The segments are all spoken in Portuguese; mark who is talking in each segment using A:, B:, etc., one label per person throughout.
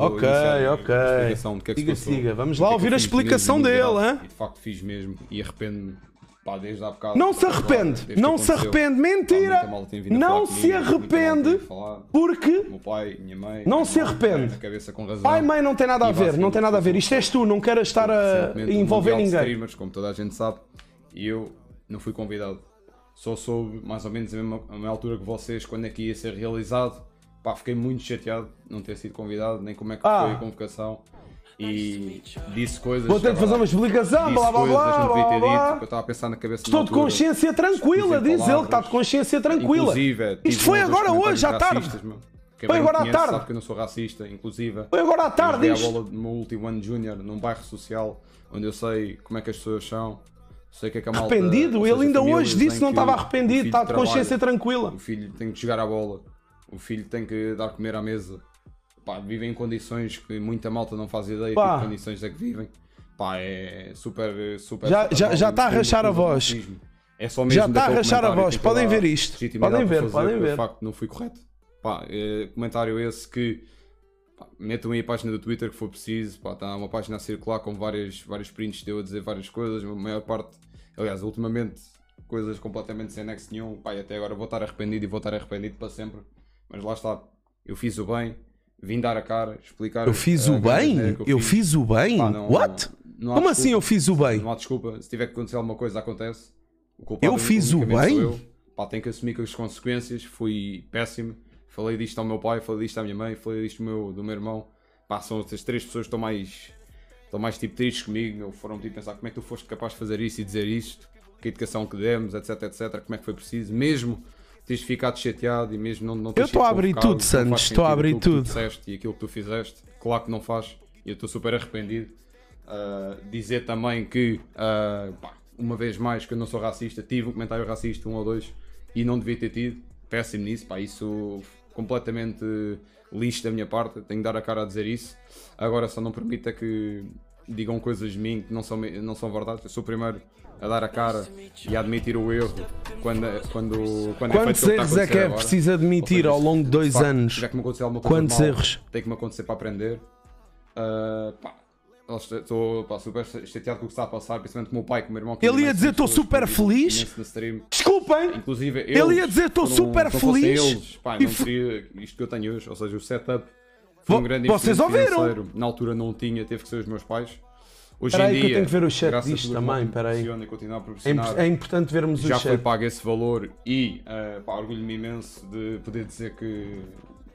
A: Ok, ok. Do que é que siga, siga. Vamos lá ouvir a explicação dele, E De facto fiz mesmo e arrependo-me. Pá, desde há bocado. Não se arrepende! Agora, não se arrepende! Mentira! não se arrepende! Porque. Meu pai, minha mãe. Não minha se arrepende! Pai mãe não tem nada a ver, não tem
B: nada a ver. Isto és tu, não queres estar a envolver ninguém. streamers,
A: como toda a gente sabe, e eu não fui convidado. Só soube mais ou menos a mesma, a mesma altura que vocês quando é que ia ser realizado Pá, fiquei muito chateado de não ter sido convidado, nem como é que ah. foi a convocação. E disse coisas. Vou ter de fazer uma explicação, blá blá blá. ter blá, dito, eu estava a pensar na cabeça Estou de consciência tranquila, diz palavras. ele que está
B: de consciência tranquila. Inclusive, Isto foi agora hoje, à tarde. Meu.
A: foi agora conhece, à tarde. sabe que eu não sou racista, inclusive. Foi agora à tarde. Eu a bola no meu último ano júnior, num bairro social, onde eu sei como é que as pessoas são. Sei que é que a malta, arrependido? Seja, ele ainda hoje disse que não estava arrependido, está de consciência tranquila. O filho tem que jogar a bola o filho tem que dar comer à mesa. Pá, vivem em condições que muita malta não faz ideia de de tipo, condições é que vivem. Pá, é super, super. Já, já, já está a rachar a
B: voz. É só mesmo já está a rachar a voz. Podem ver isto. Podem ver, podem ver. De facto,
A: não fui correto. Pá, é, comentário esse que pá, metam aí a página do Twitter que for preciso. Pá, está uma página a circular com várias, vários prints de eu a dizer várias coisas. A maior parte, aliás, ultimamente, coisas completamente sem nexo nenhum. Pá, até agora vou estar arrependido e vou estar arrependido para sempre mas lá está, eu fiz o bem, vim dar a cara, explicar. Eu fiz o bem? Eu, eu fiz.
B: fiz. o bem? Pá, não, What? Não, não Como assim desculpa. assim eu fiz o bem? Não há
A: desculpa, se tiver que acontecer alguma coisa, acontece. eu fiz o bem? Pá, tenho que assumir com as consequências, fui péssimo. Falei disto ao meu pai, falei disto à minha mãe, falei disto do meu, do meu irmão. Pá, são as três pessoas que estão mais, estão mais tipo tristes comigo. Meu. Foram tipo pensar como é que tu foste capaz de fazer isso e dizer isto, que educação que demos, etc, etc, como é que foi preciso, mesmo tens ficado chateado e mesmo não, não Eu estou a abrir tudo, Santos, estou a abrir tudo. e aquilo que tu fizeste, claro que não faz, eu estou super arrependido. Uh, dizer também que, uh, pá, uma vez mais, que eu não sou racista, tive um comentário racista, um ou dois, e não devia ter tido, péssimo nisso, pá, isso completamente lixo da minha parte, tenho que dar a cara a dizer isso. Agora só não permita que digam coisas de mim que não são, não são verdade. Eu sou o primeiro a dar a cara e a admitir o erro quando, quando, quando é Quantos é erros é que é agora? preciso admitir seja, ao longo de dois facto, anos? Já que me aconteceu alguma coisa Quantos mal, erros? Tem que me acontecer para aprender. Uh, pá, estou super chateado com o que está a passar, principalmente com o meu pai, com o meu irmão. ele ia dizer estou super feliz. Desculpem! Inclusive, eles, ele ia dizer estou super feliz. Eles, pá, não teria isto que eu tenho hoje, ou seja, o setup um grande Vocês ouviram? Na altura não tinha, teve que ser os meus pais. Hoje Peraí em dia, que eu tenho que ver o chat disto também, peraí. É, imp é, importante vermos o chat. Já foi pago esse valor e uh, orgulho-me imenso de poder dizer que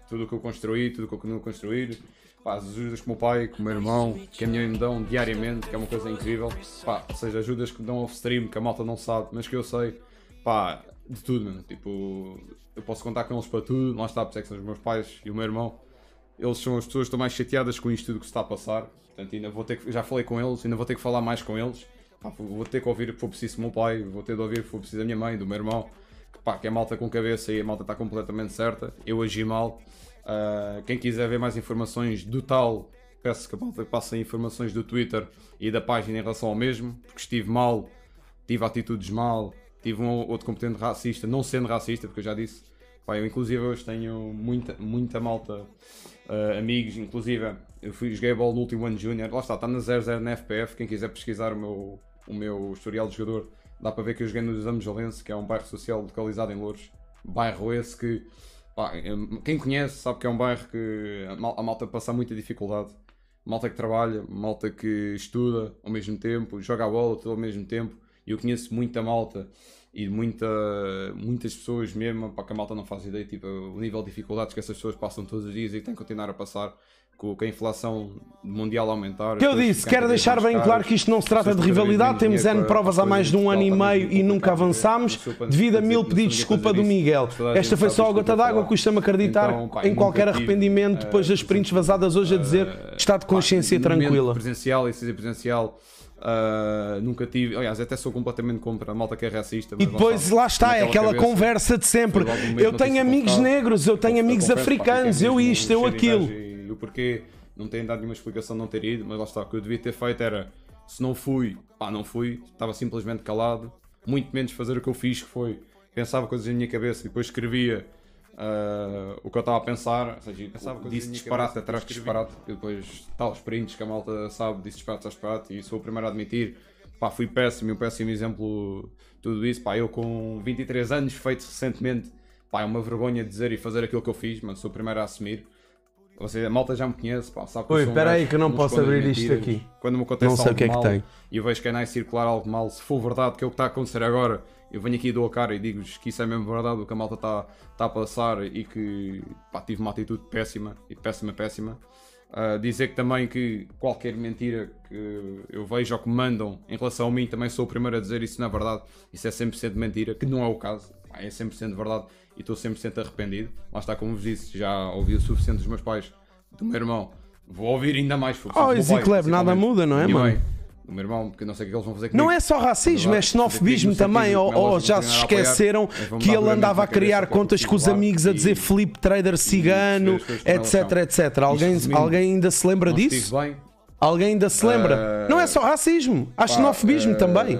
A: tudo o que eu construí, tudo o que eu continuo a construir, pá, as ajudas que o meu pai, que o meu irmão, que a minha mãe me dão diariamente, que é uma coisa incrível, pá, ou seja, ajudas que me dão off-stream, que a malta não sabe, mas que eu sei, pá, de tudo, mano. Tipo, eu posso contar com eles para tudo, lá está, por isso é que são os meus pais e o meu irmão, eles são as pessoas que estão mais chateadas com isto tudo que se está a passar. Portanto, ainda vou ter que, já falei com eles, ainda vou ter que falar mais com eles. Pá, vou ter que ouvir o que for preciso do meu pai, vou ter de ouvir o que for preciso da minha mãe, do meu irmão. Que, pá, que é malta com cabeça e a malta está completamente certa. Eu agi mal. Uh, quem quiser ver mais informações do tal, peço que a malta passe informações do Twitter e da página em relação ao mesmo, porque estive mal, tive atitudes mal, tive um outro competente racista, não sendo racista, porque eu já disse. Pá, eu inclusive hoje tenho muita, muita malta uh, amigos, inclusive eu fui, joguei bola no último ano júnior, lá está, está na 00 na FPF, quem quiser pesquisar o meu, o meu historial de jogador, dá para ver que eu joguei no Zamjolense, que é um bairro social localizado em Louros, bairro esse que, pá, é, quem conhece sabe que é um bairro que a, a malta passa muita dificuldade, malta que trabalha, malta que estuda ao mesmo tempo, joga a bola tudo ao mesmo tempo, e eu conheço muita malta e muita, muitas pessoas mesmo, para que a malta não faça ideia, tipo, o nível de dificuldades que essas pessoas passam todos os dias e que têm que continuar a passar com, a inflação mundial aumentar. Eu disse, quero deixar bem claro que isto não se trata de rivalidade, temos N é provas há mais de um ano
B: e meio e nunca avançámos, devido a mil pedidos de desculpa do Miguel. Esta foi só a gota d'água, custa-me acreditar então, em qualquer arrependimento eh, depois das prints vazadas hoje a eh, dizer estado de consciência tranquila.
A: Presencial e seja presencial. Uh, nunca tive, aliás, até sou completamente contra a malta que é racista. E depois lá está, é aquela cabeça, conversa
B: de sempre. Eu tenho amigos negros, eu tenho amigos africanos, eu isto, eu aquilo.
A: E o porquê não tem dado nenhuma explicação não ter ido, mas lá está, o que eu devia ter feito era se não fui, pá, não fui, estava simplesmente calado, muito menos fazer o que eu fiz, que foi pensava coisas na minha cabeça e depois escrevia Uh, o que eu estava a pensar, ou seja, disse disparate atrás de disparate, e depois tal os prints que a malta sabe, disse disparate atrás disparate, e sou o primeiro a admitir, pá, fui péssimo, um péssimo exemplo tudo isso, pá, eu com 23 anos, feito recentemente, pá, é uma vergonha dizer e fazer aquilo que eu fiz, mas sou o primeiro a assumir. Ou seja, a malta já me conhece, pá, sabe que Oi, espera um aí que eu não posso abrir mentiras, isto aqui. Quando me acontece não sei algo o que é que mal, tem. e eu vejo que é circular algo mal, se for verdade que é o que está a acontecer agora, eu venho aqui e dou a cara e digo-vos que isso é mesmo verdade, o que a malta está tá a passar e que pá, tive uma atitude péssima, e péssima, péssima. Uh, dizer que também que qualquer mentira que eu vejo ou que mandam em relação a mim, também sou o primeiro a dizer isso na é verdade, isso é 100% mentira, que não é o caso, é 100% verdade e estou 100% arrependido. Lá está, como vos disse, já ouvi o suficiente dos meus pais, do meu irmão, vou ouvir ainda mais. Ah, oh, Leve, nada muda, não é, mano? o meu irmão, porque não sei o é que eles vão fazer comigo. Não é só racismo, é xenofobismo é também. Ou, ou já se esqueceram que ele andava a criar
B: contas com os amigos a dizer Felipe Trader Cigano, etc, etc. Alguém, alguém ainda se lembra disso? Alguém ainda se lembra? não ah, é só racismo, há xenofobismo ah, também.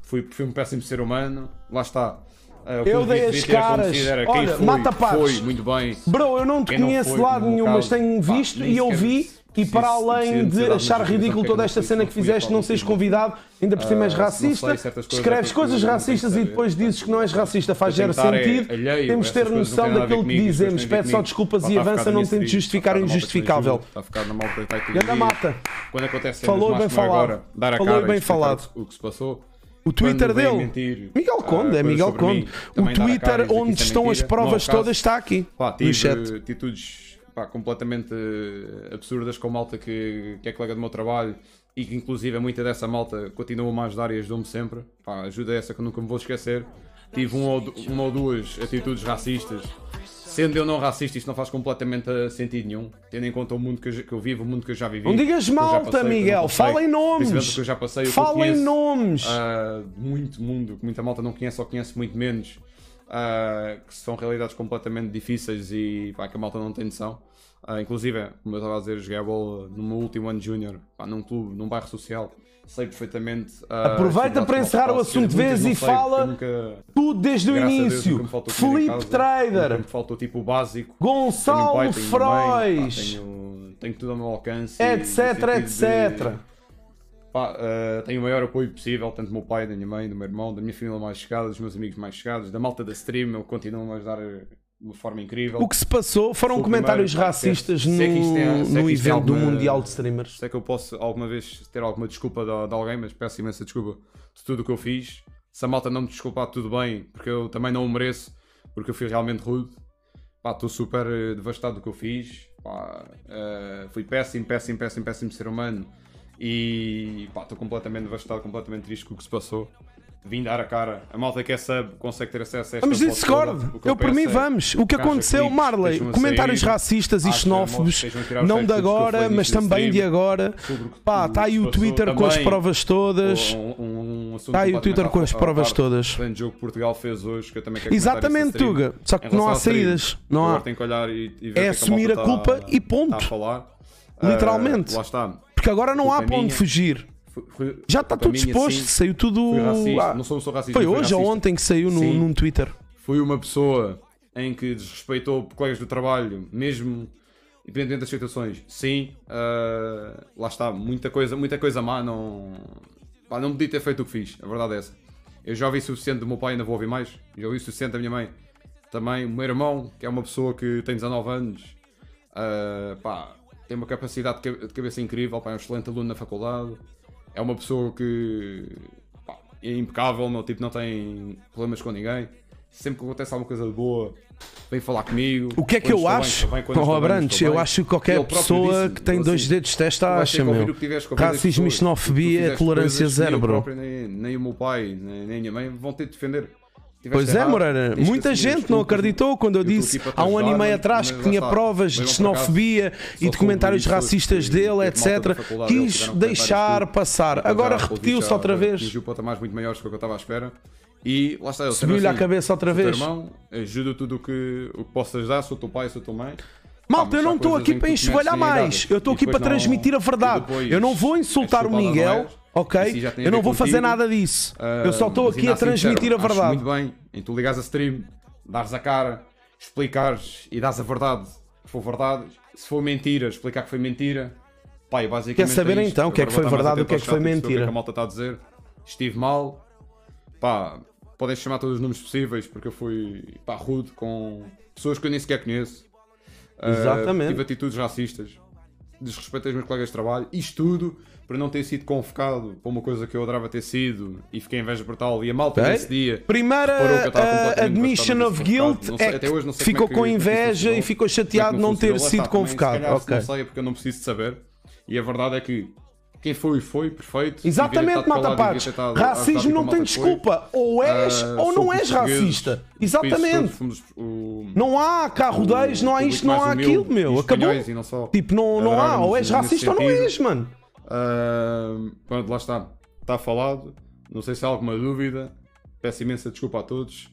A: Fui, fui um péssimo ser humano, lá está. Uh, eu dei as caras. Olha, mata paz. Foi, muito bem. Bro, eu não te quem conheço de lado nenhum, mas
B: tenho visto e eu vi e para além de achar ridículo é toda esta cena que fizeste, não seres convidado, ainda por cima és ah, racista, escreves coisas racistas e depois dizes que não és é? racista, faz zero sentido.
C: Temos de ter noção daquilo que dizemos, pede só desculpas e avança, não tente justificar o injustificável. Está
A: a ficar na aqui. mata. Falou bem é falado. Falou bem falado. O que se passou. O Twitter dele. Mentir, Miguel ah, Conde, é Miguel Conde. Mim, o Twitter cara, onde estão mentira. as provas caso, todas está aqui. Pá, tive no chat. atitudes pá, completamente eh, absurdas com malta que, que é colega do meu trabalho e que inclusive é muita dessa malta continua-me a ajudar e me sempre. Pá, ajuda essa que eu nunca me vou esquecer. Tive um ou, uma ou duas atitudes racistas. Sendo eu não racista, isto não faz completamente eh, sentido nenhum, tendo em conta o mundo que eu, que eu vivo, o mundo que eu já vivi. Não digas malta, passei, Miguel, em nomes! fala em nomes! Uh, muito mundo que muita malta não conhece ou conhece muito menos uh, que são realidades completamente difíceis e pá, que a malta não tem noção. Uh, inclusive, como eu estava a dizer, joguei a bola no meu último ano júnior, num clube, num bairro social. Sei perfeitamente. Uh, Aproveita para encerrar o assunto de vez e fala nunca... tudo desde o início. Felipe Trader. Me faltou tipo o básico. Gonçalo Freud. tenho tenho, tenho, tudo ao meu alcance. Etc, etc. Pá, uh, tenho o maior apoio possível, tanto do meu pai, da minha mãe, do meu irmão, da minha família mais chegada, dos meus amigos mais chegados, da malta da stream, eu continuo a ajudar eh, de uma forma incrível. O que se passou foram Sou comentários primeiro, racistas no, no evento alguma, do Mundial de Streamers. Sei que eu posso alguma vez ter alguma desculpa de, de alguém, mas peço imensa desculpa de tudo o que eu fiz. Se a malta não me desculpar, tudo bem, porque eu também não o mereço, porque eu fui realmente rude. Estou super eh, devastado do que eu fiz. Pá, uh, fui péssimo, péssimo, péssimo, péssimo ser humano e pá, estou completamente devastado, completamente triste com o que se passou. Vim dar a cara. A malta que é sub consegue ter acesso a esta Vamos de Discord. Toda, eu, por mim, é vamos. O que aconteceu, Marley? Comentários sair, racistas e é xenófobos.
C: Não de agora, mas também de agora.
B: Pá, está aí o Twitter com as provas todas.
A: está aí o Twitter com as provas todas. O jogo que Portugal fez hoje, que eu também quero Exatamente, Tuga. Só que não há saídas. Não há. É, é assumir a tá culpa
B: e tá ponto.
A: Ah, Literalmente. Uh, lá está. Porque agora não há para onde fugir.
B: Foi, Já está tudo exposto, saiu tudo. Foi Ah, não sou, sou racista. Foi hoje ou ontem que saiu no, num Twitter. Foi uma pessoa
A: em que desrespeitou colegas do trabalho, mesmo independentemente das situações. Sim, uh, lá está, muita coisa, muita coisa má. Não, pá, não podia ter feito o que fiz, a verdade é essa. Eu já ouvi o suficiente do meu pai, ainda vou ouvir mais. Já ouvi o suficiente da minha mãe. Também o meu irmão, que é uma pessoa que tem 19 anos, uh, pá, tem uma capacidade de cabeça incrível, pá, é um excelente aluno na faculdade, é uma pessoa que pá, é impecável, meu tipo, não tem problemas com ninguém. Sempre que acontece alguma coisa de boa, vem falar comigo. O que é que eu acho? Bem, oh, eu acho que qualquer pessoa disse,
B: que tem dois dedos de testa acha, meu. Racismo, xenofobia, tolerância zero, bro. Nem,
A: nem o meu pai, nem, nem a minha mãe vão ter de defender. Pois é, errado, é, Moreira. Muita gente não acreditou quando eu, eu disse há um ano e meio atrás que tinha provas de xenofobia e de comentários
B: racistas que, dele, etc. Quis deixar assim. passar. Então Agora repetiu-se outra vez. Atingiu
A: patamares muito maiores do que eu estava à espera. E lá está ele. Subiu-lhe assim, a cabeça outra vez. Irmão, ajuda tudo o que, o que posso ajudar, sou teu pai, sou tua mãe.
B: Malta, eu não estou aqui para enxovalhar mais. Eu estou aqui para transmitir a verdade. Eu não vou é insultar o Miguel. Ok? eu não vou contigo. fazer nada disso. Uh, eu só estou aqui a assim, transmitir sincero, a verdade. muito
A: bem em tu ligares a stream, dares a cara, explicares e dás a verdade se for verdade. Se for mentira, explicar que foi mentira. Pai, basicamente. Quer saber é então o que é que foi verdade e o que é que foi é mentira? O que a malta está a dizer? Estive mal. Pá, podem chamar todos os nomes possíveis porque eu fui pá, rude com pessoas que eu nem sequer conheço. Ah, Exatamente. Uh, tive atitudes racistas desrespeito aos meus colegas de trabalho, isto tudo para não ter sido convocado para uma coisa que eu adorava ter sido e fiquei em inveja brutal e a malta nesse dia. Primeira uh, admission
B: of guilt sei,
A: é até hoje não sei ficou é com inveja e ficou é chateado não, não ter sido convocado. Também, se calhar, okay. Não sei é porque eu não preciso de saber. E a verdade é que quem foi, foi, perfeito. Exatamente, mata parte. Racismo não tem desculpa.
B: Ou ah, és uh, ou não és racista. Exatamente. Fomos, não há carro 10, não há isto, não há aquilo, meu. Acabou. Não tipo, não, não há. Ou és racista ou não és,
A: mano. Uh, pronto, lá está. Está falado. Não sei se há alguma dúvida. Peço imensa desculpa a todos.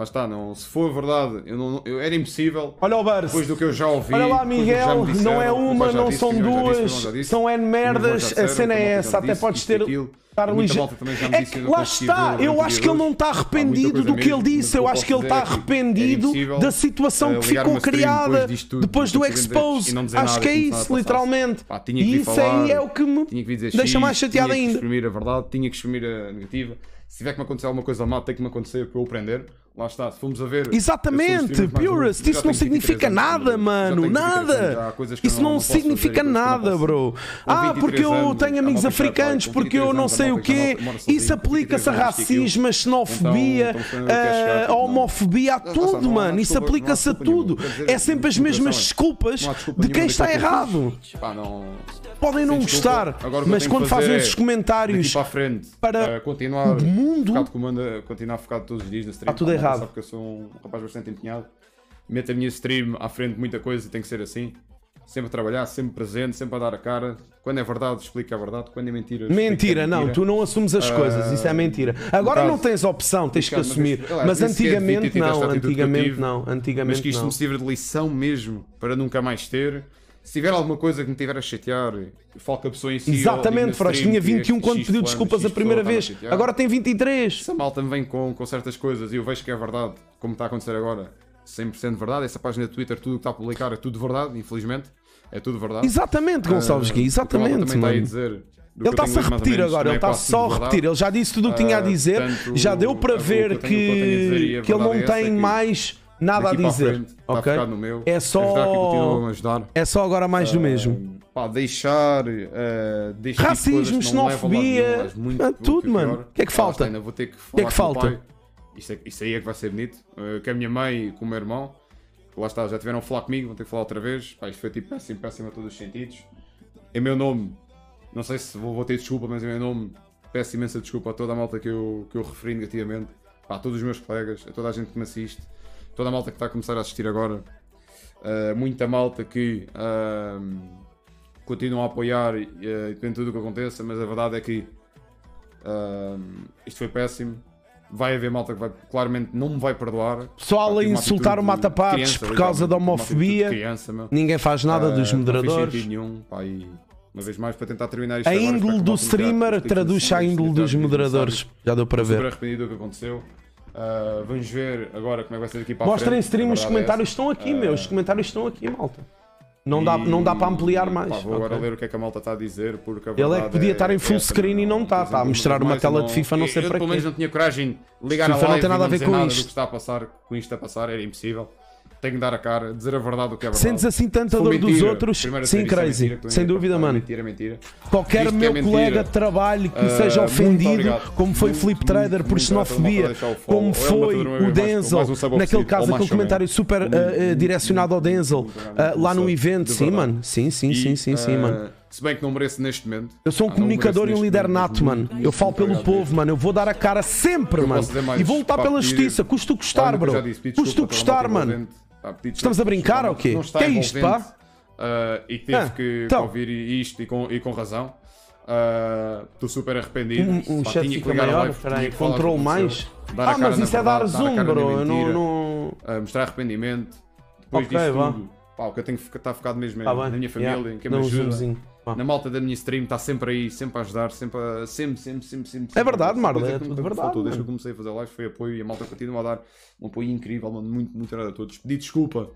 A: Lá está, não, se for verdade, eu não, eu, era impossível. Olha o Barça. Depois do que eu já ouvi. Olha lá, Miguel, disseram, não é uma, não disse, são duas, disse,
B: são N merdas. a cena é essa, até disse, podes ter. é que, lá está, eu acho que ele não está arrependido do que ele disse, eu acho que ele está arrependido da situação que ficou criada depois do expose. Acho que é isso, literalmente. E isso aí é o que
A: me deixa mais chateado ainda. Tinha que exprimir a verdade, tinha que exprimir a negativa. Se tiver que me acontecer alguma coisa má, tem que me acontecer para eu aprender Lá está, se fomos a ver. Exatamente, purist, isso não significa nada, anos, mano. Nada. isso não, não significa
B: nada, bro. Ah, porque eu anos, tenho amigos africanos, porque eu não sei o quê. Isso aplica-se a racismo, a então, então, xenofobia, então, a eh, homofobia, a tudo, mano. Isso aplica-se a tudo. É sempre as mesmas é. desculpas de quem está errado. Podem não gostar, mas quando fazem esses é comentários para eh,
A: continuar o mundo, continuar focado todos os dias na stream. Está tudo errado sabe. porque eu sou um rapaz bastante empenhado. Meto a minha stream à frente de muita coisa e tem que ser assim. Sempre a trabalhar, sempre presente, sempre a dar a cara. Quando é verdade, explica a verdade. Quando é mentira, mentira, é mentira. não. Tu não assumes as coisas. isso é ah, mentira.
B: Agora não tens opção, tens que assumir. Mas, claro, mas é antigamente, não, antigamente não.
A: Antigamente mas que isto me sirva de lição mesmo para nunca mais ter se tiver alguma coisa que me tiver a chatear, foca pessoa em si. Exatamente, Frost. Tinha 21 é quando pediu desculpas a primeira vez. Agora tem 23. Essa malta me vem com, com certas coisas e eu vejo que é verdade, como está a acontecer agora. 100% verdade. Essa página de Twitter, tudo que está a publicar é tudo verdade, infelizmente. É tudo verdade. Exatamente, Gonçalves ah, Gui, exatamente. Mano. dizer, é ele está-se a repetir agora, ele está só a repetir. Verdade. Ele já disse tudo o que tinha a ah, dizer, uh, já deu para ver que, que, que, que ele não é tem
B: mais nada a dizer. A frente, tá meu, é só. É só agora mais uh, do ah, mesmo. Pá, deixar. Uh, eh, tipo Racismo, xenofobia. Nenhum, tudo, mano. O
A: que é que falta? Ainda vou ter que falar. O que é que falta? Isso é, isto aí é que vai ser bonito. Uh, com a minha mãe e com o meu irmão. Lá está, já tiveram a falar comigo, vão ter que falar outra vez. Pá, isto foi tipo péssimo, péssimo a todos os sentidos. Em meu nome, não sei se vou, vou ter desculpa, mas em meu nome, peço imensa desculpa a toda a malta que eu, que eu referi negativamente. Pá, a todos os meus colegas, a toda a gente que me assiste toda a malta que está a começar a assistir agora, uh, muita malta que uh, continua a apoiar uh, depende de tudo o que aconteça, mas a verdade é que uh, isto foi péssimo. Vai haver malta que vai, claramente não me vai perdoar. Pessoal a insultar o
B: mata-patos por causa da homofobia. Criança,
A: Ninguém faz nada dos eh, moderadores. Nenhum, pá, e uma vez mais para tentar terminar isto. A índole do streamer traduz-se à índole dos moderadores.
B: Já deu para ver. Super
A: arrependido do que aconteceu. Uh, vamos ver agora como é que vai ser aqui para Mostrem stream, os é comentários estão aqui, uh... Os ah,
B: comentários estão aqui, malta. Não, e... dá, não dá para ampliar mais. Pá,
A: vou okay. agora ler o que é que a malta está a dizer, porque a Ele é que podia é, estar em full é screen
B: e não está. Está a mostrar uma tela não... de FIFA,
A: não sei eu, para quê. pelo menos não tinha coragem de ligar FIFA a live não tem nada a ver com isto. O que está a passar, com isto a passar, era impossível tenho que dar a cara, dizer a verdade o que é verdade. Sentes assim tanta dor mentira, dos outros? Sim, é crazy. sem
B: dúvida, mano. Mentira, mentira. Qualquer é meu é colega de trabalho que uh, seja ofendido, como foi muito, Flip Trader muito, por muito xenofobia, como é foi o, Denzel, um naquele caso, aquele comentário super uh, direcionado ao Denzel, ah, lá no evento. Sim, mano. Sim, sim, sim, sim, sim, mano. Eh,
A: se bem que não mereço neste momento. Eu
B: sou um ah, comunicador e um líder nato, mano. eu falo pelo povo, mano. Eu vou dar a cara sempre, mano. E vou lutar pela justiça, custa o custar, bro. Custa o custar, mano a Estamos a brincar ou o quê? Não está que é isto, pá?
A: Uh, e teve ah, que então. ouvir isto e com, e com razão. Estou uh, super arrependido. Um, um chat tinha que ligar maior, live, control mais. ah, mas isso é dar zoom, bro. Mentira, não, não... Uh, mostrar arrependimento. Depois okay, disso vá. tudo. Pá, o que eu tenho que estar tá focado mesmo tá é na minha família, yeah. em quem me ajuda. Na malta da minha stream está sempre aí, sempre a ajudar, sempre, a... sempre, sempre, sempre, sempre. É verdade, Marlon, é verdade. Faltou. Desde que eu comecei a fazer live foi apoio e a malta continua a dar um apoio incrível, mano, muito, muito obrigado a todos. Pedi desculpa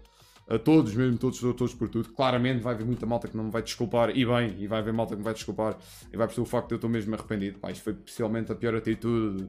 A: a todos, mesmo todos, todos por tudo. Claramente vai haver muita malta que não me vai desculpar, e bem, e vai haver malta que me vai desculpar, e vai perceber o facto de eu estou mesmo arrependido. Pá, isto foi especialmente a pior atitude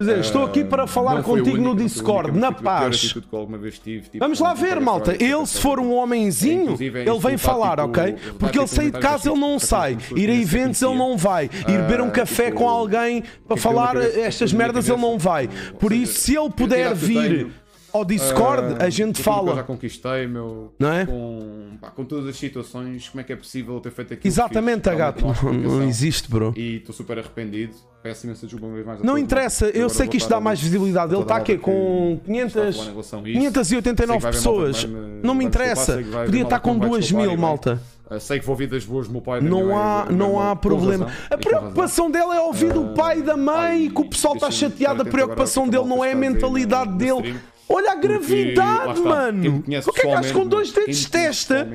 A: Dizer, estou aqui para ah, falar contigo única, no Discord, é na paz. Tive,
B: tipo, Vamos lá ver, malta. Ele, se for um homenzinho, é, ele vem falar, tipo, ok? Porque ele sai de casa, ele não sai. Ir a eventos, ele não vai. Ir beber um ah, café tipo, com alguém para falar estas merdas, ele não vai. Por isso, se ele puder vir ao Discord uh, a gente fala. Que eu já
A: conquistei, meu. Não é? Com, pá, com, todas as situações, como é que é possível ter feito aquilo? Exatamente, fiz, é gato. Não, não
B: existe, bro.
A: E estou super arrependido. Peço imensa desculpa uma vez mais. Não interessa, eu sei que isto dá mais visibilidade. Ele está aqui com 500, 589 pessoas. Não me interessa. Podia estar com 2 mil, malta sei que vou ouvir das
B: boas do meu pai da não minha há, mãe. Não há problema. Razão, a preocupação dela é ouvir uh, o ah, pai e da mãe, que o pessoal está chateado. A preocupação dele não é a mentalidade dele. Olha a gravidade, porque, mano! O que é que acho com dois dedos testa?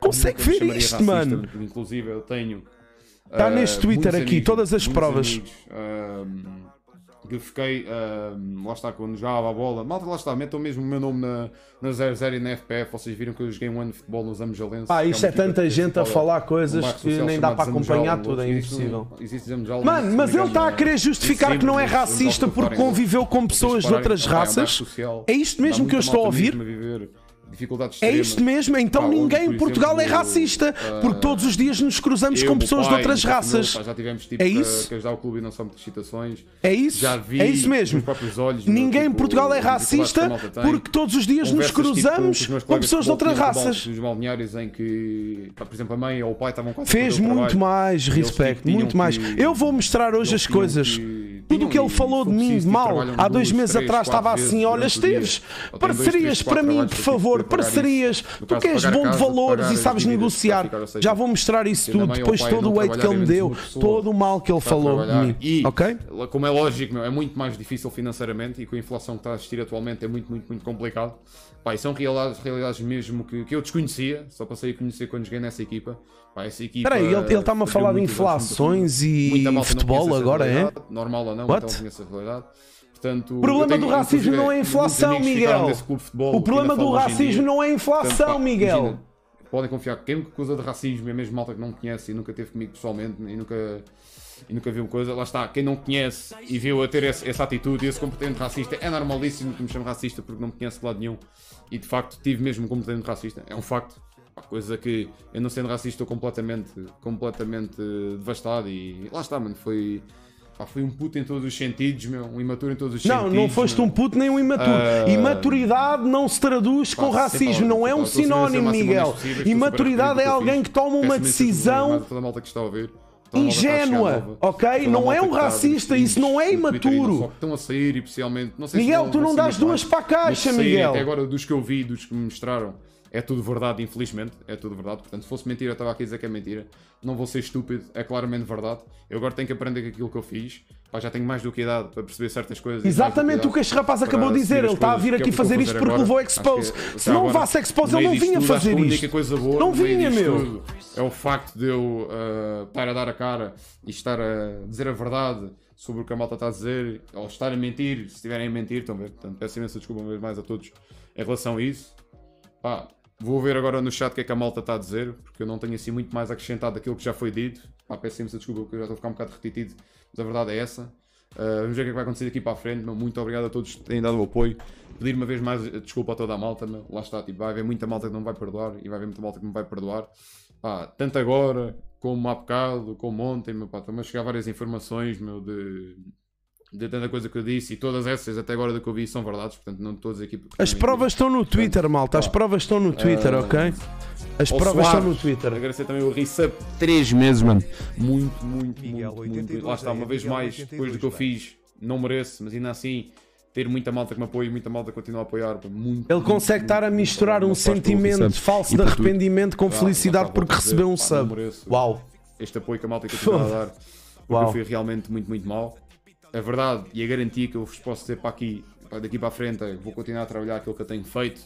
B: Consegue ver isto, racista, mano?
A: Inclusive, eu tenho. Está uh, neste ah, Twitter aqui, amigos, todas as provas. Amigos, uh, que eu fiquei, uh, lá está, quando jogava a bola, malta, lá está, metam mesmo o meu nome na, na 00 e na FPF. Vocês viram que eu joguei um ano de futebol nos Amejalenses. Ah, é isto é, é tanta gente a é falar coisas que nem dá para acompanhar tudo, é impossível. Existe Mano, mas ele está a querer justificar que não é racista porque conviveu com pessoas de outras é raças. É isto mesmo que eu estou a ouvir?
B: dificuldade é extrema. É isto mesmo, então pá, ninguém onde, em Portugal exemplo, é eh, racista, uh, porque ah, todos os dias nos cruzamos com pessoas pai, de outras raças. Meu, pá, já tivemos tipo é isso? Que, que
A: ajudar o clube e não são de citações.
B: É isso? Já vi é isso mesmo. próprios olhos. Ninguém meu, tipo, em Portugal é racista porque todos os dias nos cruzamos tipo, com, com, pessoas de outras raças.
A: Nos balneários em que, por exemplo, a mãe ou o pai estavam quase Fez tipo, muito mais, respeito, muito
B: mais. Eu vou mostrar hoje as coisas tudo o que ele falou de mim de mal há dois meses atrás estava assim: olha, Esteves, parcerias para mim, por favor, parcerias. Tu que és bom de valores e sabes negociar. Já vou mostrar isso tudo, depois todo o hate que ele me deu, todo o mal que ele falou de mim. ok? Como
A: é lógico, é muito mais difícil financeiramente e com a inflação que está a existir atualmente é muito, muito, muito complicado. Pai, são realidades, realidades mesmo que, que eu desconhecia, só passei a conhecer quando cheguei nessa equipa. Peraí, ele está-me a falar de inflações e, futebol agora, é? Normal ou não, então realidade. Portanto, o problema tenho, do racismo não é inflação, Miguel. Futebol, o problema do racismo não é inflação, Portanto, pá, Miguel. Imagina, podem confiar que quem me acusa de racismo é mesmo malta que não conhece e nunca teve comigo pessoalmente e nunca, e nunca viu coisa. Lá está, quem não conhece e viu a ter esse, essa atitude e esse comportamento racista é normalíssimo que me chame racista porque não me conhece de lado nenhum. E de facto tive mesmo um comportamento racista, é um facto coisa que eu não sendo racista estou completamente, completamente devastado e lá está, mano, foi. Pá, fui um puto em todos os sentidos, meu, um imaturo em todos os não, sentidos. Não, não foste meu. um
B: puto nem um imaturo. Uh... Imaturidade não se traduz pá, com racismo, não é um sinónimo, Miguel. Imaturidade é alguém que toma uma decisão. Toda
A: a malta que está a ouvir ingênua, ok? Não é um racista, isso não é imaturo. Só que estão a sair e especialmente. Miguel, tu não dás duas para a caixa, Miguel. Até agora, dos que eu vi, dos que me mostraram, é tudo verdade, infelizmente. É tudo verdade. Portanto, se fosse mentira, eu estava aqui a dizer que é mentira. Não vou ser estúpido, é claramente verdade. Eu agora tenho que aprender com aquilo que eu fiz. Pá, já tenho mais do que idade para perceber certas coisas. Exatamente o que este rapaz acabou de dizer. Ele está a vir é aqui fazer, isto porque levou expose. Que, é, se não levasse expose, ele não vinha tudo, fazer isto. Boa, não vinha, meu. é o facto de eu uh, estar a dar a cara e estar a dizer a verdade sobre o que a malta está a dizer, ou estar a mentir, se estiverem a mentir, estão a ver? Portanto, peço imensa desculpa mais a todos em relação a isso. Pá, Vou ver agora no chat o que é que a malta está a dizer, porque eu não tenho assim muito mais acrescentado daquilo que já foi dito. Pá, peço imensa desculpa porque eu já estou a ficar um bocado repetido, mas a verdade é essa. Uh, vamos ver o que, é que vai acontecer aqui para a frente. Meu. Muito obrigado a todos que têm dado o apoio. Pedir uma vez mais eh, desculpa a toda a malta. Meu. Lá está, tipo, vai haver muita malta que não vai perdoar e vai haver muita malta que me vai perdoar. Pá, tanto agora como há bocado, como ontem, meu, pá, estão a chegar várias informações meu, de, de tanta coisa que eu disse e todas essas até agora do que eu vi são verdades, portanto não estou a dizer aqui. As tá.
B: provas estão no Twitter, malta. Ah, as provas estão no Twitter, uh, ok? As provas estão no
A: Twitter. Agradecer também o Rissub 3 meses, mano. Muito, muito, Miguel, muito, 82, muito. Lá está, uma é vez Miguel, mais, 82, depois do que eu fiz, não mereço, mas ainda assim ter muita malta que me apoia e muita malta que continua a apoiar. Muito, Ele consegue
B: muito, estar a misturar um sentimento falso de arrependimento com ah, felicidade porque recebeu um sub.
A: Uau! Este apoio que a malta continua a dar. Uau! eu fui realmente muito, muito mal a é verdade e a garantia que eu vos posso dizer para aqui, para daqui para a frente, é vou continuar a trabalhar aquilo que eu tenho feito.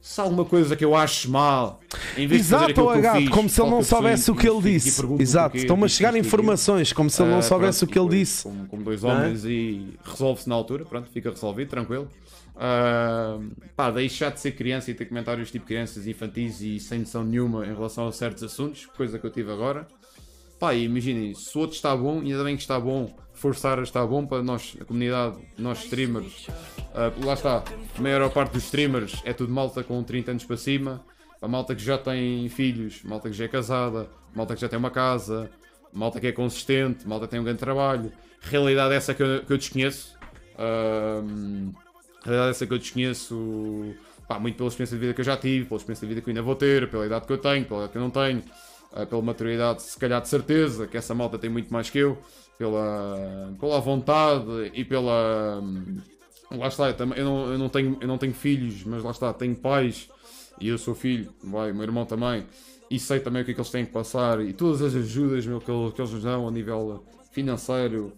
A: Se há alguma coisa que eu acho mal, em vez Exato, de fazer aquilo gato, como se ele não soubesse o que ele disse. Exato, estão-me a chegar informações, como se ele não ah, soubesse o
B: que ele disse. Como,
A: como dois homens é? e resolve-se na altura, pronto, fica resolvido, tranquilo. Uh, pá, deixar de ser criança e ter comentários tipo crianças infantis e sem noção nenhuma em relação a certos assuntos, coisa que eu tive agora. Pá, imaginem, se o outro está bom, ainda bem que está bom, forçar está bom para nós, a comunidade, nós streamers. Uh, lá está, a maior parte dos streamers é tudo malta com 30 anos para cima, a malta que já tem filhos, malta que já é casada, malta que já tem uma casa, malta que é consistente, malta que tem um grande trabalho. Realidade é essa que eu, que eu desconheço. Uh, realidade é essa que eu desconheço pá, muito pela experiência de vida que eu já tive, pela experiência de vida que eu ainda vou ter, pela idade que eu tenho, pela idade que eu não tenho, uh, pela maturidade, se calhar de certeza, que essa malta tem muito mais que eu pela, pela vontade e pela. Lá está, eu não, eu, não tenho, eu não tenho filhos, mas lá está, tenho pais e eu sou filho, vai, meu irmão também, e sei também o que é que eles têm que passar e todas as ajudas meu, que, eles, que eles nos dão a nível financeiro,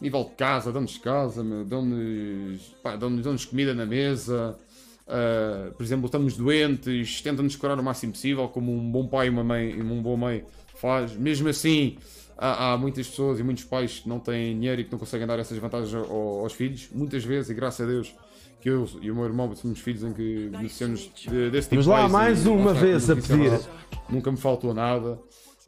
A: nível de casa, dão-nos casa, dão-nos dão dão comida na mesa, uh, por exemplo, estamos doentes, tentam-nos curar o máximo possível, como um bom pai e uma mãe, um bom mãe faz, mesmo assim Há, há, muitas pessoas e muitos pais que não têm dinheiro e que não conseguem dar essas vantagens ao, aos filhos, muitas vezes, e graças a Deus que eu e o meu irmão somos filhos em que beneficiamos de, desse tipo de de Mas lá, mais e, uma vez a pedir. nunca me faltou nada.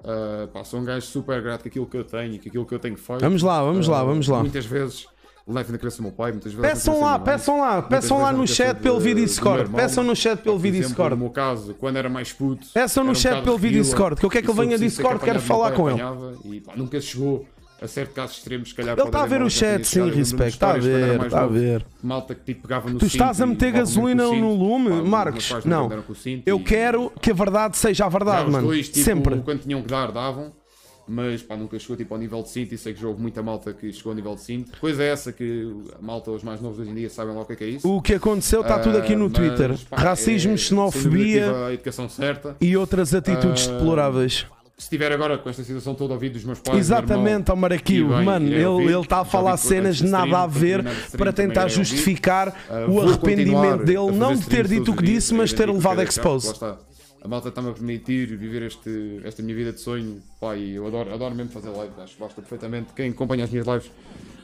A: Uh, pá, sou um gajo super grato com aquilo que eu tenho e com aquilo que eu tenho feito. Vamos lá, vamos uh, lá, ah, vamos lá. Muitas vezes na do meu pai, muitas vezes. Peçam lá, peçam lá, peçam lá no chat pelo vídeo Discord. Peçam no chat pelo vídeo Discord. No meu caso, quando era mais puto. Peçam no chat pelo vídeo Discord, que eu quero que ele venha Discord, quero falar com ele. E nunca chegou a certo caso extremos, se calhar. Ele está a ver o chat, sim, respeito. Está a ver, está a ver. Malta que tipo pegava no Tu estás a meter gasolina no
B: lume, Marcos? Não. Eu quero que a verdade seja a verdade, mano. Tipo, Sempre.
A: Quando tinham que dar, davam mas pá, nunca chegou tipo, ao nível de cinto e sei que já houve muita malta que chegou ao nível de cinto. Coisa é essa que a malta, os mais novos hoje em dia, sabem logo o que é, que é isso.
B: O que aconteceu está tudo aqui no ah, Twitter: pá, racismo, é, xenofobia
A: e outras atitudes uh, deploráveis se estiver agora com esta situação toda ao ouvido dos meus pais. Exatamente,
B: ao Maraquio, mano, ele está a falar cenas nada a ver para tentar justificar ah, o arrependimento dele, não de ter dito o que disse, mas ter levado a é expose
A: a malta está-me a permitir viver este, esta minha vida de sonho. Pá, e eu adoro, adoro mesmo fazer lives, acho que basta perfeitamente. Quem acompanha as minhas lives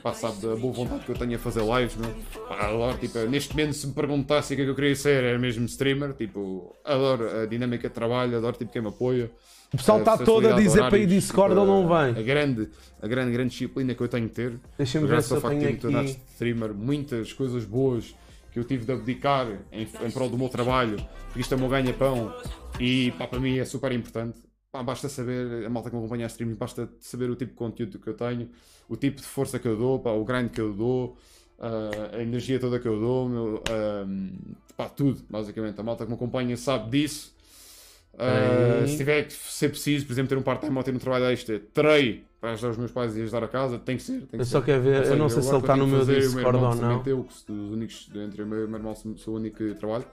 A: pá, sabe da boa vontade que eu tenho a fazer lives, não Pá, adoro, tipo, neste momento se me perguntassem o que, é que eu queria ser, era mesmo streamer, tipo, adoro a dinâmica de trabalho, adoro tipo quem me apoia. O pessoal está todo a dizer para ir Discord tipo, ou não vem. A grande, a grande, grande disciplina que eu tenho de ter. Deixa-me ver se eu tenho aqui... streamer, muitas coisas boas que eu tive de abdicar em, em prol do meu trabalho, porque isto é o meu ganha-pão e pá, para mim é super importante. Pá, basta saber, a malta que me acompanha a streaming, basta saber o tipo de conteúdo que eu tenho, o tipo de força que eu dou, pá, o grind que eu dou, uh, a energia toda que eu dou, meu, uh, pá, tudo, basicamente. A malta que me acompanha sabe disso. Uh, se tiver que ser preciso, por exemplo, ter um part-time ou ter um trabalho extra, terei para ajudar os meus pais e ajudar a casa, tem que ser. Tem que eu só quero ver, eu, eu não sei se ele está no meu Discord ou não. Eu, que sou, únicos, entre o meu, meu irmão sou o único que trabalho.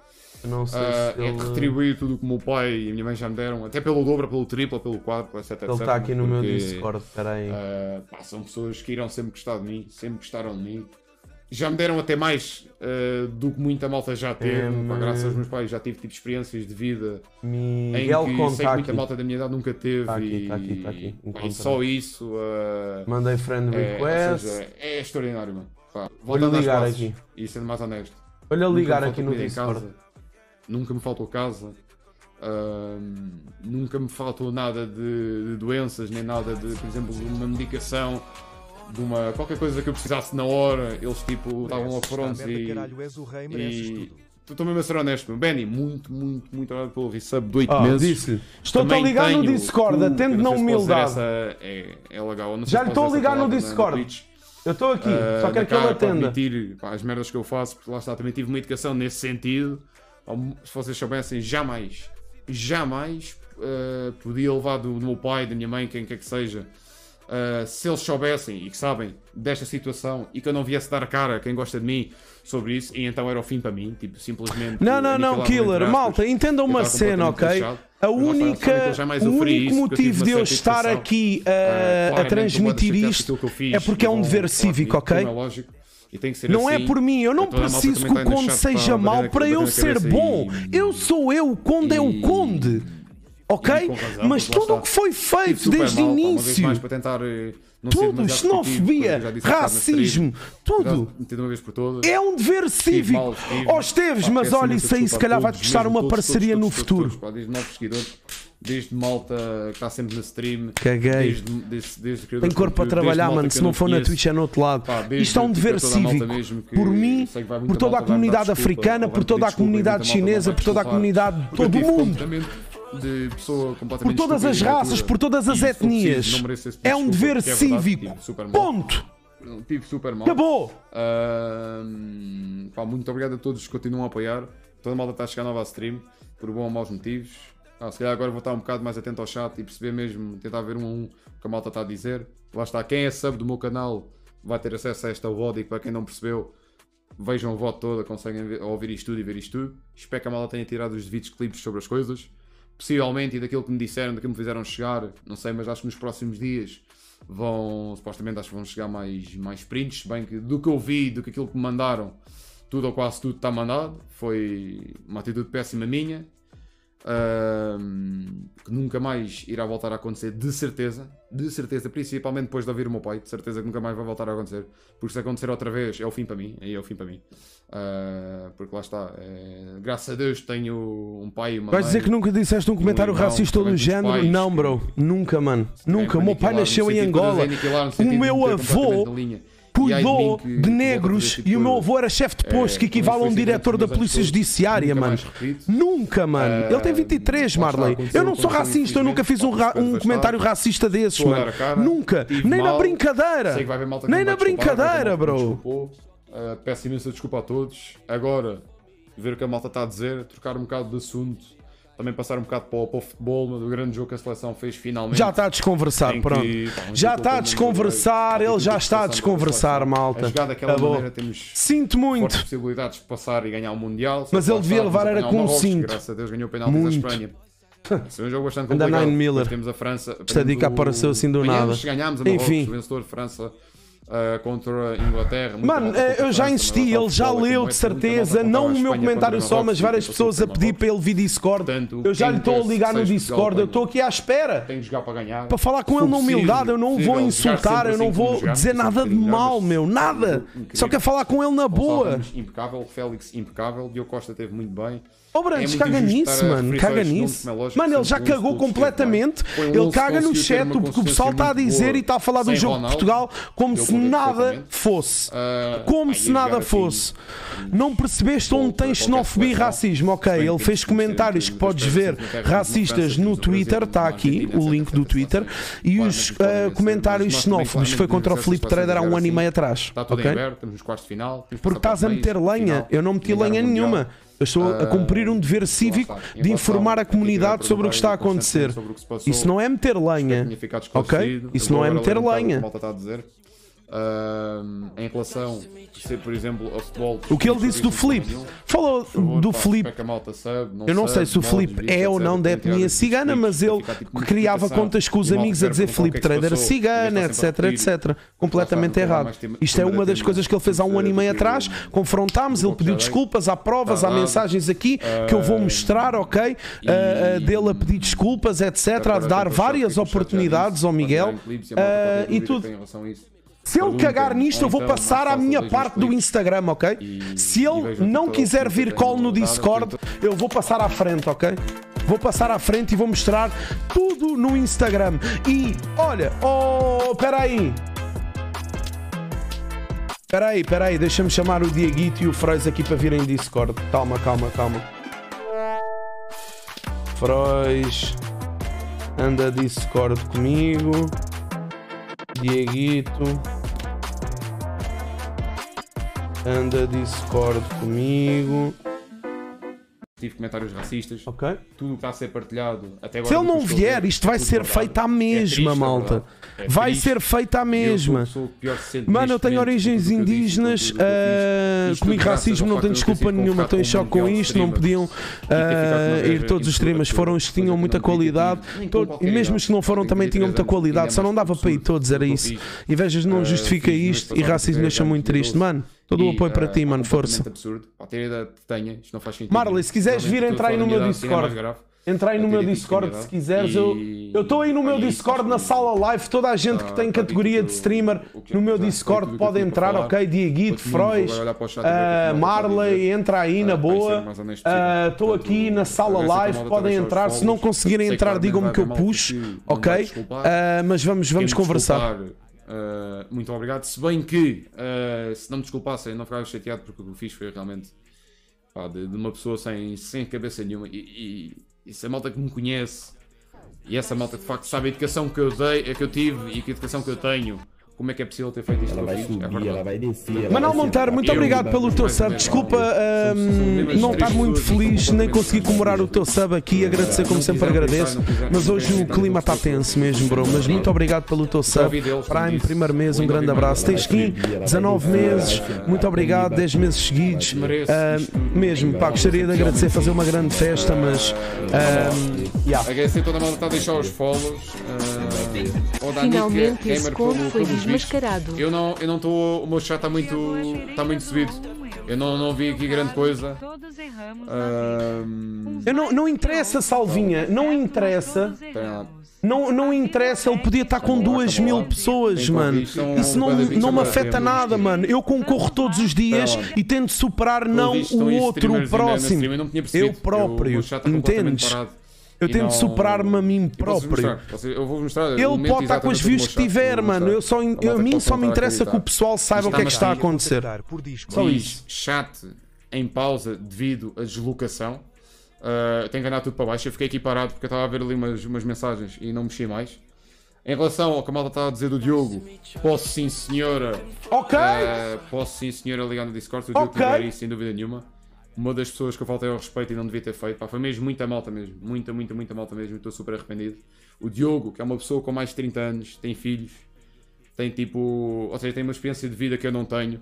C: Eu não sei uh, se é ele... retribuir
A: tudo o que o meu pai e a minha mãe já me deram, até pelo dobro, pelo triplo, pelo quadro, etc. Ele está aqui no porque, meu Discord, peraí. Uh, pá, são pessoas que irão sempre gostar de mim, sempre gostaram de mim já me deram até mais uh, do que muita malta já teve. Um, graças aos meus pais já tive tipo, experiências de vida Miguel em que sei que muita malta da minha idade nunca teve. Está aqui, e, tá aqui, está aqui. e só né? isso. Uh, Mandei friend é, request. Seja, é, é extraordinário, mano. Pá, voltando ligar passos, aqui. e sendo mais honesto. Olha ligar aqui no Discord. Casa, nunca me faltou casa. Uh, nunca me faltou nada de, de doenças, nem nada de, por exemplo, uma medicação de uma qualquer coisa que eu precisasse na hora, eles tipo estavam logo prontos e. Estou mesmo a ser honesto, meu. Benny, muito, muito, muito obrigado pelo resub de 8 oh, ah, meses. Disse. Estou-te a ligar no Discord, atende na humildade. Essa, é, é legal. Já lhe estou a ligar no né, Discord.
B: Eu estou aqui, uh, só quero que ele atenda.
A: Admitir, pá, as merdas que eu faço, porque lá está, também tive uma educação nesse sentido. Se vocês soubessem, jamais, jamais uh, podia levar do, do meu pai, da minha mãe, quem quer que seja, Uh, se eles soubessem e que sabem desta situação e que eu não viesse dar cara a quem gosta de mim sobre isso, e então era o fim para mim, tipo, simplesmente. Não, não, não, Killer, malta, entendam uma cena, ok? A única, o único motivo
B: de eu estar aqui ah, ah, a, a transmitir isto é porque é um dever cívico, ok?
A: não é assim. por mim, eu não então é preciso que o Conde seja mau para, eu ser bom.
B: eu sou eu, o Conde é o Conde. Ok? Razão, mas tudo o que foi tipo, feito desde o início. Mais,
A: tentar, eh, tudo, xenofobia, racismo, tudo. Todas, é um dever cívico. Ó oh, Esteves, pá, mas olha, isso aí se calhar vai-te custar uma todos, parceria todos, no todos, futuro. desde desde malta que está sempre no
B: stream. Caguei. Desde, desde,
A: desde Tem corpo para trabalhar, mano. Se não for na Twitch
B: é no outro lado. Pá, Isto é um tipo, dever cívico. Por mim, por toda a comunidade africana, por toda a comunidade chinesa, por toda a comunidade de todo o mundo
A: de pessoa completamente. Por todas as raças, por todas as etnias. Tipo é um dever é cívico. Ponto! Tive super mal. Acabou! muito obrigado a todos que continuam a apoiar. Toda a malta está a chegar nova stream, por bom ou maus motivos. Ah, se calhar agora vou estar um bocado mais atento ao chat e perceber mesmo, tentar ver um a um o que a malta está a dizer. Lá está, quem é sub do meu canal vai ter acesso a esta VOD e para quem não percebeu, vejam o VOD toda, conseguem ver, ouvir isto tudo e ver isto tudo. Espero que a malta tenha tirado os devidos clipes sobre as coisas possivelmente, e daquilo que me disseram, daquilo que me fizeram chegar, não sei, mas acho que nos próximos dias vão, supostamente, acho que vão chegar mais, mais prints, bem que do que eu vi, do que aquilo que me mandaram, tudo ou quase tudo está mandado. Foi uma atitude péssima minha, que nunca mais irá voltar a acontecer, de certeza, de certeza, principalmente depois de ouvir o meu pai, de certeza que nunca mais vai voltar a acontecer, porque se acontecer outra vez é o fim para mim, aí é o fim para mim, uh, porque lá está, é, graças a Deus tenho um pai e uma Vais dizer que nunca disseste um comentário um irmão, racista do género? Pais, não,
B: bro, nunca, mano, é nunca, o meu pai nasceu em Angola, o meu avô cuidou que, de negros e o meu tipo avô era chefe de posto, é, que equivale a um diretor da Polícia Judiciária, nunca mano. Nunca, mano. Ele tem 23, ah, Marley. Eu não sou racista, eu nunca fiz um, ra um comentário racista desses, mano. Cara, nunca. Nem mal, na brincadeira. Nem na brincadeira, bro.
A: Uh, peço imensa desculpa a todos. Agora, ver o que a malta está a dizer, trocar um bocado de assunto também passar um bocado para o, para o futebol do grande jogo que a seleção fez finalmente. Já
B: está a desconversar, que, pronto. Bom, já está a desconversar, ele já está a desconversar, malta. A jogada daquela é Acabou. maneira temos
A: Sinto muito. possibilidades de passar e ganhar o Mundial. Mas ele devia levar era com um cinto. Graças a Deus ganhou o penalti da Espanha. Esse um jogo bastante complicado. Nine Miller. Temos a França. Esta dica apareceu assim do nada. Ganhamos, ganhamos a é Marrocos, Enfim. vencedor de França uh, contra a Inglaterra.
B: Mano, eh, eu já insisti, ele já leu de certeza, não o meu comentário só, mas várias pessoas a pedir para ele vir Discord. Eu já lhe estou a ligar no Discord, eu estou aqui à espera. Tenho jogar para ganhar. Para falar com ele na humildade, eu não vou insultar, eu não assim vou dizer nada de mal, meu, nada. Só quero falar com ele na boa.
A: Impecável, Félix impecável, Diogo Costa teve muito bem. Obrantes, é caga nisso, mano. Caga nisso. Mano, ele já cagou completamente. Ele caga
B: no chat porque o pessoal está a dizer e está a falar do jogo Ronaldo, de Portugal como se nada fosse. Uh, como se nada fosse. não percebeste onde tem xenofobia e racismo. Ok, ele fez comentários que podes ver racistas no Twitter. Está aqui o link do Twitter. E os eh, comentários xenófobos foi contra o Felipe Trader há um ano e meio atrás. Está tudo aberto,
A: estamos quarto final. Porque estás a meter lenha. Eu não meti lenha nenhuma. Eu estou a cumprir
B: um dever ah, cívico de informar a comunidade sobre o que está a acontecer. Isso não é meter lenha, ok? Isso não é meter lenha.
A: Uh, em relação, sei, por exemplo, ao futebol. O que ele disse do Felipe.
B: Falou favor, do Felipe.
A: É eu não sei se o Felipe é ou não da etnia cigana, mas ele tipo, criava contas com os
B: amigos a dizer Felipe Trader cigana, etc, etc. Completamente é errado. Isto é uma das coisas que ele fez há um ano e meio atrás. Confrontámos, ele pediu desculpas, há provas, há mensagens aqui que eu vou mostrar, ok? Ah, ah, dele a pedir desculpas, etc, a dar várias oportunidades ao Miguel ah, e tudo. Se ele cagar nisto, eu vou então, passar à minha parte do Instagram, ok? Se ele não quiser vir call no Discord, eu vou passar à frente, ok? Vou passar à frente e vou mostrar tudo no Instagram. E olha, oh, peraí. Peraí, peraí, deixa-me chamar o Dieguito e o Freud aqui para virem Discord. Calma, calma, calma. Freud anda Discord comigo. Dieguito anda Discord comigo.
A: Tive comentários racistas. Ok. Tudo que está a ser partilhado até agora. Se ele não vier, é isto vai ser feito
B: à é mesma, é triste, malta. É vai ser feito à mesma. Eu sou, sou pior Mano, eu tenho origens indígenas. Uh, comigo racismo, não tenho desculpa nenhuma. Estou em choque com isto. Não podiam uh, eh, ir todos os streamers. Foram os que tinham muita qualidade. E mesmo os que não foram também tinham muita qualidade. Só não dava para ir todos, era isso. E vejas, não justifica isto. E racismo deixa é muito triste, mano. Todo e, o apoio para eh, ti, é mano, força.
A: absurdo. Pá, ter idade que tenha, isto não faz sentido. Marley, se quiseres vir, entrar aí no meu Discord.
B: Entrar aí no meu Discord se quiseres. Eu estou aí no meu Discord, na sala live. Toda a gente que ah, tem categoria de streamer no meu Discord pode entrar, ok? Dieguito, Frois, é eh, tá Marley, entra aí na ah, é boa. Estou eh, aqui na sala live, podem entrar. Se não conseguirem entrar, digam-me que eu puxo, ok? mas vamos, vamos conversar.
A: Ah, muito obrigado. Se bem que, uh, se não me desculpassem, não ficava chateado porque o que eu fiz foi realmente pá, de, de, uma pessoa sem, sem cabeça nenhuma. E, e, e malta que me conhece, e essa malta que de facto sabe a educação que eu dei, é que eu tive e que a educação que eu tenho, como é que é possível ter feito isto? Ela vai é subir, é ela vai descer.
B: Ela Manal Montar, eh, hum, tá muito obrigado pelo teu sub. Desculpa não estar muito feliz, nem consegui comemorar o teu sub aqui. Agradecer, como sempre, agradeço. Mas hoje o clima está tenso mesmo, bro. Mas muito obrigado pelo teu sub. Prime, primeiro mês, um grande abraço. Tens 19 meses, muito obrigado, 10 meses seguidos. Uh, mesmo, pá, gostaria de agradecer, fazer uma grande festa,
A: mas. Uh, yeah. Agradecer toda a malta a deixar os follows. Uh, ah, Finalmente, esse conto foi desmascarado. Eu não, eu não estou. O meu chat está muito, está muito subido. Eu não, não vi aqui grande coisa.
B: Eu não, não interessa, Salvinha. Não interessa. Não, não interessa, ele podia estar com duas mil pessoas, mano. Isso não, não me afeta nada, mano. Eu concorro todos os dias tá e tento superar não o outro, o próximo.
A: Eu próprio. Tá entendes? Eu tento não... superar-me
B: a mim próprio. Eu vou mostrar.
A: Ele pode estar com as views que
B: tiver, mano. Eu só, eu, a mim só me interessa que o pessoal saiba o que é que está a acontecer. Só isso.
A: Chat em pausa devido à deslocação. Uh, tenho que andar tudo para baixo. Eu fiquei aqui parado porque eu estava a ver ali umas, umas mensagens e não mexi mais. Em relação ao que a malta estava a dizer do Diogo, posso sim senhora. Ok! Uh, posso sim senhora ligar no Discord, o Diogo okay. tiver aí, sem dúvida nenhuma uma das pessoas que eu faltei ao respeito e não devia ter feito. Pá, foi mesmo muita malta mesmo. Muita, muita, muita malta mesmo. Estou super arrependido. O Diogo, que é uma pessoa com mais de 30 anos, tem filhos, tem tipo. Ou seja, tem uma experiência de vida que eu não tenho.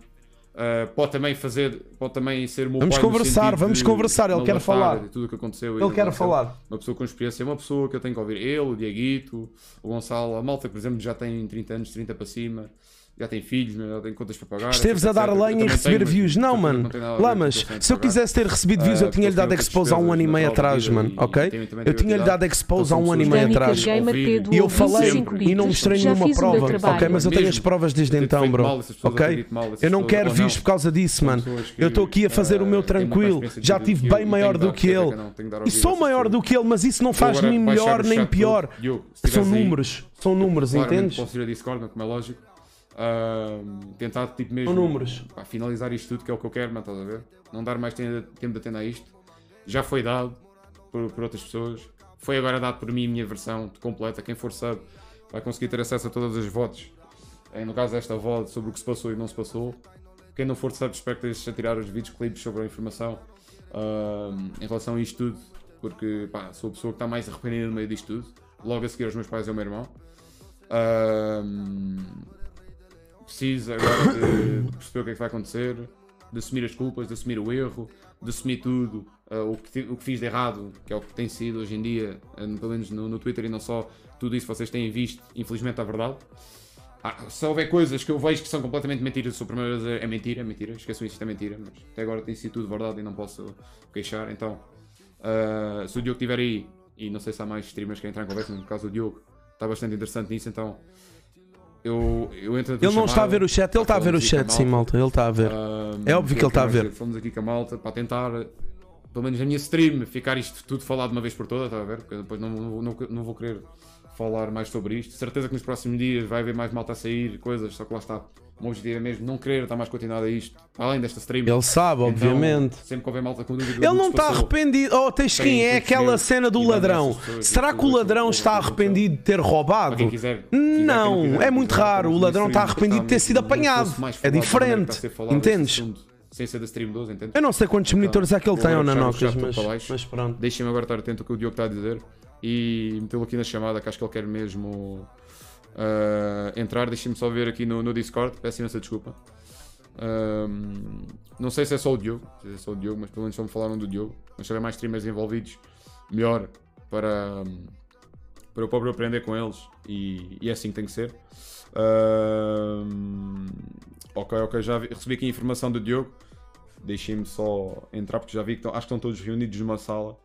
A: Uh, pode também fazer, pode também ser o Vamos conversar, vamos conversar, ele quer falar. tudo o que aconteceu. Ele, ele quer falar. Uma pessoa com experiência é uma pessoa que eu tenho que ouvir. Ele, o Diaguito, o Gonçalo, a malta, por exemplo, já tem 30 anos, 30 para cima já tem filhos, né? já tem contas para pagar. Esteves a dar lenha e receber tenho, views. Não, mano. Lamas, se eu quisesse
B: ter recebido views,
C: eu ah, tinha-lhe dado expose há
D: um ano e meio atrás, mano. Ok? Eu tinha-lhe dado expose há um ano e meio atrás. E eu falei e não mostrei nenhuma prova. Ok? Mas eu tenho as
B: provas desde então, bro. Ok? Eu não quero views por causa disso, mano. Eu estou aqui a fazer o meu tranquilo. Já tive bem maior do que ele. E sou maior do que ele, mas isso não faz nem melhor nem pior. São números. São números, entendes? Posso
A: ir a Discord, como é lógico. Uh, tentar tipo mesmo. números. Pá, finalizar isto tudo, que é o que eu quero, mas estás a ver? Não dar mais tempo de atender a isto. Já foi dado por, por outras pessoas. Foi agora dado por mim a minha versão completa. Quem for sub vai conseguir ter acesso a todas as votos. Eh, no caso desta voz sobre o que se passou e não se passou. Quem não for sub, espero que a tirar os vídeos, clipes sobre a informação em relação a isto tudo. Porque pá, sou a pessoa que está mais arrependida no meio disto tudo. Logo a seguir aos meus pais e ao meu irmão preciso agora de perceber o que é que vai acontecer, de assumir as culpas, de assumir o erro, de assumir tudo, uh, o, que, o que fiz de errado, que é o que tem sido hoje em dia, uh, pelo menos no, no, Twitter e não só, tudo isso vocês têm visto, infelizmente, a verdade. Ah, se houver coisas que eu vejo que são completamente mentiras, sou primeiro a dizer é mentira, é mentira, esqueçam isso, isto é mentira, mas até agora tem sido tudo verdade e não posso queixar, então uh, se o Diogo estiver aí, e não sei se há mais streamers que entrar em conversa, no caso o Diogo, está bastante interessante nisso, então eu, eu entro Ele não está a ver o chat, ele está a ver o chat, sim, malta.
B: Ele está a ver. é óbvio que ele é está a ver.
A: Fomos aqui com a malta para tentar, pelo menos na minha stream, ficar isto tudo falado de uma vez por todas, está a ver? Porque depois não, não, não, não vou querer falar mais sobre isto. Certeza que nos próximos dias vai haver mais malta a sair, coisas, só que lá está. O meu objetivo é mesmo não querer está mais continuado a isto, além desta stream. Ele sabe, então, obviamente. Sempre que houver malta com dúvida. Ele não está
B: arrependido. Oh, tens quem? É aquela cena do ladrão. Será que o ladrão está arrependido de ter roubado? Quem quiser,
C: quiser, não, quem quiser, é muito raro. O ladrão está arrependido de ter sido apanhado. É diferente. Entendes?
A: sem ser da Stream 12, entende? Eu não sei quantos então, monitores é que ele tem ou não Nokia, mas, mas, pronto. Deixem-me agora estar atento ao que o Diogo está a dizer e metê-lo aqui na chamada, que acho que ele quer mesmo uh, entrar. Deixem-me só ver aqui no, no Discord, peço imensa desculpa. Um, não sei se é só o Diogo, se é só o Diogo, mas pelo menos só me falaram do Diogo. Mas se houver mais streamers envolvidos, melhor para, para eu próprio aprender com eles e, e é assim que tem que ser. Um, ok, ok, já vi, recebi aqui a informação do Diogo. Deixem-me só entrar porque já vi que estão, acho que estão todos reunidos numa sala.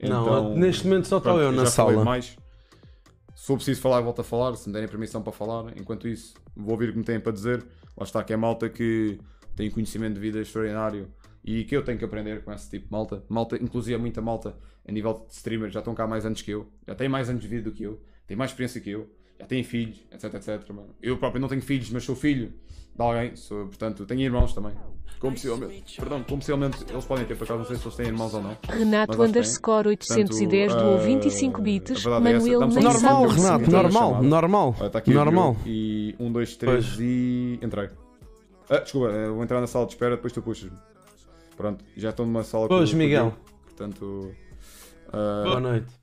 A: Não, então, neste momento só estou eu na sala. Mais. Se for preciso falar, volto a falar. Se me derem permissão para falar, enquanto isso, vou ouvir o que me têm para dizer. Lá está que é malta que tem conhecimento de vida extraordinário e que eu tenho que aprender com esse tipo de malta. Malta, inclusive, é muita malta a nível de streamer já estão cá mais antes que eu, já têm mais anos de vida do que eu, têm mais experiência que eu já têm filhos, etc, etc. Mano. Eu próprio não tenho filhos, mas sou filho de alguém, sou, portanto, tenho irmãos também. Como possivelmente, perdão, como possivelmente eles podem ter, por acaso, não sei se eles têm irmãos ou não. Renato underscore 810 doou 25 bits, Manuel é nem Normal, Renato, normal, normal,
B: Olha, tá aqui normal.
A: E 1, 2, 3 e entrei. Ah, desculpa, eh, vou entrar na sala de espera, depois tu puxas-me. Pronto, já estou numa sala... Pois, Miguel. portanto...
B: Uh... Boa ah, noite.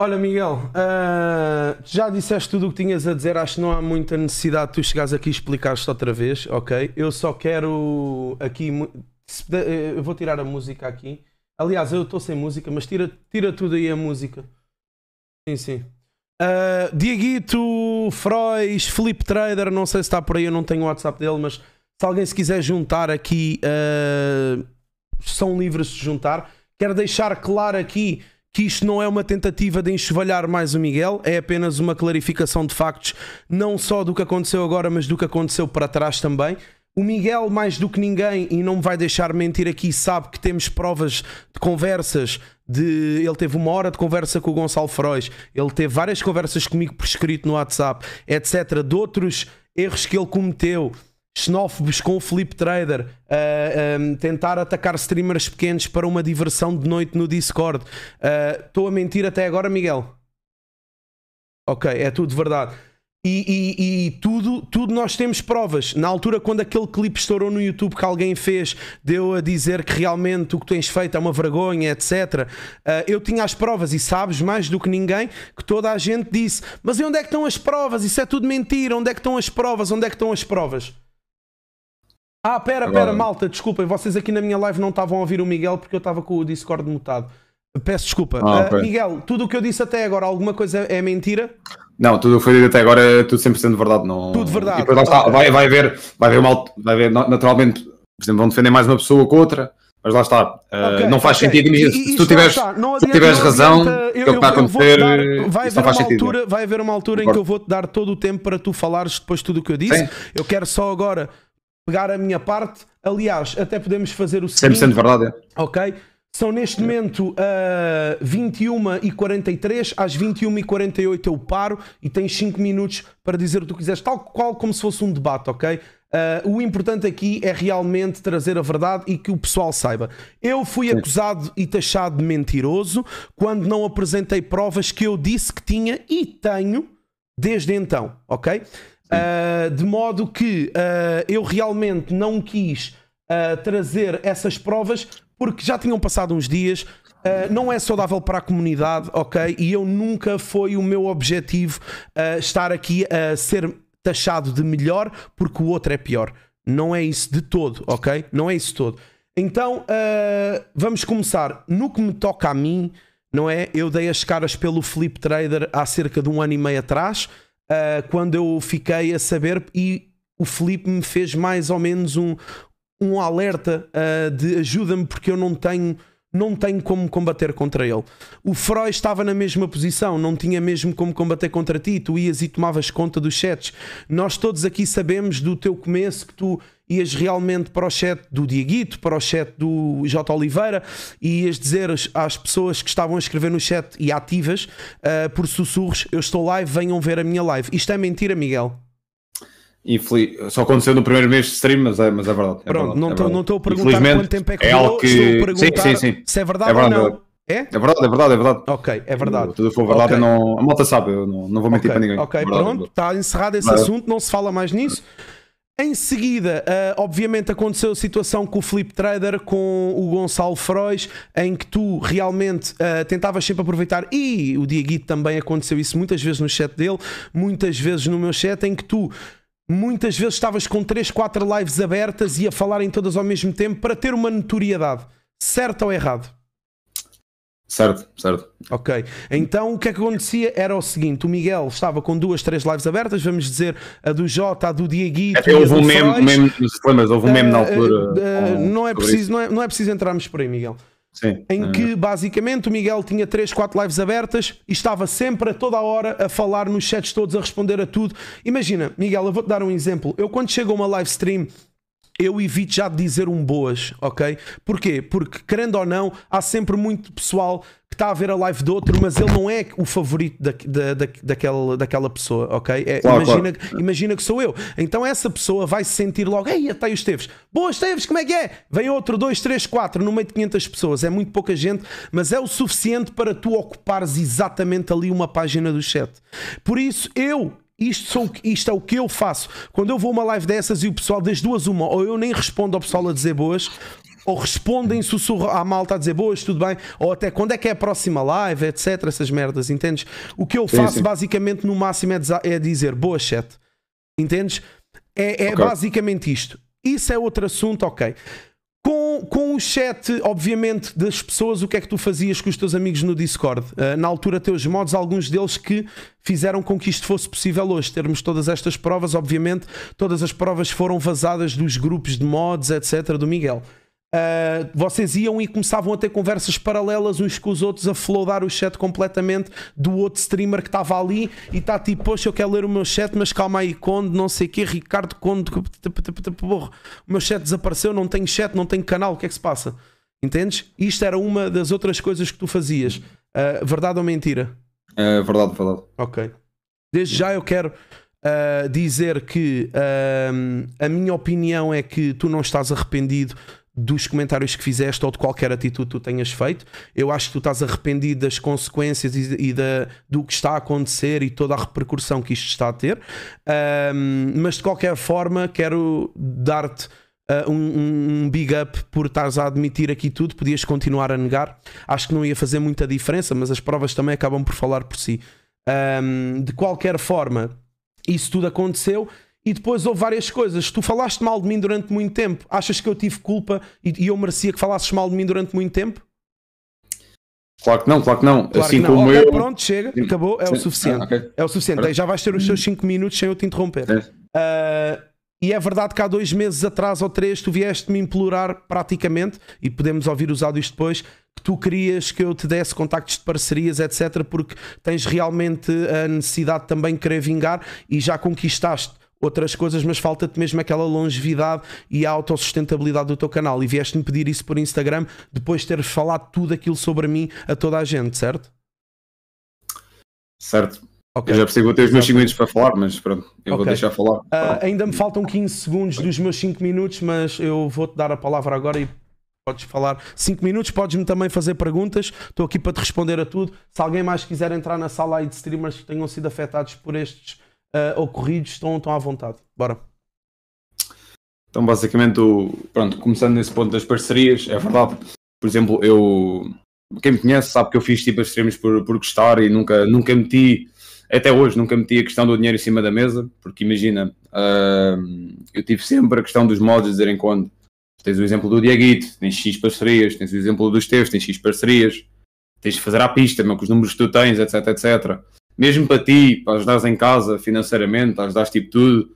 B: Olha, Miguel, uh, já disseste tudo o que tinhas a dizer, acho que não há muita necessidade de tu chegares aqui e explicares-te outra vez, ok? Eu só quero aqui. Eh, eu vou tirar a música aqui. Aliás, eu estou sem música, mas tira, tira tudo aí a música. Sim, sim. Uh, Dieguito, Frois, Felipe Trader, não sei se está por aí, eu não tenho o WhatsApp dele, mas se alguém se quiser juntar aqui, uh, são livres de juntar. Quero deixar claro aqui que isto não é uma tentativa de enchevalhar mais o Miguel, é apenas uma clarificação de factos, não só do que aconteceu agora, mas do que aconteceu para trás também. O Miguel, mais do que ninguém, e não me vai deixar mentir aqui, sabe que temos provas de conversas. De, ele teve uma hora de conversa com o Gonçalo Frois, ele teve várias conversas comigo por escrito no WhatsApp, etc. De outros erros que ele cometeu, xenófobos com o Flip Trader, uh, eh, um, eh, tentar atacar streamers pequenos para uma diversão de noite no Discord. Estou uh, a mentir até agora, Miguel? Ok, é tudo verdade. E, e, e, tudo, tudo nós temos provas. Na altura, quando aquele clipe estourou no YouTube que alguém fez, deu a dizer que realmente o que tens feito é uma vergonha, etc. Uh, eh, eu tinha as provas e sabes mais do que ninguém que toda a gente disse: Mas e onde é que estão as provas? Isso é tudo mentira. Onde é que estão as provas? Onde é que estão as provas? Ah, pera, pera, Agora... malta, desculpem, vocês aqui na minha live não estavam a ouvir o Miguel porque eu estava com o Discord mutado. Peço desculpa. Ah, ah okay. uh, Miguel, tudo o que eu disse até agora, alguma coisa é mentira?
A: Não, tudo o que foi dito até agora é tudo 100% verdade. Não... Tudo verdade. E depois lá está, okay. vai, vai haver, vai ver Malta vai haver naturalmente, por exemplo, vão defender mais uma pessoa com outra. Mas lá está, uh, okay, não faz sentido. E, se tu tiveres,
B: adianta, se tiveres razão, o que está é a acontecer não faz sentido. altura, vai haver uma altura em que eu vou-te dar todo o tempo para tu falares depois de tudo o que eu disse. Sim. Eu quero só agora pegar a minha parte. Aliás, até podemos fazer o seguinte. 100% verdade. É. Ok? São neste momento uh, ah, 21 e 43 às 21 e 48 eu paro e tens 5 minutos para dizer o que tu quiseres, tal qual como se fosse um debate, ok? Uh, o importante aqui é realmente trazer a verdade e que o pessoal saiba. Eu fui acusado e taxado de mentiroso quando não apresentei provas que eu disse que tinha e tenho desde então, ok? Uh, de modo que uh, eu realmente não quis uh, trazer essas provas porque já tinham passado uns dias. não é saudável para a comunidade, ok? E eu nunca foi o meu objetivo estar aqui a ser taxado de melhor porque o outro é pior. Não é isso de todo, ok? Não é isso todo. Então vamos começar. No que me toca a mim, não é? Eu dei as caras pelo Flip Trader há cerca de um ano e meio atrás uh, quando eu fiquei a saber e o Felipe me fez mais ou menos um, um alerta uh, de ajuda-me porque eu não tenho não tenho como combater contra ele. O Freud estava na mesma posição, não tinha mesmo como combater contra ti. Tu ias e tomavas conta dos chats. Nós todos aqui sabemos do teu começo que tu ias realmente para o chat do Diaguito para o chat do J. Oliveira, e ias dizer às pessoas que estavam a escrever no chat e ativas uh, por sussurros: Eu estou live, venham ver a minha live. Isto é mentira, Miguel.
A: infli Só aconteceu no primeiro mês de stream, mas é, mas é verdade. É Pronto, verdade, não estou é a perguntar quanto tempo é que é durou, que... estou a perguntar sim, sim, sim. se é verdade, é verdade ou não. É, é? É verdade, é verdade, é verdade. Ok, é verdade. Tudo foi verdade, okay. não, a malta sabe, eu não, não vou mentir okay, para ninguém. Ok, é é pronto,
B: está encerrado esse mas... assunto, não se fala mais nisso. Em seguida, uh, obviamente aconteceu a situação com o Flip Trader, com o Gonçalo Frois, em que tu realmente uh, tentavas sempre aproveitar, e o Diaguito também aconteceu isso muitas vezes no chat dele, muitas vezes no meu chat, em que tu muitas vezes estavas com 3, 4 lives abertas e a falarem todas ao mesmo tempo para ter uma notoriedade, certo ou errado? Certo, certo. Ok, então o que é que acontecia era o seguinte: o Miguel estava com duas, três lives abertas, vamos dizer, a do Jota, a do Dieguito. Até houve um meme, meme,
A: houve um meme na ah, altura. Uh, uh, não, é preciso,
B: não, é, não é preciso entrarmos por aí, Miguel. Sim. Em que basicamente o Miguel tinha 3, 4 lives abertas e estava sempre a toda a hora a falar nos chats todos, a responder a tudo. Imagina, Miguel, eu vou-te dar um exemplo. Eu quando chego a uma live stream eu evito já de dizer um boas, ok? Porquê? Porque, querendo ou não, há sempre muito pessoal que está a ver a live do outro, mas ele não é o favorito da, da, da, daquela, daquela pessoa, ok? É, claro, imagina, claro. imagina que sou eu. Então essa pessoa vai se sentir logo, ei, até os Teves. Boas, Teves, como é que é? Vem outro, dois, três, quatro, no meio de 500 pessoas. É muito pouca gente, mas é o suficiente para tu ocupares exatamente ali uma página do chat. Por isso, eu isto, sou, isto é o que eu faço. Quando eu vou a uma live dessas e o pessoal, das duas, uma, ou eu nem respondo ao pessoal a dizer boas, ou respondem sussurro à malta a dizer boas, tudo bem, ou até quando é que é a próxima live, etc. Essas merdas, entendes? O que eu faço sim, sim. basicamente no máximo é, é dizer boas chat, entendes? É, é okay. basicamente isto. Isso é outro assunto, ok com, o chat, obviamente, das pessoas, o que é que tu fazias com os teus amigos no Discord? Uh, na altura, teus mods, alguns deles que fizeram com que isto fosse possível hoje, termos todas estas provas, obviamente, todas as provas foram vazadas dos grupos de mods, etc., do Miguel. Uh, vocês iam e começavam a ter conversas paralelas uns com os outros, a flodar o chat completamente do outro streamer que estava ali e está tipo, poxa, eu quero ler o meu chat, mas calma aí, Conde, não sei o quê, Ricardo Conde, tipo, tipo, tipo, porra, o meu chat desapareceu, não tenho chat, não tenho canal, o que é que se passa? Entendes? Isto era uma das outras coisas que tu fazias. Uh, verdade ou mentira?
A: É verdade, verdade.
B: Ok. Desde já eu quero uh, dizer que a minha opinião é que tu não estás arrependido dos comentários que fizeste ou de qualquer atitude que tu tenhas feito. Eu acho que tu estás arrependido das consequências e, e da, do que está a acontecer e toda a repercussão que isto está a ter. Um, mas de qualquer forma, quero dar-te. Uh, um, um, big up por estares a admitir aqui tudo, podias continuar a negar. Acho que não ia fazer muita diferença, mas as provas também acabam por falar por si. Um, de qualquer forma, isso tudo aconteceu e depois houve várias coisas. Tu falaste mal de mim durante muito tempo. Achas que eu tive culpa e, eu merecia que falasses mal de mim durante muito tempo?
A: Claro que não, claro que não. Claro assim que não. como eu. Pronto, chega, acabou, é Sim. o suficiente. Ah, okay.
B: É o suficiente. Aí já vais ter os teus 5 uhum. minutos sem eu te interromper. É. Uh, e é verdade que há dois meses atrás ou três tu vieste-me implorar praticamente, e podemos ouvir os áudios depois, que tu querias que eu te desse contactos de parcerias, etc., porque tens realmente a necessidade de também querer vingar e já conquistaste outras coisas, mas falta-te mesmo aquela longevidade e a autossustentabilidade do teu canal. E vieste-me pedir isso por Instagram depois de teres falado tudo aquilo sobre mim a toda a gente, certo?
A: Certo. Okay. Eu já percebo, vou ter os meus 5 minutos para falar, mas pronto, eu okay. vou deixar falar.
B: Uh, ainda me faltam 15 segundos dos meus 5 minutos, mas eu vou-te dar a palavra agora e podes falar 5 minutos, podes-me também fazer perguntas, estou aqui para te responder a tudo. Se alguém mais quiser entrar na sala aí de streamers que tenham sido afetados por estes uh, ocorridos estão, estão à vontade. Bora. Então,
A: basicamente, o, pronto, começando nesse ponto das parcerias, é verdade. Por exemplo, eu. Quem me conhece sabe que eu fiz tipo streams por, por gostar e nunca, nunca meti, até hoje, nunca meti a questão do dinheiro em cima da mesa, porque imagina, uh, eu tive sempre a questão dos mods dizerem quando. Tens o exemplo do Diaguito, tens X parcerias, tens o exemplo dos teus, tens X parcerias, tens de fazer à pista, com os números que tu tens, etc, etc mesmo para ti, para ajudares em casa financeiramente, para ajudares tipo tudo,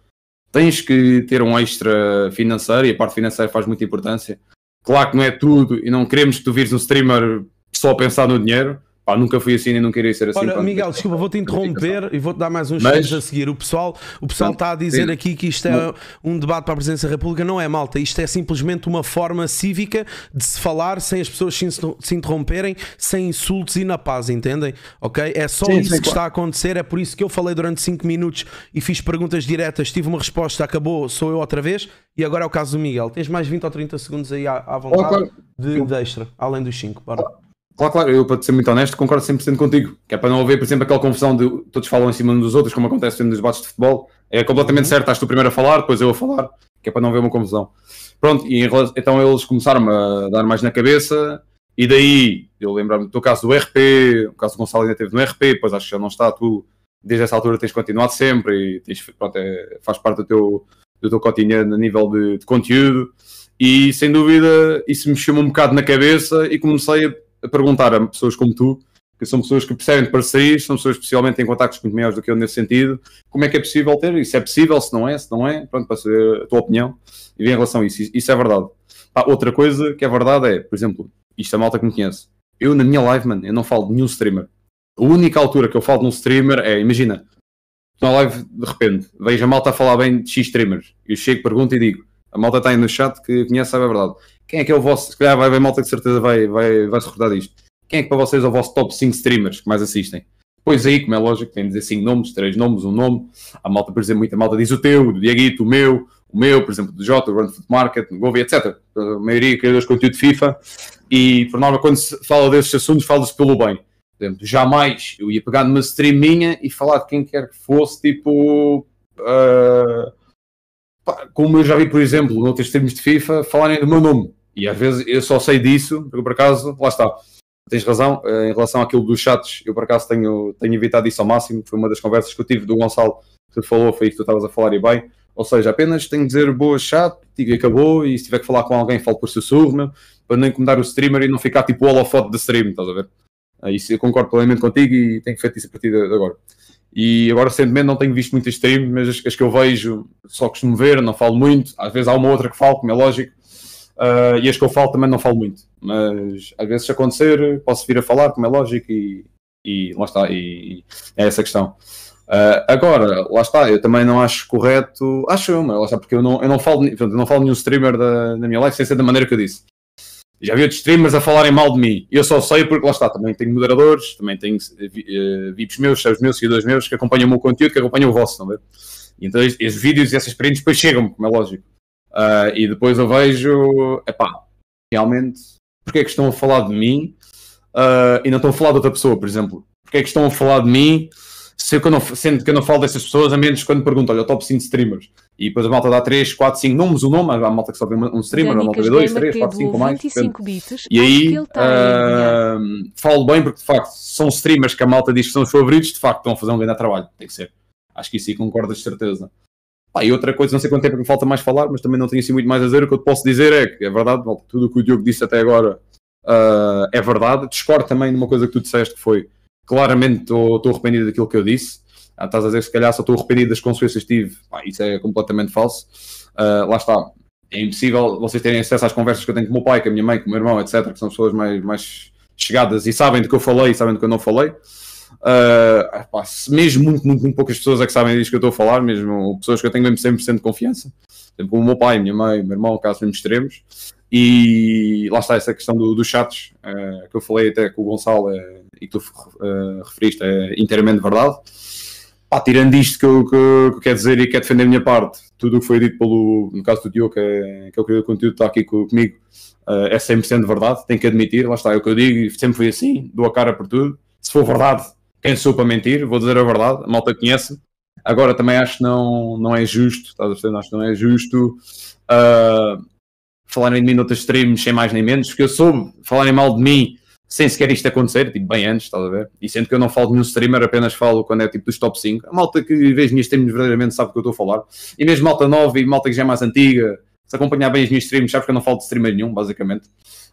A: tens que ter um extra financeiro e a parte financeira faz muita importância. Claro que não é tudo e não queremos que tu vires um streamer só a pensar no dinheiro, Pá, nunca fui assim e não queria ser assim. Ora,
B: Miguel, desculpa, vou-te interromper e vou-te dar mais uns Mas, segundos a seguir. O pessoal, o pessoal está a dizer sim, aqui que isto é um debate para a presidência da República. Não é, malta. Isto é simplesmente uma forma cívica de se falar sem as pessoas se interromperem, sem insultos e na paz, entendem? Ok? É só sim, isso sim, que claro. está a acontecer. É por isso que eu falei durante 5 minutos e fiz perguntas diretas. Tive uma resposta, acabou, sou eu outra vez. E agora é o caso do Miguel. Tens mais 20 ou 30 segundos aí à, à vontade oh, claro. de, de, extra, além dos 5. Bora.
A: Claro, claro, eu para ser muito honesto concordo 100% contigo, que é para não haver, por exemplo, aquela confusão de todos falam em cima uns dos outros, como acontece nos debates de futebol. É completamente uhum. certo, estás tu primeiro a falar, depois eu a falar, que é para não haver uma confusão. Pronto, e relação, então eles começaram a dar mais na cabeça, e daí eu lembro-me do caso do RP, o caso do Gonçalo ainda teve no RP, pois acho que já não está, tu desde essa altura tens continuado sempre e tens, pronto, é, faz parte do teu, do teu cotidiano a nível de, de conteúdo, e sem dúvida isso mexeu-me um bocado na cabeça e comecei a a perguntar a pessoas como tu, que são pessoas que percebem de parcerias, são pessoas especialmente em contactos muito maiores do que eu nesse sentido, como é que é possível ter, isso é possível, se não é, se não é, pronto, para saber a tua opinião e em relação a isso, isso é verdade. Pá, outra coisa que é verdade é, por exemplo, isto é malta que me conhece, eu na minha live, mano, eu não falo de nenhum streamer. A única altura que eu falo de um streamer é, imagina, na live, de repente, vejo a malta a falar bem de X streamers, eu chego, pergunto e digo, a malta está aí no chat que conhece, sabe a verdade. Quem é que é o vosso. Se calhar vai ver malta que certeza vai, vai, vai se recordar disto. Quem é que para vocês é o vosso top 5 streamers que mais assistem? Pois aí, como é lógico, tem de dizer 5 nomes, 3 nomes, um nome. A malta, por exemplo, muita malta diz o teu, o do Diaguito, o meu, o meu, por exemplo, do Jota, o Run Food Market, o Govi, etc. A maioria criadores de conteúdo de FIFA. E, por norma, quando se fala desses assuntos, fala-se pelo bem. Por exemplo, jamais eu ia pegar numa stream minha e falar de quem quer que fosse, tipo. Uh, pá, como eu já vi, por exemplo, noutros streams de FIFA, falarem do meu nome. E às vezes eu só sei disso, porque por acaso, lá está, tens razão, eh, em relação àquilo dos chats, eu por acaso tenho, tenho evitado isso ao máximo, foi uma das conversas que eu tive do Gonçalo, que falou, foi isso que tu estavas a falar e bem, ou seja, apenas tenho de dizer boa chat e acabou, e se tiver que falar com alguém, falo por sussurro, meu, para não incomodar o streamer e não ficar tipo o holofote de stream, estás a ver? É isso eu concordo plenamente contigo e tenho feito isso a partir de agora. E agora, recentemente, não tenho visto muitas streams, mas as, as, que eu vejo só costumo ver, não falo muito. Às vezes há uma outra que falo, como é lógico, Uh, e as que eu falo também não falo muito, mas às vezes se acontecer posso vir a falar, como é lógico, e, e lá está, e, é essa questão. Uh, agora, lá está, eu também não acho correto, acho eu, mas lá está, porque eu não, eu não falo, eu não falo nenhum streamer da, da minha live sem ser da maneira que eu disse. Já vi outros streamers a falarem mal de mim, eu só sei porque lá está, também tenho moderadores, também tenho uh, eh, VIPs eh, meus, sabes meus, seguidores meus que acompanham o meu conteúdo, que acompanham o vosso, não é? Então esses vídeos e essas experiências depois chegam, como é lógico. Uh, e depois eu vejo, epá, realmente, porque é que estão a falar de mim uh, e não estão a falar de outra pessoa, por exemplo? Porque é que estão a falar de mim se eu não, sendo que eu não falo dessas pessoas, a menos quando pergunto, olha, o top 5 streamers. E depois a malta dá 3, 4, 5 nomes, o nome, a malta que só vê um streamer, a malta vê 2, 3, 4, 5 mais. Bits, e aí uh, falo bem porque de facto são streamers que a malta diz que são os favoritos, de facto estão a fazer um grande trabalho, tem que ser. Acho que isso aí concordas de certeza. Ah, e outra coisa, não sei quanto tempo é me falta mais falar, mas também não tenho assim muito mais a dizer. O que eu te posso dizer é que é verdade, tudo o que o Diogo disse até agora uh, é verdade. Discordo também numa coisa que tu disseste que foi claramente estou arrependido daquilo que eu disse. Ah, estás a dizer que se calhar só estou arrependido das consequências que tive. Ah, isso é completamente falso. Uh, lá está. É impossível vocês terem acesso às conversas que eu tenho com o meu pai, com a minha mãe, com o meu irmão, etc., que são pessoas mais, mais chegadas e sabem do que eu falei e sabem do que eu não falei. Uh, pá, mesmo muito, muito, muito, poucas pessoas é que sabem disso que eu estou a falar, mesmo pessoas que eu tenho mesmo 100% de confiança, como o meu pai, minha mãe, meu irmão, caso mesmo extremos. E lá está essa questão do, dos chats, uh, que eu falei até com o Gonçalo eh, e que tu ah, referiste, é inteiramente verdade. Pá, tirando isto que eu, que, que eu quero dizer e quero defender a minha parte, tudo o que foi dito pelo, no caso do Diogo, que é, que é o criador de conteúdo, está aqui comigo, uh, é 100% verdade, tenho que admitir, lá está, é o que eu digo, sempre foi assim, dou a cara por tudo. Se for verdade, quem sou para mentir, vou dizer a verdade, a malta conhece. Agora também acho que não, não é justo, estás a perceber? Acho que não é justo uh, falarem de mim noutras streams sem mais nem menos, porque eu soube falarem mal de mim sem sequer isto acontecer, tipo, bem antes, estás a ver? E sendo que eu não falo de nenhum streamer, apenas falo quando é tipo dos top 5. A malta que vê as minhas streams verdadeiramente sabe do que eu estou a falar. E mesmo malta nova e malta que já é mais antiga, se acompanhar bem as minhas streams, sabes que eu não falo de streamer nenhum, basicamente.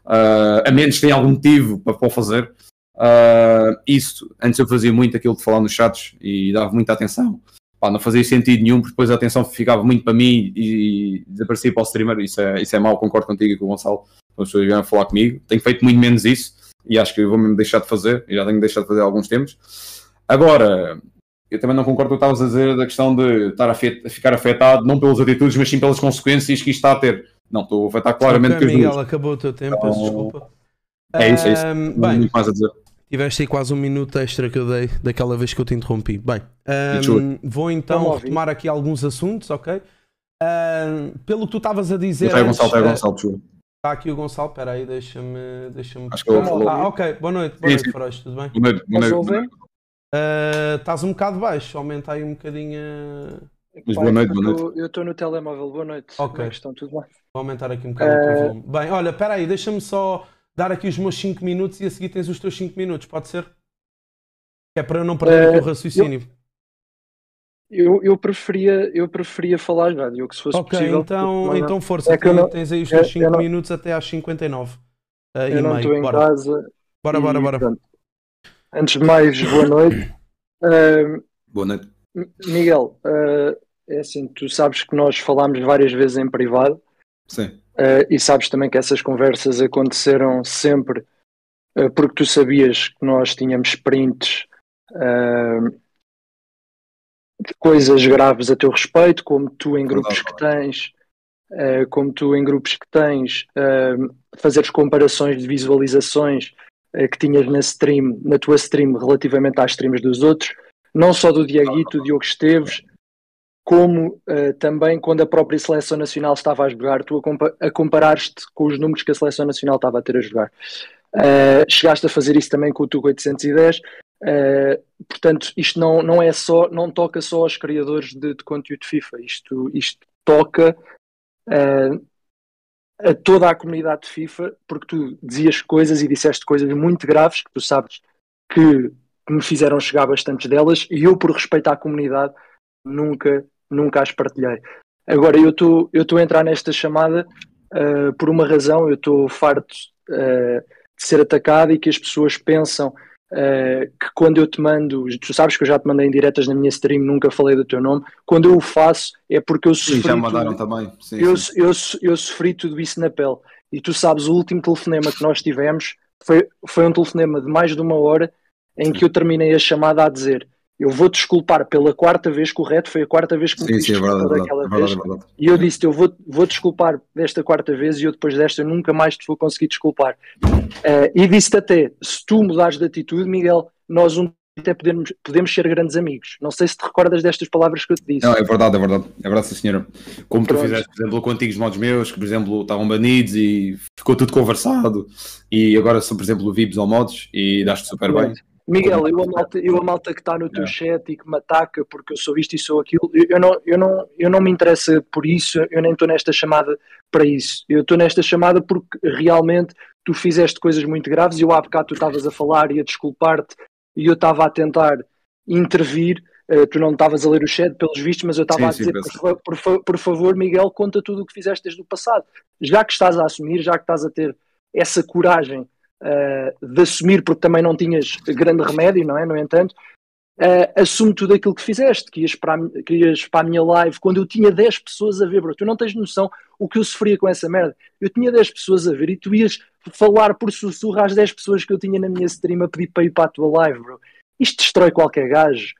A: Uh, a menos que tenha algum motivo para, para o fazer. Uh, isso, antes eu fazia muito aquilo de falar nos chats e dava muita atenção. Pá, não fazia sentido nenhum, porque depois a atenção ficava muito para mim e, e desaparecia para o streamer. Isso é, isso é mau, concordo contigo e com o Gonçalo. As pessoas vieram falar comigo. Tenho feito muito menos isso e acho que vou mesmo deixar de fazer. E já tenho deixado de fazer há alguns tempos. Agora, eu também não concordo com o que estavas a dizer da questão de estar a ficar afetado não pelas atitudes, mas sim pelas consequências que isto está a ter. Não, estou a afetar claramente okay, que Miguel, acabou
B: o teu tempo, então, desculpa. É isso, é isso. Um, bem, muito mais a dizer. Tiveste aí quase um minuto extra que eu dei daquela vez que eu te interrompi. Bem, um, vou então retomar aqui alguns assuntos, ok? Um, pelo que tu estavas a dizer. Está Gonçalo, está Gonçalo, Está aqui o Gonçalo, espera aí, deixa-me. Deixa Acho que eu vou Ah, ok, boa noite, boa noite, Feroz, tudo bem? Boa noite, boa noite. Uh, estás um bocado baixo, aumenta aí um bocadinho. Mas boa é noite, boa noite. Eu estou no telemóvel, boa noite. É ok. Estão tudo bem. Vou aumentar aqui um bocado uh... Ah, o volume. Bem, olha, espera aí, deixa-me só dar aqui os meus 5 minutos e a seguir tens
D: os teus 5 minutos, pode ser? Que é para eu não perder uh, o eh, raciocínio. Eu, eu, preferia, eu preferia falar já, Diogo, se fosse okay, possível. Então, então força, é tens, não, tens aí os é- teus 5 é,
B: minutos até às 59 uh, eh, eu e não meio. Em bora. Casa
D: bora, e, bora, bora. Portanto,
B: antes de mais,
D: boa noite. Uh, boa noite. Miguel, uh, é assim, tu sabes que nós falámos várias vezes em privado. Sim. Uh, e sabes também que essas conversas aconteceram sempre uh, porque tu sabias que nós tínhamos prints uh, de coisas graves a teu respeito, como tu em grupos que tens, como tu em grupos que tens, fazeres comparações de visualizações que tinhas na stream, na tua stream relativamente às streams dos outros, não só do Diaguito, do Diogo Esteves, como uh, também quando a própria seleção nacional estava a jogar, tu a, compa a comparaste com os números que a seleção nacional estava a ter a jogar. Uh, chegaste a fazer isso também com o Tuco 810. Uh, eh, portanto, isto não, não é só, não toca só aos criadores de, de conteúdo FIFA, isto, isto toca a toda a comunidade de FIFA, porque tu dizias coisas e disseste coisas muito graves que tu sabes que me fizeram chegar bastantes delas, e eu, por respeito à comunidade, nunca nunca as partilhei. Agora, eu estou a entrar nesta chamada uh, por uma razão, eu estou farto uh, de ser atacado e que as pessoas pensam uh, que quando eu te mando, tu sabes que eu já te mandei em diretas na minha stream, nunca falei do teu nome, quando eu o faço é porque eu sofri. Sim, já me mandaram tudo, também. Sim, eu, sim. Eu, eu, eu sofri tudo isso na pele. E tu sabes, o último telefonema que nós tivemos foi, foi um telefonema de mais de uma hora em que eu terminei a chamada a dizer eu vou desculpar pela quarta vez, correto? Foi a quarta vez que me disse é daquela é é vez. É e eu disse-te, eu vou, vou desculpar desta quarta vez e eu depois desta nunca mais te vou conseguir desculpar. Uh, e disse-te até, se tu mudares de atitude, Miguel, nós um até podemos, podemos ser grandes amigos. Não sei se te recordas destas palavras que eu te disse. Não, é verdade,
A: é verdade. É verdade, senhora. Como Pronto. tu fizeste, por exemplo, com antigos modos meus, que, por exemplo, estavam banidos e ficou tudo conversado. E agora, são, por exemplo, vibes ou modos e daste super Pronto. bem.
D: Miguel, eu a é malta, eu a é? malta que está no teu não. É. chat e que me ataca porque eu sou isto e sou aquilo, eu, não, eu, não, eu não me interessa por isso, eu nem estou nesta chamada para isso. Eu estou nesta chamada porque realmente tu fizeste coisas muito graves e eu há bocado tu estavas a falar e a desculpar-te e eu estava a tentar intervir. Uh, tu não estavas a ler o chat pelos vistos, mas eu estava a dizer, por, por, fa por favor, Miguel, conta tudo o que fizeste desde o passado. Já que estás a assumir, já que estás a ter essa coragem uh, de assumir, porque também não tinhas grande remédio, não é? No entanto, uh, assume tudo aquilo que fizeste, que ias, para a, que ias para a minha live, quando eu tinha 10 pessoas a ver, bro, tu não tens noção o que eu sofria com essa merda. Eu tinha 10 pessoas a ver e tu ias falar por sussurro às 10 pessoas que eu tinha na minha stream a pedir para ir para a tua live, bro. Isto destrói qualquer gajo.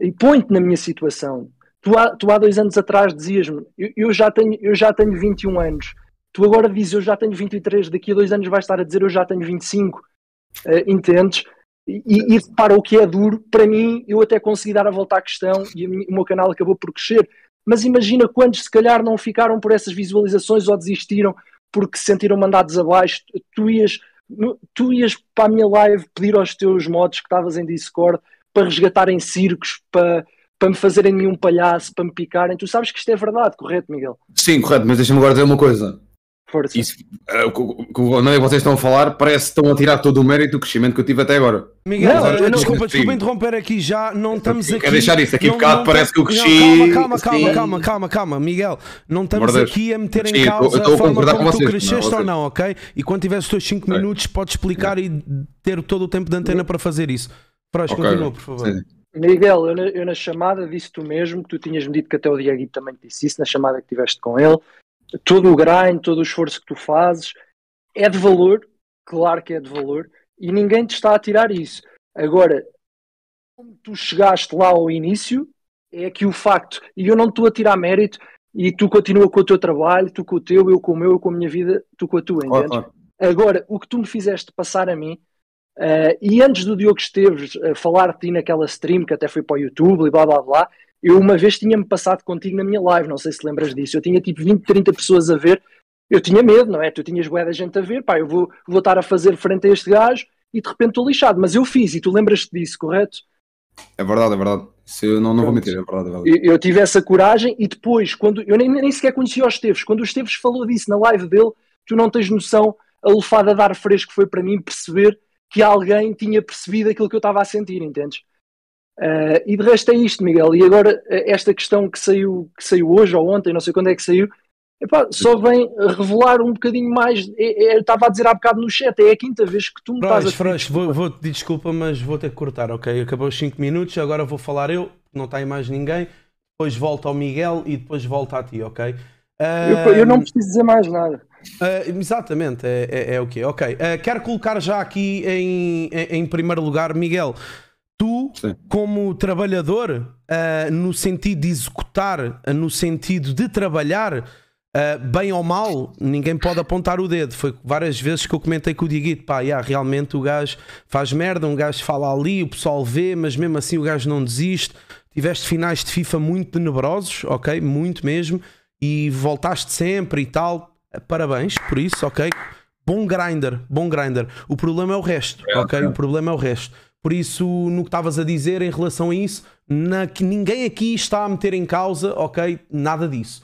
D: E põe-te na minha situação. Tu há, tu há dois anos atrás dizias-me, eu, eu, já tenho, eu já tenho 21 anos, Tu agora dizes eu já tenho 23, daqui a dois anos vais estar a dizer eu já tenho 25. Uh, eh, entendes? E, e para o que é duro, para mim, eu até consegui dar a volta à questão e o meu canal acabou por crescer. Mas imagina quantos, se calhar, não ficaram por essas visualizações ou desistiram porque se sentiram mandados abaixo. Tu ias, tu ias para a minha live pedir aos teus mods que estavas em Discord para resgatarem circos, para, para me fazerem de um palhaço, para me picarem. Tu sabes que isto é verdade, correto, Miguel?
A: Sim, correto, mas deixa-me agora dizer uma coisa. Força. Isso, uh, o que vocês estão a falar parece que estão a tirar todo o mérito do crescimento que eu tive até agora. Miguel, não, não, desculpa, desculpa
B: interromper aqui já, não estamos aqui. Quer deixar isso aqui, não, bocado não, parece que eu cresci. calma, calma, calma, calma, calma, calma, Miguel, não estamos aqui a meter em causa a forma como tu cresceste ou não, ok? E quando tiveres os teus 5 minutos, podes explicar e ter todo o tempo de antena para fazer isso. Próximo, okay. continua, por favor. Sim.
D: Miguel, eu na, eu na chamada disse tu mesmo que tu tinhas medido que até o Diego também disse isso, na chamada que tiveste com ele, todo o grind, todo o esforço que tu fazes é de valor, claro que é de valor, e ninguém te está a tirar isso. Agora, como tu chegaste lá ao início, é que o facto, e eu não estou a tirar mérito, e tu continua com o teu trabalho, tu com o teu, eu com o meu, eu com a minha vida, tu com a tua, entende Oh, oh. Agora, o que tu me fizeste passar a mim, uh, e antes do Diogo Esteves uh, falar de ti naquela stream que até foi para o YouTube e blá blá blá, eu uma vez tinha-me passado contigo na minha live, não sei se lembras disso. Eu tinha tipo 20, 30 pessoas a ver. Eu tinha medo, não é? Tu tinhas bué da gente a ver, pá, eu vou, vou estar a fazer frente a este gajo e de repente estou lixado. Mas eu fiz e tu lembras-te disso, correto?
A: É verdade, é verdade. Se eu não, não vou meter. é verdade, é verdade.
D: Eu, eu, tive essa coragem e depois, quando eu nem, nem sequer conhecia os Esteves, quando o Esteves falou disso na live dele, tu não tens noção a lufada de ar fresco foi para mim perceber que alguém tinha percebido aquilo que eu estava a sentir, entendes? Uh, e de resto é isto, Miguel. E agora, eh, esta questão que saiu, que saiu hoje ou ontem, não sei quando é que saiu, epá, só vem revelar um bocadinho mais. É, é estava a dizer há bocado no chat, é a quinta vez que tu me Pronto, estás a. Franz,
B: vou, vou te pedir desculpa, mas vou ter que cortar, ok? Acabou os 5 minutos, agora vou falar eu, não está aí mais ninguém. Depois volta ao Miguel e depois volta a ti, ok? Uh, eu, eu, não
D: preciso dizer mais nada.
B: Uh, exatamente, é, é, é o okay, que ah, Ok, quero colocar já aqui em, em, em primeiro lugar, Miguel tu, Sim. como trabalhador, uh, no sentido de executar, uh, no sentido de trabalhar, uh, bem ou mal, ninguém pode apontar o dedo. Foi várias vezes que eu comentei com o Diguito: pá, yeah, realmente o gajo faz merda, um gajo fala ali, o pessoal vê, mas mesmo assim o gajo não desiste. Tiveste finais de FIFA muito tenebrosos, ok? Muito mesmo. E voltaste sempre e tal. Parabéns por isso, ok? Bom grinder, bom grinder. O problema é o resto, é, ok? É. O problema é o resto. Por isso, no que estavas a dizer em relação a isso, na, que ninguém aqui está a meter em causa, ok? Nada disso.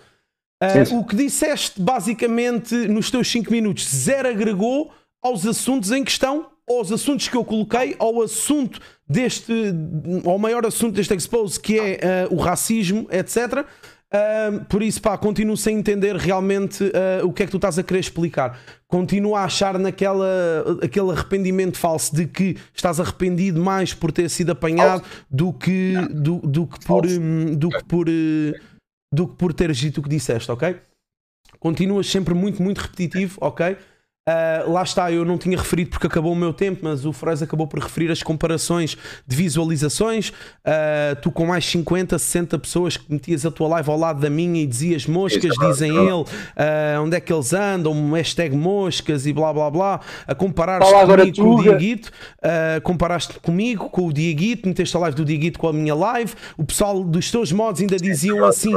B: Uh, o que disseste basicamente nos teus 5 minutos, zero agregou aos assuntos em questão, aos assuntos que eu coloquei, ao assunto deste, ao maior assunto deste expose, que é uh, o racismo, etc por isso, pá, continuo sem entender realmente uh, o que é que tu estás a querer explicar. Continuo a achar naquela aquele arrependimento falso de que estás arrependido mais por ter sido apanhado do que, do, do, que por, hum, do que por eh, do que por teres dito o que disseste, ok? Continuas sempre muito, muito repetitivo, ok? Uh, lá está, eu não tinha referido porque acabou o meu tempo, mas o Freud acabou por referir as comparações de visualizações. Uh, tu com mais 50, 60 pessoas que metias a tua live ao lado da minha e dizias moscas, dizem ele, uh, onde é que eles andam, hashtag moscas e blá blá blá. A comparaste comigo com o Dieguito, comparaste comigo com o Diaguito meteste a live do Diaguito com a minha live. O pessoal dos teus mods ainda diziam assim: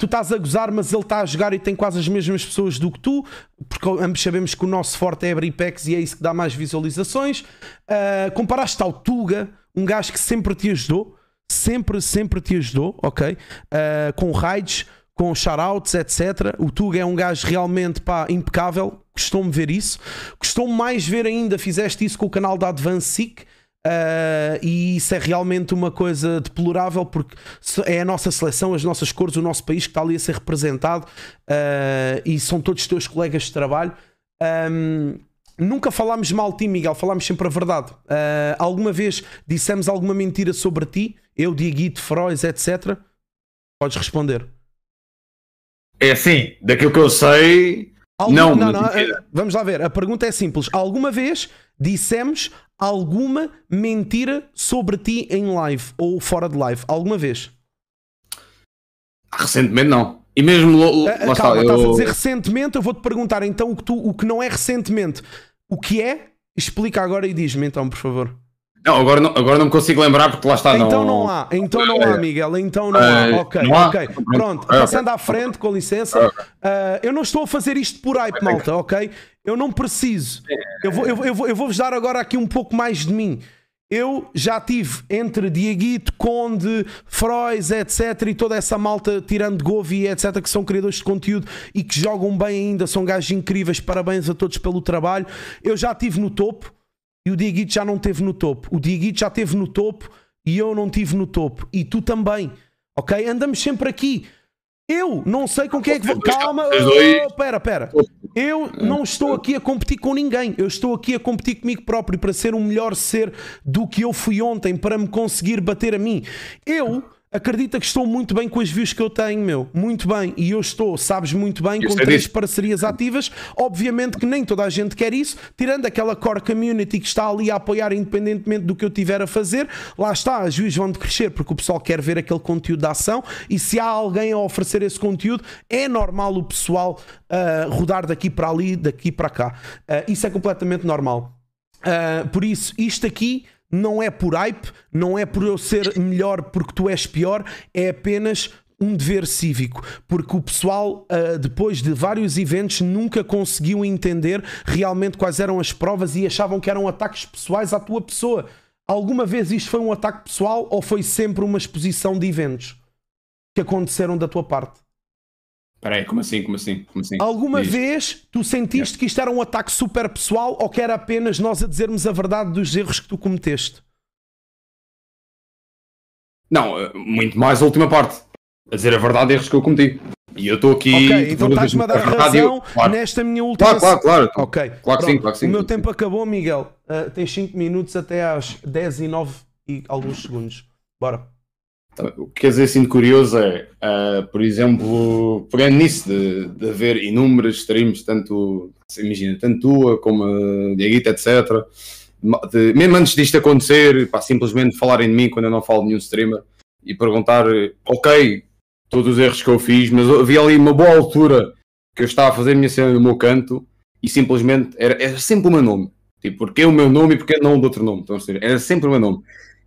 B: tu estás a gozar, mas ele está a jogar e tem quase as mesmas pessoas do que tu, porque ambos sabemos que o nosso nosso forte é abrir packs e é isso que dá mais visualizações. Uh, comparaste ao Tuga, um gajo que sempre te ajudou, sempre, sempre te ajudou, ok? Uh, com raids, com shoutouts, etc. O Tuga é um gajo realmente pá, impecável, costumo ver isso. Costumo mais ver ainda, fizeste isso com o canal da Advance Seek. Uh, e isso é realmente uma coisa deplorável porque é a nossa seleção, as nossas cores, o nosso país que está ali a ser representado uh, e são todos os teus colegas de trabalho um, nunca falámos mal de ti, Miguel, falámos sempre a verdade. Uh, alguma vez dissemos alguma mentira sobre ti? Eu, Dieguito, Frois, etc. Podes responder.
A: É assim, daquilo que eu sei. Algum... Não, não, não, ah,
B: vamos lá ver. A pergunta é simples. Alguma vez dissemos alguma mentira sobre ti em live ou fora de live? Alguma vez?
A: Ah, recentemente não. E mesmo. Ah, lá Calma, está, eu... estás a dizer
B: recentemente, eu vou-te perguntar então o que, tu, o que não é recentemente. O que é? Explica agora e diz-me então, por favor.
A: Não, agora não, agora não me consigo lembrar porque lá está. Então não, não há, então não há, é. Miguel, então não há. Ah, ok, não há. ok. Pronto, passando
B: à frente, com licença. Uh, eu não estou a fazer isto por hype, malta, ok? Eu não preciso. Eu é. vou-vos eu vou, eu vou, eu vou dar agora aqui um pouco mais de mim eu já tive entre Diaguito, Conde, Frois, etc. e toda essa malta, tirando Govi, etc., que são criadores de conteúdo e que jogam bem ainda, são gajos incríveis. Parabéns a todos pelo trabalho. Eu já tive no topo e o Diaguito já não teve no topo. O Diaguito já teve no topo e eu não tive no topo. E tu também, ok? Andamos sempre aqui. Eu não sei com quem é que vou. Calma, oh, pera, pera. Eu não estou aqui a competir com ninguém. Eu estou aqui a competir comigo próprio para ser o melhor ser do que eu fui ontem, para me conseguir bater a mim. Eu Acredita que estou muito bem com as views que eu tenho, meu. Muito bem. E eu estou, sabes muito bem, com três parcerias ativas. Obviamente que nem toda a gente quer isso, tirando aquela core community que está ali a apoiar independentemente do que eu tiver a fazer. Lá está, as views vão decrescer porque o pessoal quer ver aquele conteúdo da ação. E se há alguém a oferecer esse conteúdo, é normal o pessoal uh, rodar daqui para ali, daqui para cá. Uh, isso é completamente normal. Uh, por isso, isto aqui não é por hype, não é por eu ser melhor porque tu és pior, é apenas um dever cívico, porque o pessoal, ah, depois de vários eventos, nunca conseguiu entender realmente quais eram as provas e achavam que eram ataques pessoais à tua pessoa. Alguma vez isto foi um ataque pessoal ou foi sempre uma exposição de eventos que aconteceram da tua parte?
A: Peraí, como assim? Como assim? Como assim? Alguma Diz.
B: vez tu sentiste que isto era um ataque super pessoal ou que era apenas nós a dizermos a verdade dos erros que tu cometeste?
A: Não, eh, muito mais a última parte. A dizer a verdade, erros que eu cometi. E eu estou aqui. Ok, então estás-me a dar a razão claro. nesta
B: minha última. Claro, claro, claro. Ok. Claro que sim, claro que sim. O meu tempo acabou, Miguel. Uh, tens 5 minutos até às 10 e 9 e alguns segundos. Bora.
A: O que quer dizer assim de curioso é, uh, por exemplo, pegando nisso de, de haver inúmeras streams, tanto, imagina, tanto tua como a Diaguita, etc. De, mesmo antes disto acontecer, pá, simplesmente falarem de mim quando eu não falo de nenhum streamer e perguntar, ok, todos os erros que eu fiz, mas havia ali uma boa altura que eu estava a fazer a minha cena no meu canto e simplesmente era, era sempre o meu nome. Tipo, porque é o meu nome e porque não o outro nome? Então, era sempre o meu nome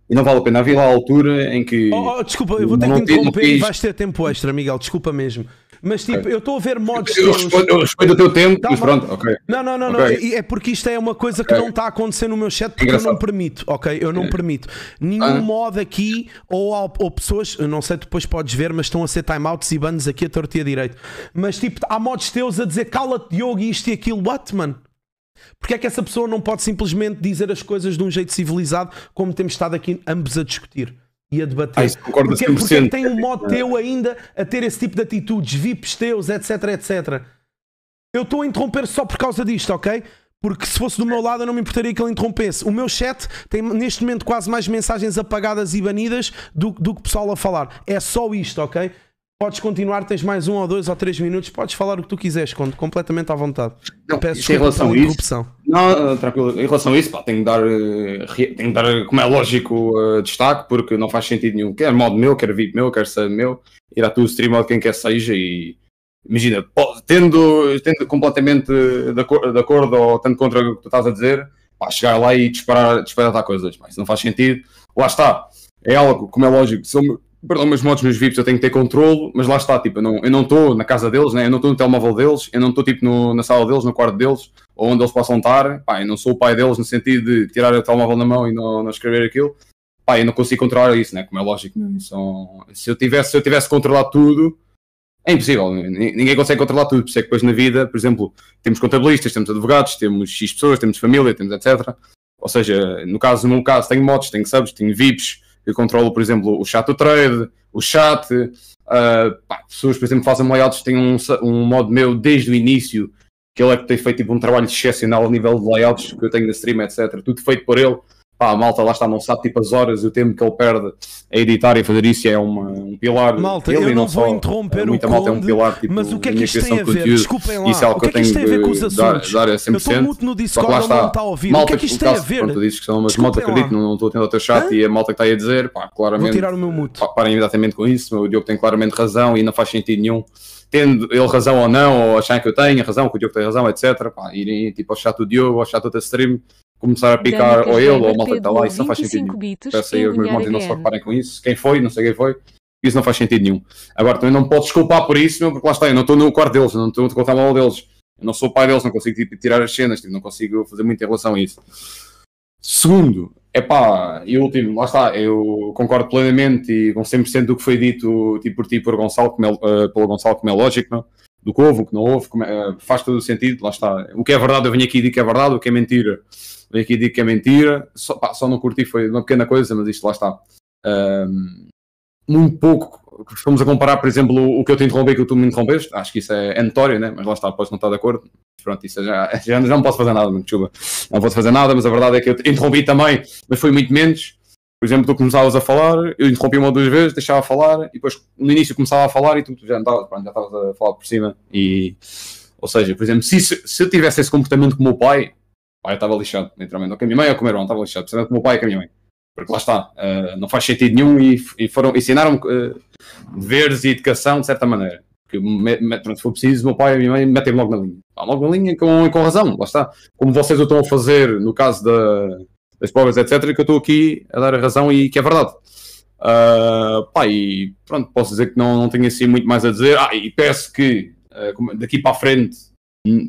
A: e não vale a pena. Havia lá a altura em que. Oh, oh, desculpa, eu vou ter que interromper e vais
B: ter tempo extra, Miguel, desculpa mesmo. Mas tipo, eu estou a ver mods. Eu, respondo eu respeito o teu tempo, tá, mas pronto, ok. Não, não, não, okay. não, É porque isto é uma coisa que não está a acontecer no meu chat porque Engraçado. eu não permito, ok? Eu não é. permito. Nenhum ah. mod aqui ou, ou pessoas, não sei, depois podes ver, mas estão a ser timeouts e bans aqui a tortia direito. Mas tipo, há mods teus a dizer cala-te Diogo e isto e aquilo, what, mano? Porque é que essa pessoa não pode simplesmente dizer as coisas de um jeito civilizado, como temos estado aqui ambos a discutir e a debater? Ah, concordo porque, 100%. porque tem um modo teu ainda a ter esse tipo de atitudes, VIPs teus, etc, etc. Eu estou a interromper só por causa disto, ok? Porque se fosse do meu lado eu não me importaria que ele interrompesse. O meu chat tem neste momento quase mais mensagens apagadas e banidas do, do que pessoal a falar. É só isto, ok? Podes continuar, tens mais um ou dois ou três minutos, podes falar o que tu quiseres, quando completamente à vontade. Não, peço desculpa em relação a isso,
A: Não, tranquilo. Em relação a isso, pá, tenho de dar, eh, tenho dar eh, como é lógico, uh, destaque, porque não faz sentido nenhum. Quer modo meu, quer VIP meu, quer ser meu, ir à tua stream ou quem quer seja e. Imagina, tendo, tendo completamente de, de acordo ou tanto contra o que tu estás a dizer, pá, chegar lá e disparar, disparar coisas. Pá, isso não faz sentido. Lá está. É algo, como é lógico, se eu perdão, meus modos meus VIPs eu tenho que ter controle, mas lá está, tipo, eu não estou na casa deles, né? eu não estou no telemóvel deles, eu não estou tipo no, na sala deles, no quarto deles, ou onde eles possam estar, pá, eu não sou o pai deles no sentido de tirar o telemóvel na mão e não, não escrever aquilo, pá, eu não consigo controlar isso, né? como é lógico, hum. se, eu tivesse, se eu tivesse controlado tudo, é impossível, ninguém consegue controlar tudo, por isso é que depois na vida, por exemplo, temos contabilistas, temos advogados, temos X pessoas, temos família, temos etc. Ou seja, no caso, no meu caso, tenho mods, tenho subs, tenho VIPs, eu controlo, por exemplo, o chat do trade, o chat. Uh, pá, pessoas, por exemplo, fazem layouts, têm um, um modo meu desde o início, que ele é que tem feito tipo, um trabalho excepcional a nível de layouts que eu tenho na stream, etc. Tudo feito por ele pá, a malta lá está, não sabe tipo as horas e o tempo que ele perde a editar e fazer isso é uma, um pilar. Malta, ele, eu não, não vou só, interromper muita o malta Conde, é um pilar, tipo, mas o que é, é, é que isto tem a ver? Desculpem é lá, isso é tá o que, é que isto tem a ver com os assuntos? Dar, dar eu estou muito no Discord, não está a ouvir. Malta, o que é que isto tem a ver? Pronto, dizes que são, mas malta, acredito, não, estou tendo ao teu chat e a malta que está aí a dizer, pá, claramente. Vou tirar o meu mute. Parem imediatamente com isso, o Diogo tem claramente razão e não faz sentido nenhum tendo ele razão ou não, ou acharem que eu tenho razão, que o Diogo tem razão, etc. Pá, irem tipo ao chat do Diogo, ao chat do stream começar a picar ou ele ou a malta que está lá, isso não faz sentido nenhum. Peço aí aos meus montes não se preocuparem é com isso. Quem foi, não sei quem foi. Isso não faz sentido nenhum. Agora também não me posso desculpar por isso, porque lá está, eu não estou no quarto deles, não estou a contar mal deles. Eu não sou o pai deles, não consigo tipo, tirar as cenas, tipo, não consigo fazer muito em relação a isso. Segundo, é pá, e último, lá está, eu concordo plenamente e com 100% do que foi dito tipo, por ti por Gonçalo, como é, uh, pelo Gonçalo, como é lógico, não? É? do que houve, o que não houve, é, eh, faz todo o sentido, lá está. O que é verdade, eu venho aqui e digo que é verdade, o que é mentira vem aqui e digo que é mentira. Só, pá, só não curti, foi uma pequena coisa, mas isto lá está. Um, muito pouco. Fomos a comparar, por exemplo, o que eu te interrompi e o que tu me interrompeste. Acho que isso é, é notório, né? mas lá está, podes não estar de acordo. Pronto, isso já, já, já não posso fazer nada, desculpa. Não posso fazer nada, mas a verdade é que eu te interrompi também, mas foi muito menos. Por exemplo, tu começavas a falar, eu interrompi uma ou duas vezes, deixava a falar, e depois no início começava a falar e tu já estavas, já estavas a falar por cima. E, ou seja, por exemplo, se, se eu tivesse esse comportamento como o meu pai, Pai, eu estava lixado, literalmente. Ou com a minha mãe ou é com o meu irmão, estava lixado. Precisava com o meu pai e com a minha mãe. Porque lá está, uh, não faz sentido nenhum e, e foram, ensinaram-me eh, uh, deveres e educação de certa maneira. Que se for preciso, o meu pai e a minha mãe metem-me logo na linha. Ah, logo na linha com, com razão, lá está. Como vocês o estão a fazer no caso da, das provas, etc., que eu estou aqui a dar a razão e que é verdade. Uh, pá, e pronto, posso dizer que não, não tenho assim muito mais a dizer. Ah, e peço que uh, daqui para a frente,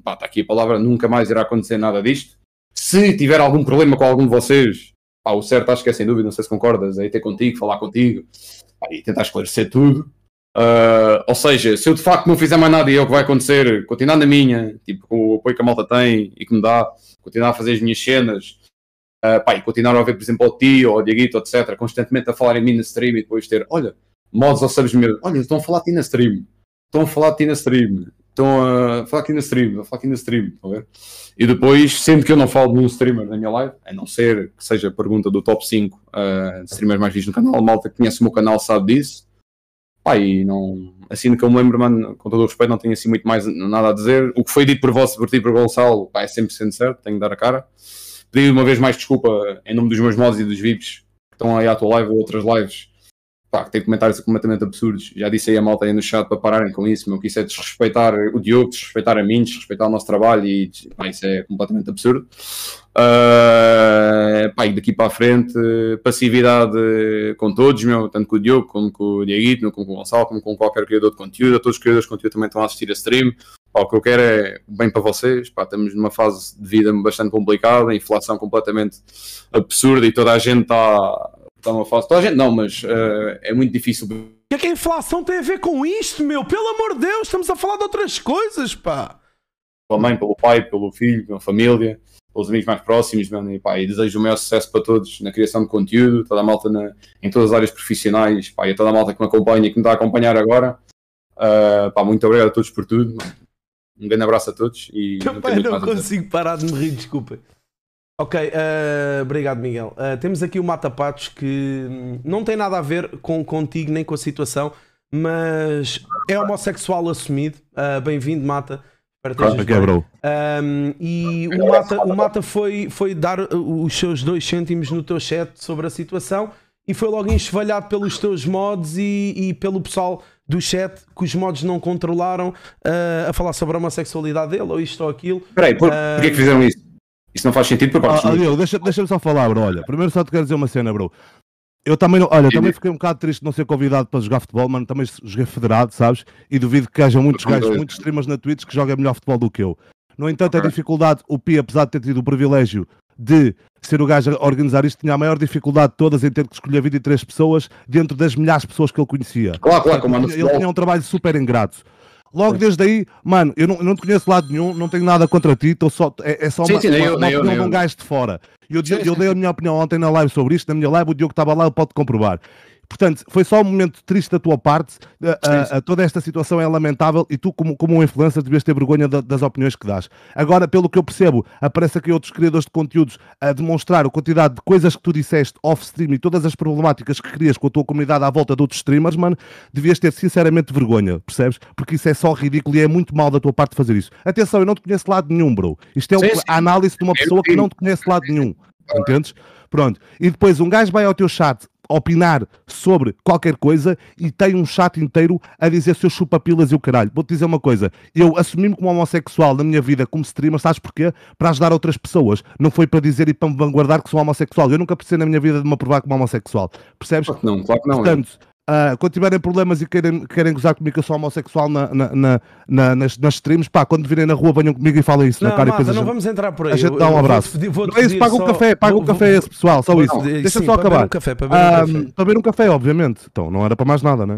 A: pá, está aqui a palavra, nunca mais irá acontecer nada disto. Se tiver algum problema com algum de vocês, pá, o certo acho que é sem dúvida, não sei se concordas, é ter contigo, falar contigo pá, e tentar esclarecer tudo. Uh, ou seja, se eu de facto não fizer mais nada e é o que vai acontecer, continuar na minha, tipo, com o apoio que a malta tem e que me dá, continuar a fazer as minhas cenas, uh, pá, e continuar a ver, por exemplo, ao Tio ou ao Diaguito, etc., constantemente a falar em mim na stream e depois ter, olha, modos ou subs mesmo olha, estão a falar de ti na stream, estão a falar de ti na stream, estão a ah, falar aqui na stream, a falar aqui na stream, a ver? E depois, sempre que eu não falo de um streamer na minha live, a não ser que seja a pergunta do top 5 uh, ah, streamers mais vistos no canal, a malta que conhece o meu canal sabe disso. Pá, e não, assim que eu me lembro, mano, com todo o respeito, não tenho assim muito mais nada a dizer. O que foi dito por você, por ti, por Gonçalo, pá, é 100% certo, tenho de dar a cara. Pedi uma vez mais desculpa em nome dos meus mods e dos VIPs que estão aí à tua live ou outras lives pá, tem comentários completamente absurdos. Já disse aí a malta aí no chat para pararem com isso, meu, que isso é desrespeitar o Diogo, desrespeitar a mim, desrespeitar o nosso trabalho e pá, isso é completamente absurdo. Uh, pá, e daqui para a frente, passividade com todos, meu, tanto com o Diogo, como com o Dieguito, como com o Gonçalo, como com qualquer criador de conteúdo. A todos os criadores de conteúdo também estão a assistir a stream. Pá, o que eu quero é bem para vocês. Pá, estamos numa fase de vida bastante complicada, inflação completamente absurda e toda a gente está está numa fase. Toda a gente não, mas uh, é muito difícil. O
B: que é que a inflação tem a ver com isto, meu? Pelo amor de Deus, estamos a falar de outras coisas, pá.
A: Pela mãe, pelo pai, pelo filho, pela família, pelos amigos mais próximos, mano. Né? E, pá, e desejo o maior sucesso para todos na criação de conteúdo, toda a malta na, em todas as áreas profissionais, pá, e a toda a malta que me acompanha e que me está a acompanhar agora. Uh, pá, muito obrigado a todos por tudo. Mano. Um grande abraço a todos e.
B: Também não, não consigo parar de me rir, desculpa. Ok, uh, obrigado Miguel. Uh, temos aqui o Mata Patos que não tem nada a ver com contigo nem com a situação, mas é homossexual assumido. Uh, Bem-vindo, Mata. Espero que bro. Um, ehm, e o Mata, o Mata foi, foi dar os seus dois cêntimos no teu chat sobre a situação e foi logo enchevalhado pelos teus mods e, e pelo pessoal do chat que os mods não controlaram a falar sobre a homossexualidade dele ou isto ou aquilo. Peraí, por, uh, porquê que ehm, fizeram
A: isso? Isso não faz sentido por
E: parte ah, dos deixa-me só falar, bro. Olha, primeiro só te quero dizer uma cena, bro. Eu também, não, olha, também fiquei um bocado triste de não ser convidado para jogar futebol, mano. Também joguei federado, sabes? E duvido que haja muitos gajos, muitos streamers na Twitch que joguem melhor futebol do que eu. No entanto, okay. a dificuldade, o Pi, apesar de ter tido o privilégio de ser o gajo a organizar isto, tinha a maior dificuldade de todas em ter que escolher 23 pessoas dentro das milhares de pessoas que ele conhecia. Claro, claro, como é Ele tinha um trabalho super ingrato. Logo desde aí, mano, eu não, eu não te conheço lado nenhum, não tenho nada contra ti, estou só, é, é só sim, uma, sim, uma, eu, uma eu, opinião eu, de um gajo de fora. Eu, eu dei a minha opinião ontem na live sobre isto, na minha live, o Diogo estava lá, ele pode comprovar. Portanto, foi só um momento triste da tua parte. toda esta situação é lamentável e tu, como, como um influencer, devias ter vergonha da, das opiniões que dás. Agora, pelo que eu percebo, aparece aqui outros criadores de conteúdos a demonstrar a quantidade de coisas que tu disseste off-stream e todas as problemáticas que crias com a tua comunidade à volta de outros streamers, mano. Devias ter sinceramente vergonha, percebes? Porque isso é só ridículo e é muito mal da tua parte fazer isso. Atenção, eu não te conheço de lado nenhum, bro. Isto é sim, sim. a análise de uma pessoa que não te conhece de lado nenhum. Entendes? Pronto. E depois um gajo vai ao teu chat opinar sobre qualquer coisa e tem um chat inteiro a dizer se eu chupapilas e o caralho. Vou-te dizer uma coisa, eu assumi-me como homossexual na minha vida como streamer, sabes porquê? Para ajudar outras pessoas. Não foi para dizer e para me vanguardar que sou homossexual. Eu nunca percebi na minha vida de me aprovar como homossexual. Percebes? Claro que não, claro que não. Portanto, é Uh, quando tiverem problemas e querem, querem gozar comigo, eu sou homossexual na, na, na, na nas, nas streams, pá, quando virem na rua, venham comigo e falem isso não, na cara mata, e não gente, vamos entrar por aí. A gente dá um abraço. Vou, vou é isso, paga um café, paga um café esse pessoal, só isso. Deixa sim, só acabar. Para beber um café, para beber um, um café. Para um café, obviamente. Então, não era para mais nada, né?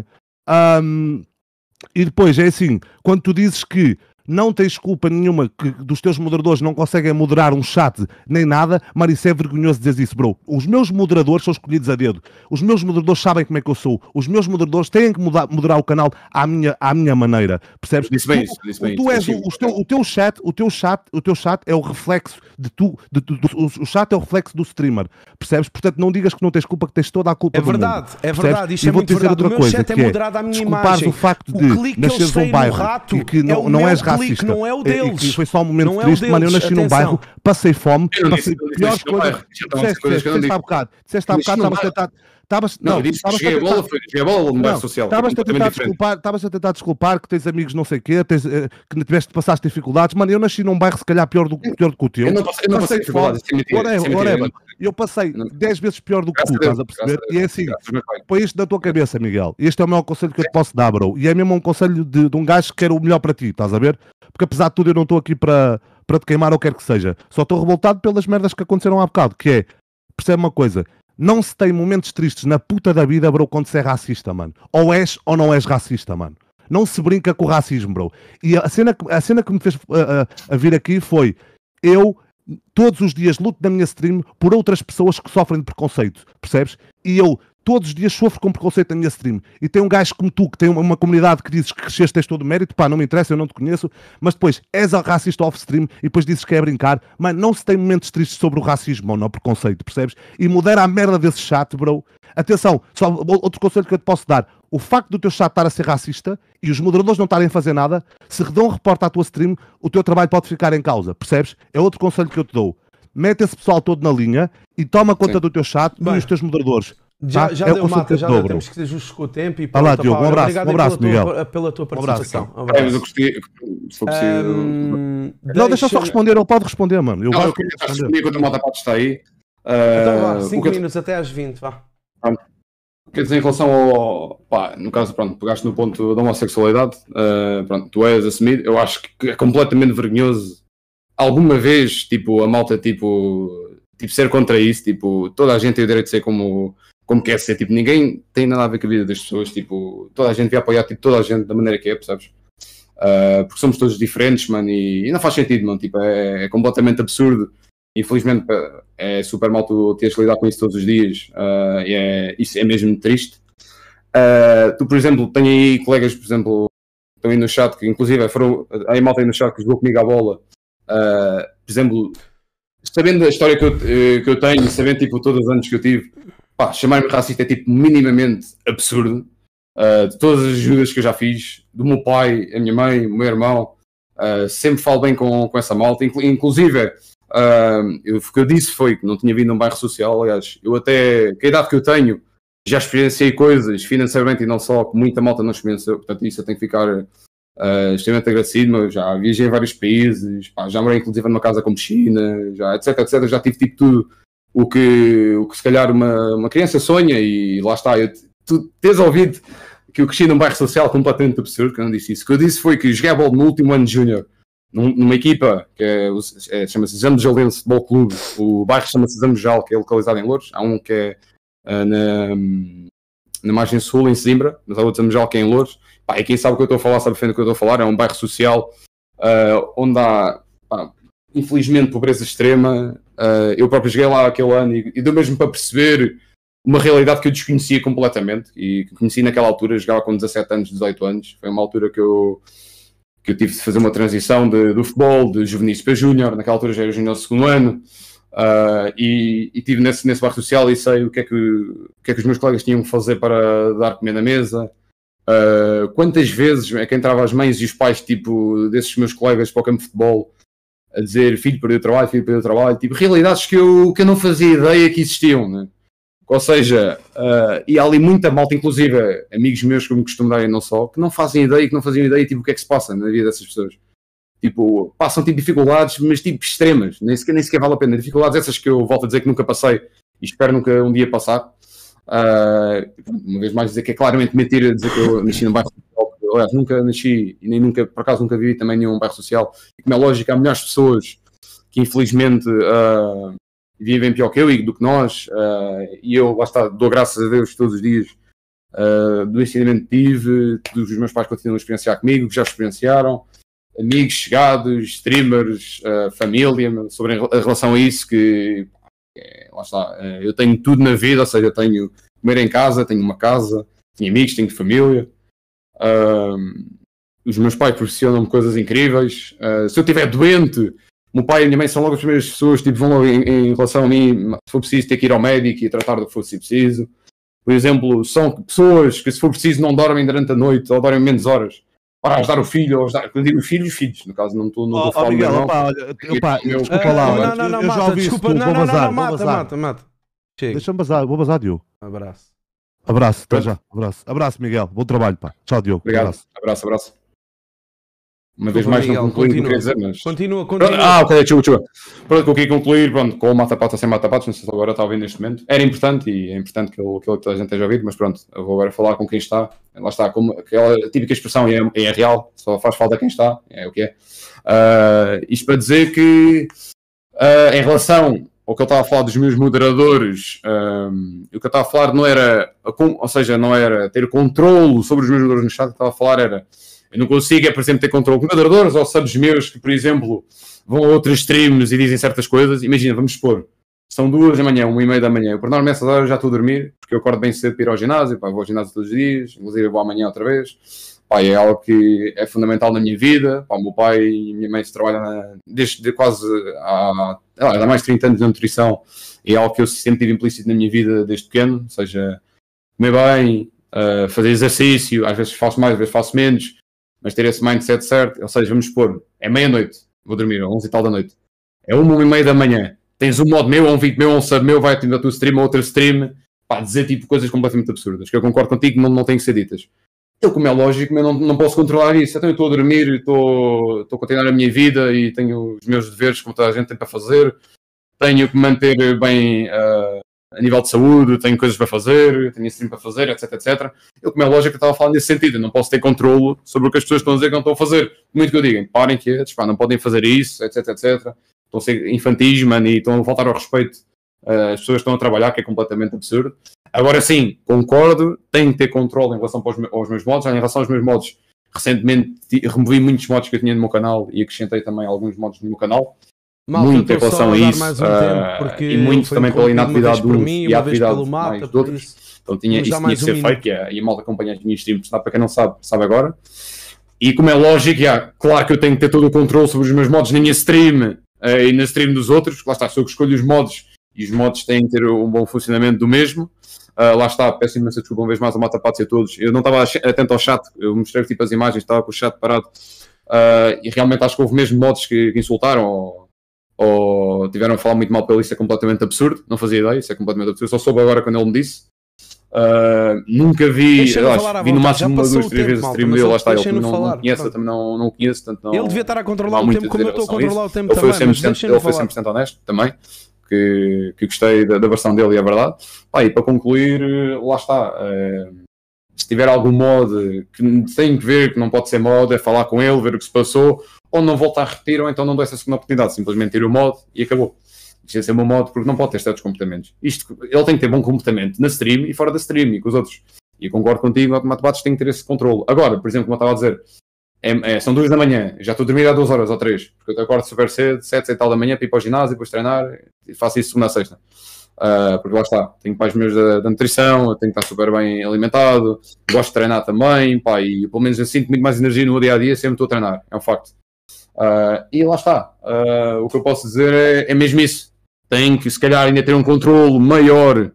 E: Um, ah, e depois é assim, quando tu dizes que não tens culpa nenhuma que dos teus moderadores não conseguem moderar um chat nem nada, mas isso é vergonhoso dizer isso, bro. Os meus moderadores são escolhidos a dedo. Os meus moderadores sabem como é que eu sou. Os meus moderadores têm que mudar, moderar o canal à minha, à minha maneira. Percebes? bem isso, bem tu, és o, teu, o teu chat, o teu chat, o teu chat é o reflexo de tu, de, de, de, o, o chat é o reflexo do streamer. Percebes? Portanto, não digas que não tens culpa, que tens toda a culpa. É verdade, é verdade. Isto e é muito verdade. Outra o meu coisa, chat é, é moderado à minha imagem. o facto de nasceres um bairro e que não, é não és rato clique não é o deles. E, e foi só um momento não é triste, é mano. Eu nasci num bairro, passei fome, passei piores coisas. Disseste há bocado, disseste há bocado, estava a tentar. Estavas, não, não estavas a tentar... foi, chegou tipo, a social. Estavas a tentar desculpar, estavas a tentar desculpar que tens amigos não sei quê, tens, eh, que tiveste passaste dificuldades. Mano, eu nasci num bairro se calhar pior do, pior do que o teu. Eu não passei, eu não passei dificuldades, sem é mentira. É eu passei 10 vezes pior do que tu, estás a perceber? E é assim, põe isto na tua cabeça, Miguel. Este é o maior conselho que eu te posso dar, bro. E é mesmo um conselho de, de um gajo que quer o melhor para ti, estás a ver? Porque apesar de tudo eu não estou aqui para para te queimar ou quer que seja. Só estou revoltado pelas merdas que aconteceram há bocado, que é, percebe uma coisa, não se tem momentos tristes na puta da vida, bro, quando se é racista, mano. Ou és ou não és racista, mano. Não se brinca com o racismo, bro. E a cena, a cena que me fez uh, uh, a vir aqui foi: eu todos os dias luto na minha stream por outras pessoas que sofrem de preconceito, percebes? E eu todos os dias sofro com preconceito na minha stream. E tem um gajo como tu, que tem uma, uma comunidade que dizes que cresceste, tens todo o mérito, pá, não me interessa, eu não te conheço, mas depois és racista off-stream e depois dizes que é brincar. Mas não se tem momentos tristes sobre o racismo ou não preconceito, percebes? E modera a merda desse chat, bro. Atenção, só outro conselho que eu te posso dar. O facto do teu chat estar a ser racista e os moderadores não estarem a fazer nada, se redão um reporte à tua stream, o teu trabalho pode ficar em causa, percebes? É outro conselho que eu te dou. Mete esse pessoal todo na linha e toma conta Sim. do teu chat Bem. e os teus moderadores já, tá? já é deu mata, já dobro. temos
B: que justo com o tempo e para Diogo, um abraço, um abraço, pela Miguel. Tua, pela tua participação. Um abraço. É, mas eu
E: gostei, Um, deixa... Não, deixa só responder, ele pode responder, mano.
A: Eu não, gosto eu responder quando a malta pode está aí. então 5 ah, minutos
B: eu... até às 20, vá.
A: Quer dizer, em relação ao. Pá, no caso, pronto, pegaste no ponto da homossexualidade, uh, pronto, tu és assumido, eu acho que é completamente vergonhoso alguma vez, tipo, a malta, tipo, tipo ser contra isso, tipo, toda a gente tem o direito de ser como, como quer ser, tipo, ninguém tem nada a ver com a vida das pessoas, tipo, toda a gente vai apoiar, tipo, toda a gente da maneira que é, percebes? Uh, porque somos todos diferentes, mano, e, e não faz sentido, mano, tipo, é, é, completamente absurdo. Infelizmente é super mal tu teres que lidar com isso todos os dias, uh, e é, isso é mesmo triste. Uh, tu, por exemplo, tens aí colegas, por exemplo, estão aí no chat, que inclusive é, foram, aí malta aí no chat que jogou comigo à bola, por exemplo, sabendo a história que eu, eh, que eu tenho, sabendo, tipo, todos os anos que eu tive, pá, chamar-me racista é tipo minimamente absurdo. Uh, de todas as ajudas que eu já fiz, do meu pai, a minha mãe, o meu irmão, uh, sempre falo bem com, com essa malta. Inclusive, uh, eu, o que eu disse foi que não tinha vindo a um bairro social. Aliás, eu até, com a idade que eu tenho, já experienciei coisas financeiramente e não só, que muita malta não experienciou. Portanto, isso eu tenho que ficar uh, extremamente agradecido. Mas já viajei em vários países, pá, já morei inclusive numa casa como China. já, etc, etc. Já tive tipo tudo o que, o que se calhar uma, uma criança sonha e lá está. Eu, tu tens ouvido que eu cresci num é bairro social completamente absurdo, que eu não disse isso. O que eu disse foi que joguei bola no último ano de júnior numa equipa que é, é, chama-se Zambos Jolense Futebol Clube. O bairro chama-se Zambos Jal, que é localizado em Louros. Há um que é uh, na, na margem sul, em Simbra mas há outro Zambos Jal que é em Louros. Pá, e quem sabe o que eu estou a falar sabe bem do que eu estou a falar. É um bairro social uh, onde há, pá, infelizmente, pobreza extrema, Uh, eu próprio joguei lá aquele ano e, e deu mesmo para perceber uma realidade que eu desconhecia completamente e que conheci naquela altura, jogava com 17 anos, 18 anos. Foi uma altura que eu, que eu tive de fazer uma transição de, do futebol, de juvenis para júnior. Naquela altura já era júnior segundo ano uh, e, e tive nesse, nesse barco social e sei o que, é que, o que é que os meus colegas tinham que fazer para dar comer na mesa. Uh, quantas vezes é que entrava as mães e os pais tipo, desses meus colegas para o campo de futebol a dizer filho perdeu o trabalho, filho perdeu o trabalho, tipo, realidades que eu, que eu não fazia ideia que existiam, né? Ou seja, uh, e há ali muita malta, inclusive amigos meus que me costumam não só, que não fazem ideia, que não faziam ideia, tipo, o que é que se passa na vida dessas pessoas. Tipo, passam, tipo, dificuldades, mas, tipo, extremas, nem sequer, nem sequer vale a pena. Dificuldades essas que eu volto a dizer que nunca passei e espero nunca um dia passar. Uh, uma vez mais dizer que é claramente mentira dizer que eu nasci no bairro de aliás, nunca nasci e nem nunca, por acaso nunca vivi também nenhum bairro social. E como é lógico, há milhares de pessoas que infelizmente uh, vivem pior que eu e do que nós, uh, e eu lá está, dou graças a Deus todos os dias uh, do ensinamento que tive, dos meus pais que continuam a experienciar comigo, que já experienciaram, amigos, chegados, streamers, família, sobre a relação a isso que eh, lá está, eh, eu tenho tudo na vida, ou seja, tenho comer em casa, tenho uma casa, tenho amigos, tenho família, Uh, os meus pais proporcionam-me coisas incríveis. Uh, se eu estiver doente, o meu pai e a minha mãe são logo as primeiras pessoas tipo, vão logo em, em, relação a mim, se for preciso, ter que ir ao médico e tratar do que for se preciso. Por exemplo, são pessoas que, se for preciso, não dormem durante a noite ou dormem menos horas para ajudar o filho, ou ajudar, quando digo filho, os filhos, no caso, não estou não oh, falar Miguel, opa, olha, opa,
C: eu, desculpa ah, lá, não, não, não, eu já ouvi desculpa, isso, não, vou não, bazar, não, mata, mata, mata,
B: mata.
A: Deixa-me
E: bazar, vou bazar, Diogo. Um abraço. Abraço, até já. Abraço. Abraço, Miguel. Bom trabalho, pá. Tchau, Diogo.
B: Obrigado. Abraço, abraço. abraço.
A: Uma vez mais, Miguel, não concluí, continua, dizer, mas...
B: Continua, continua.
A: Ah, ok, tchau, tchau. Pronto, o que concluir, pronto, com o mata pata sem mata-patos, não sei se agora está ouvindo neste momento. Era importante e é importante que, eu, que, que toda a gente esteja ouvido, mas pronto, eu vou agora falar com quem está. Lá está, como aquela típica expressão, é, é real, só faz falta quem está, é o que é. Uh, isto para dizer que, uh, em relação o que eu estava a falar dos meus moderadores, um, o que eu estava a falar não era, ou seja, não era ter controle sobre os meus moderadores no chat, o que eu estava a falar era, eu não consigo, é, por exemplo, ter controle com moderadores ou subs meus que, por exemplo, vão a outros streams e dizem certas coisas. Imagina, vamos expor, são duas da manhã, uma e meia da manhã, eu por norma essas horas já estou a dormir, porque eu acordo bem cedo para ir ao ginásio, pá, vou ao ginásio todos os dias, inclusive vou amanhã outra vez pá, é algo que é fundamental na minha vida. Pá, o meu pai e minha mãe trabalham na, desde quase há, há mais de 30 anos na nutrição. É algo que eu sempre tive implícito na minha vida desde pequeno, ou seja, comer bem, uh, fazer exercício, às vezes faço mais, às vezes faço menos, mas ter esse mindset certo, ou seja, vamos expor. é meia-noite, vou dormir, 11 e tal da noite, é uma e meia da manhã, tens um modo meu, um vídeo meu, um sub meu, vai ter o tua stream, outro stream, pá, dizer tipo coisas completamente absurdas, que eu concordo contigo, não, não têm que ser ditas eu, como é lógico, eu não, não posso controlar isso. Então eu estou a dormir, estou, estou a continuar a minha vida e tenho os meus deveres, como toda a gente tem para fazer. Tenho que manter bem uh, a nível de saúde, tenho coisas para fazer, tenho isso para fazer, etc, etc. Eu, como é lógico, eu estava a falar nesse sentido. Eu não posso ter controle sobre o que as pessoas estão a dizer que não estão a fazer. Muito que eu diga, parem quietos, pá, não podem fazer isso, etc, etc. Estão a ser infantis, mano, e estão a faltar ao respeito às ah, pessoas que estão a trabalhar, que é completamente absurdo. Agora sim, concordo, tenho que ter controle em relação aos, meus modos. Em relação aos meus modos, recentemente removi muitos modos que eu tinha no meu canal e acrescentei também alguns modos no meu canal. Mal, muito em relação a isso. Um uh, e muito também pela inatividade do mim, e a atividade pelo mata, outros. Isso. Então tinha, isso tinha que ser um feito e a malta acompanha as minhas streams, para quem não sabe, sabe agora. E como é lógico, yeah, claro que eu tenho que ter todo o controle sobre os meus modos na minha stream uh, e na stream dos outros, lá está, sou eu que escolho os modos e os modos têm que ter um bom funcionamento do mesmo. Uh, lá está, peço imensa desculpa uma vez mais ao Mata Patos e a todos. Eu não estava atento ao chat, eu mostrei tipo as imagens, estava com o chat parado. Uh, e realmente acho que houve mesmo modos que, que insultaram ou, ou, tiveram a falar muito mal pelo isso é completamente absurdo. Não fazia ideia, isso é completamente absurdo. Só soube agora quando ele me disse. Uh, nunca vi, aliás, vi no máximo uma, duas, três vezes o stream dele, lá está, ele não, não conhece, também não, não conheço, tanto não, Ele devia estar a controlar o tempo como eu estou a é controlar o tempo ele também, foi 100%, Ele foi 100% honesto também, que, que gostei da, da, versão dele, é verdade. Pá, e para concluir, eh, lá está. Eh, se tiver algum mod que tem que ver, que não pode ser mod, é falar com ele, ver o que se passou, ou não voltar a repetir, ou então não dou essa segunda oportunidade, simplesmente tira o mod e acabou. Deixa ser o meu mod porque não pode ter certos comportamentos. Isto, ele tem que ter bom comportamento na stream e fora da stream e com os outros. E eu concordo contigo, automaticamente tem que ter esse controle. Agora, por exemplo, como eu estava a dizer, é, é, são duas da manhã, já estou a dormir há duas horas ou três, porque eu acordo super cedo, sete, sete tal da manhã, para ir para o ginásio, depois treinar, e faço isso segunda a sexta. Uh, porque lá está, tenho pais meus da, da nutrição, tenho que estar super bem alimentado, gosto de treinar também, pá, e pelo menos eu sinto muito mais energia no meu dia a dia, sempre estou a treinar, é um facto. Uh, e lá está, uh, o que eu posso dizer é, é mesmo isso. Tenho que, se calhar, ainda ter um controle maior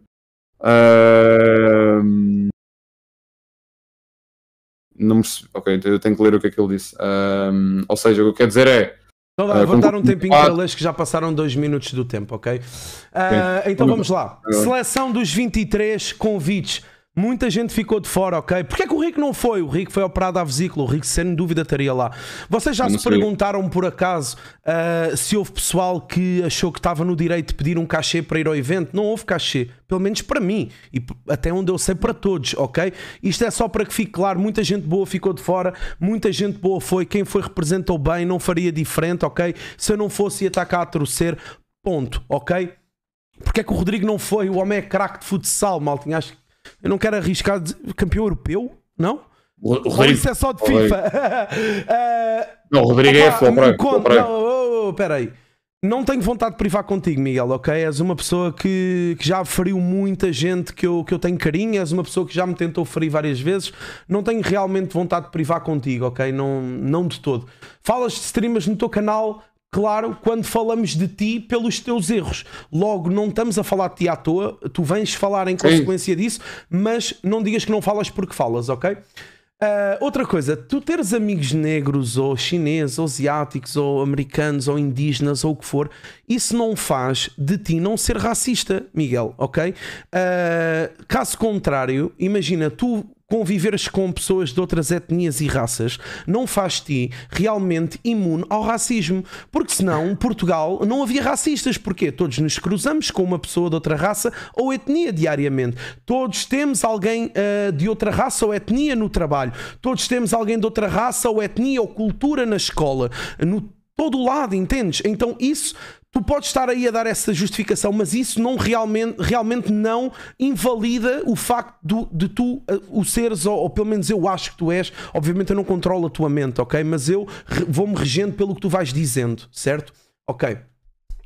A: Não percebi. Ok, então eu tenho que ler o que é que ele disse. Um, ou seja, o que eu quero dizer é.
C: Então, uh, vou dar um tempinho
A: para
B: eles que já passaram dois minutos do tempo, ok? Uh, então vamos lá. Seleção dos 23 convites Muita gente ficou de fora, ok? Porquê é que o Rico não foi? O Rico foi operado à vesícula, o Rico sem dúvida estaria lá. Vocês já se sei. perguntaram por acaso uh, se houve pessoal que achou que estava no direito de pedir um cachê para ir ao evento? Não houve cachê, pelo menos para mim e até onde eu sei para todos, ok? Isto é só para que fique claro: muita gente boa ficou de fora, muita gente boa foi, quem foi representou bem, não faria diferente, ok? Se eu não fosse ia estar cá a torcer, ponto, ok? Porque é que o Rodrigo não foi? O homem é craque de futsal, mal tinha, acho que eu não quero arriscar de campeão europeu, não? O, Rodrigo, Ou isso é só de FIFA? uh, não, o Rodrigo opa, é flop, não, conto, não, oh, oh, oh peraí. Não tenho vontade de privar contigo, Miguel, ok? És uma pessoa que, que, já feriu muita gente que eu, que eu tenho carinho, és uma pessoa que já me tentou ferir várias vezes. Não tenho realmente vontade de privar contigo, ok? Não, não de todo. Falas de streamers no teu canal, claro quando falamos de ti pelos teus erros. Logo, não estamos a falar de ti à toa, tu vens falar em consequência Sim. disso, mas não digas que não falas porque falas, ok? Uh, outra coisa, tu teres amigos negros ou chineses ou asiáticos ou americanos ou indígenas ou o que for, isso não faz de ti não ser racista, Miguel, ok? Uh, caso contrário, imagina, tu conviveres com pessoas de outras etnias e raças não faz-te realmente imune ao racismo, porque senão em Portugal não havia racistas, porque todos nos cruzamos com uma pessoa de outra raça ou etnia diariamente, todos temos alguém uh, de outra raça ou etnia no trabalho, todos temos alguém de outra raça ou etnia ou cultura na escola, no todo lado, entendes? Então isso, tu podes estar aí a dar essa justificação, mas isso não realmente, realmente não invalida o facto do, de tu eh, o seres, ou, ou, pelo menos eu acho que tu és, obviamente eu não controlo a tua mente, ok? Mas eu vou-me regendo pelo que tu vais dizendo, certo? Ok.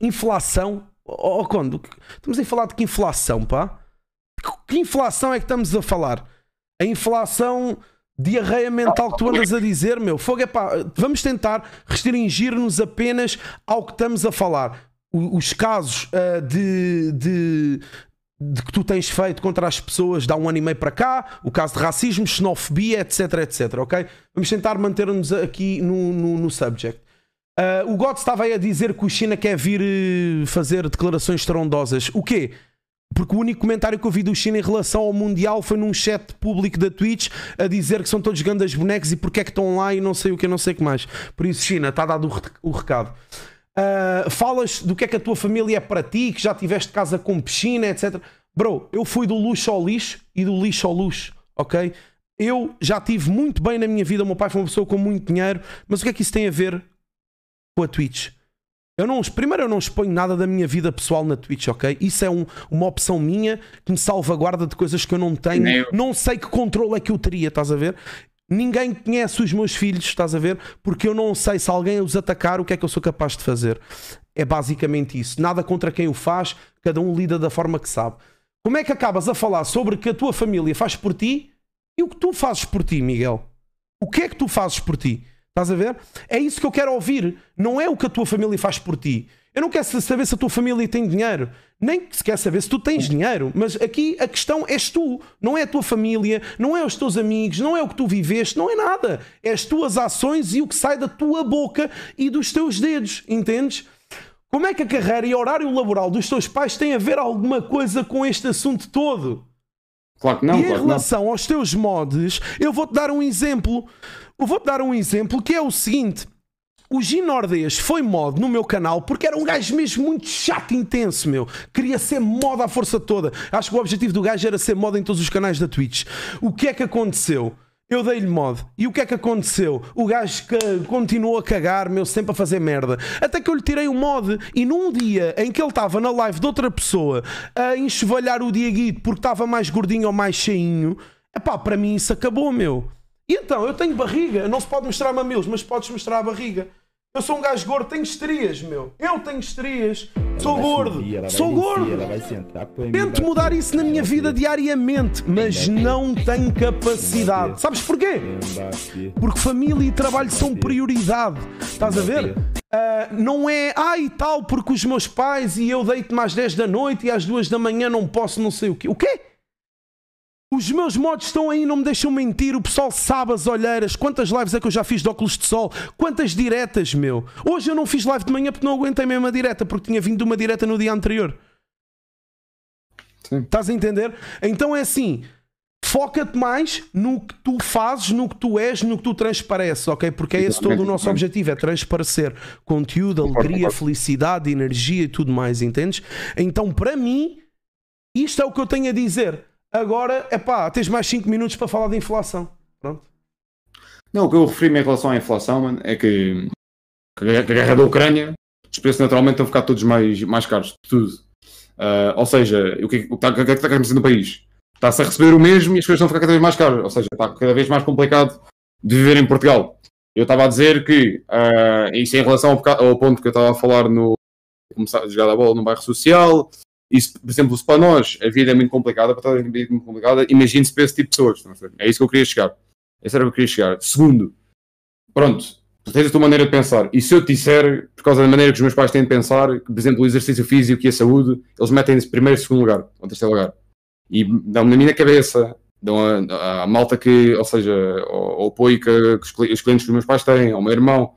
B: Inflação, ou quando? Estamos a falar de que inflação, pá? Que inflação é que estamos a falar? A inflação diarreia mental que tu andas a dizer, meu. Fogo é pá, vamos tentar restringir-nos apenas ao que estamos a falar. O, os casos uh, de, de, de, que tu tens feito contra as pessoas dá um ano e meio para cá, o caso de racismo, xenofobia, etc, etc, ok? Vamos tentar manter-nos aqui no, no, no subject. Uh, o God estava aí a dizer que o China quer vir eh, fazer declarações estrondosas. O quê? Porque o único comentário que eu vi do China em relação ao Mundial foi num chat público da Twitch a dizer que são todos grandes bonecos e porque é que estão lá e não sei o que, não sei o que mais. Por isso, China, está dado o recado. Uh, falas do que é que a tua família é para ti, que já tiveste casa com piscina, etc. Bro, eu fui do luxo ao lixo e do lixo ao luxo, ok? Eu já tive muito bem na minha vida. O meu pai foi uma pessoa com muito dinheiro, mas o que é que isso tem a ver com a Twitch? Eu não, primeiro, eu não exponho nada da minha vida pessoal na Twitch, ok? Isso é um, uma opção minha que me salvaguarda de coisas que eu não tenho. Não. não sei que controle é que eu teria, estás a ver? Ninguém conhece os meus filhos, estás a ver? Porque eu não sei se alguém os atacar, o que é que eu sou capaz de fazer. É basicamente isso. Nada contra quem o faz, cada um lida da forma que sabe. Como é que acabas a falar sobre o que a tua família faz por ti e o que tu fazes por ti, Miguel? O que é que tu fazes por ti? Estás a ver? É isso que eu quero ouvir. Não é o que a tua família faz por ti. Eu não quero saber se a tua família tem dinheiro, nem sequer saber se tu tens hum. dinheiro, mas aqui a questão és tu, não é a tua família, não é os teus amigos, não é o que tu viveste, não é nada. É as tuas ações e o que sai da tua boca e dos teus dedos, entendes? Como é que a carreira e o horário laboral dos teus pais têm a ver alguma coisa com este assunto todo? Claro que não. E em claro relação não. aos teus mods, eu vou-te dar um exemplo. Eu vou-te dar um exemplo que é o seguinte. O Ginordês foi mod no meu canal porque era um gajo mesmo muito chato e intenso, meu. Queria ser mod à força toda. Acho que o objetivo do gajo era ser mod em todos os canais da Twitch. O que é que aconteceu? Eu dei-lhe mod. E o que é que aconteceu? O gajo continuou a cagar, meu, sempre a fazer merda. Até que eu lhe tirei o mod e num dia em que ele estava na live de outra pessoa a enxovalhar o Dieguito porque estava mais gordinho ou mais cheinho, epá, para mim isso acabou, meu. E então, eu tenho barriga, não se pode mostrar mamilos, mas podes mostrar a barriga. Eu sou um gajo gordo, tenho estrias, meu. Eu tenho estrias, ela sou gordo, sentir, sou vencer, gordo. Tento mudar isso na minha vida diariamente, mas não tenho capacidade. Sabes porquê? Porque família e trabalho são prioridade. Estás a ver? Uh, não é, ai ah, e tal, porque os meus pais e eu deito-me às 10 da noite e às 2 da manhã não posso, não sei o quê. O quê? Os meus modos estão aí, não me deixam mentir. O pessoal sabe as olheiras. Quantas lives é que eu já fiz de óculos de sol? Quantas diretas, meu? Hoje eu não fiz live de manhã porque não aguentei mesmo a direta, porque tinha vindo de uma direta no dia anterior. Sim. Estás a entender? Então é assim: foca-te mais no que tu fazes, no que tu és, no que tu transpareces, ok? Porque é esse todo o nosso objetivo: é transparecer conteúdo, alegria, felicidade, energia e tudo mais, entendes? Então, para mim, isto é o que eu tenho a dizer Agora, é pá, tens mais 5 minutos para falar de inflação. Pronto.
A: Não, o que eu referi-me em relação à inflação mano, é que, que a guerra da Ucrânia, os preços naturalmente a ficar todos mais, mais caros, tudo. Uh, ou seja, o que, é o, que, tá, o que é que está acontecendo no país? Está-se a receber o mesmo e as coisas estão a ficar cada vez mais caras. Ou seja, está cada vez mais complicado de viver em Portugal. Eu estava a dizer que, uh, isso é em relação ao, ao, ponto que eu estava a falar no começar a jogar a bola no bairro social, isso, por exemplo, se para nós a vida é muito complicada, para toda a gente é muito complicada, imagine-se para esse tipo de pessoas. É isso que eu queria chegar. Esse era o que eu queria chegar. Segundo, pronto, tu tens a tua maneira de pensar. E se eu te disser, por causa da maneira que os meus pais têm de pensar, que, por exemplo, o exercício físico e a saúde, eles metem-se primeiro, e segundo lugar, ou terceiro lugar. E dão-me na minha cabeça, dão a, a, a, malta que, ou seja, o, apoio que, que os, os clientes que os meus pais têm, ao meu irmão,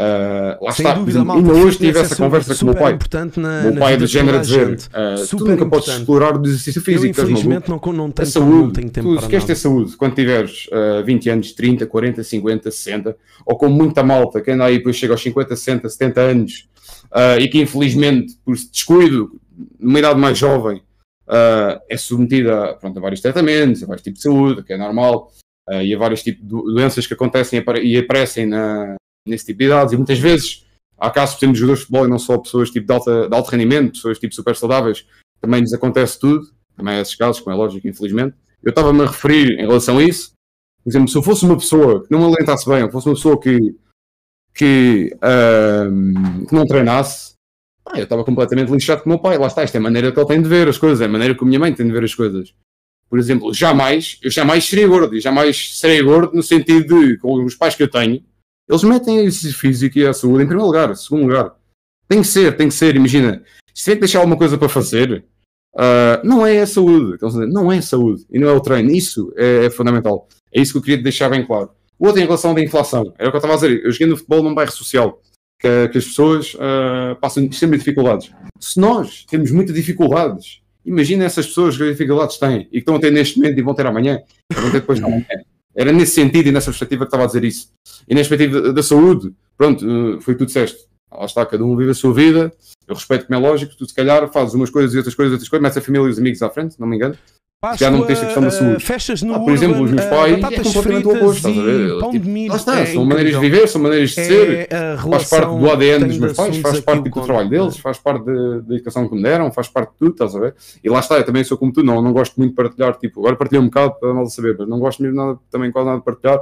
A: Uh, lá Sem está, dúvida, malta, ainda hoje tive essa é conversa com o meu pai. Importante na, o meu pai é do género de dizer: uh, ah, tu nunca podes explorar o exercício físico. Eu, infelizmente, não, não, tenho, a saúde, não tenho tempo tu, para. ter saúde, quando tiveres uh, ah, 20 anos, 30, 40, 50, 60, ou com muita malta que anda aí depois chega aos 50, 60, 70 anos uh, e que infelizmente, por descuido, numa idade mais jovem, é submetida pronto, a vários tratamentos, a vários tipos de saúde, que é normal. Uh, e a vários tipos de doenças que acontecem e aparecem na, nesse tipo de idades, e muitas vezes há casos, de jogadores de futebol e não só pessoas tipo de, alta, de alto rendimento, pessoas tipo super saudáveis, também nos acontece tudo, também há esses casos, como é lógico, infelizmente. Eu estava-me a referir em relação a isso, por exemplo, se eu fosse uma pessoa que não me alimentasse bem, ou fosse uma pessoa que, que, que não treinasse, eu estava completamente lixado com o meu pai. Lá está, isto é a maneira que ele tem de ver as coisas, é a maneira que a minha mãe tem de ver as coisas. Por exemplo, jamais, eu jamais seria gordo, e jamais serei gordo no sentido de, com os pais que eu tenho, eles metem esse físico e a saúde em primeiro lugar, segundo lugar. Tem que ser, tem que ser, imagina. Se tem que deixar alguma coisa para fazer, uh, não é a saúde. Não é a saúde. E não é o treino. Isso é, é, fundamental. É isso que eu queria deixar bem claro. O outro em relação à inflação. Era o que eu estava a dizer. Eu joguei no futebol num bairro social. Que, que as pessoas uh, passam extremamente dificuldades. Se nós temos muitas dificuldades, imagina essas pessoas que as dificuldades têm e que estão a ter neste momento e vão ter amanhã, vão ter depois de amanhã. Era nesse sentido e nessa perspectiva que estava a dizer isso. E na perspectiva da saúde, pronto, eh, foi o que tu disseste lá está, cada um vive a sua vida. Eu respeito como é lógico, tu se calhar fazes umas coisas e outras coisas, outras coisas, mas a família e os amigos à frente, não me engano. Passo já não tens a questão da saúde. Festas no ah, por exemplo, os meus pais é completamente o oposto, estás a ver?
C: tipo, lá está, é são maneiras de viver, são maneiras de é ser. Faz parte do ADN dos meus pais, faz parte do
A: trabalho deles, faz parte da, educação que me deram, faz parte de tudo, estás a ver? E lá está, eu também sou como tu, não, não gosto muito de partilhar, tipo, agora partilhei um bocado para mal saber, mas não gosto mesmo nada, também quase nada de partilhar.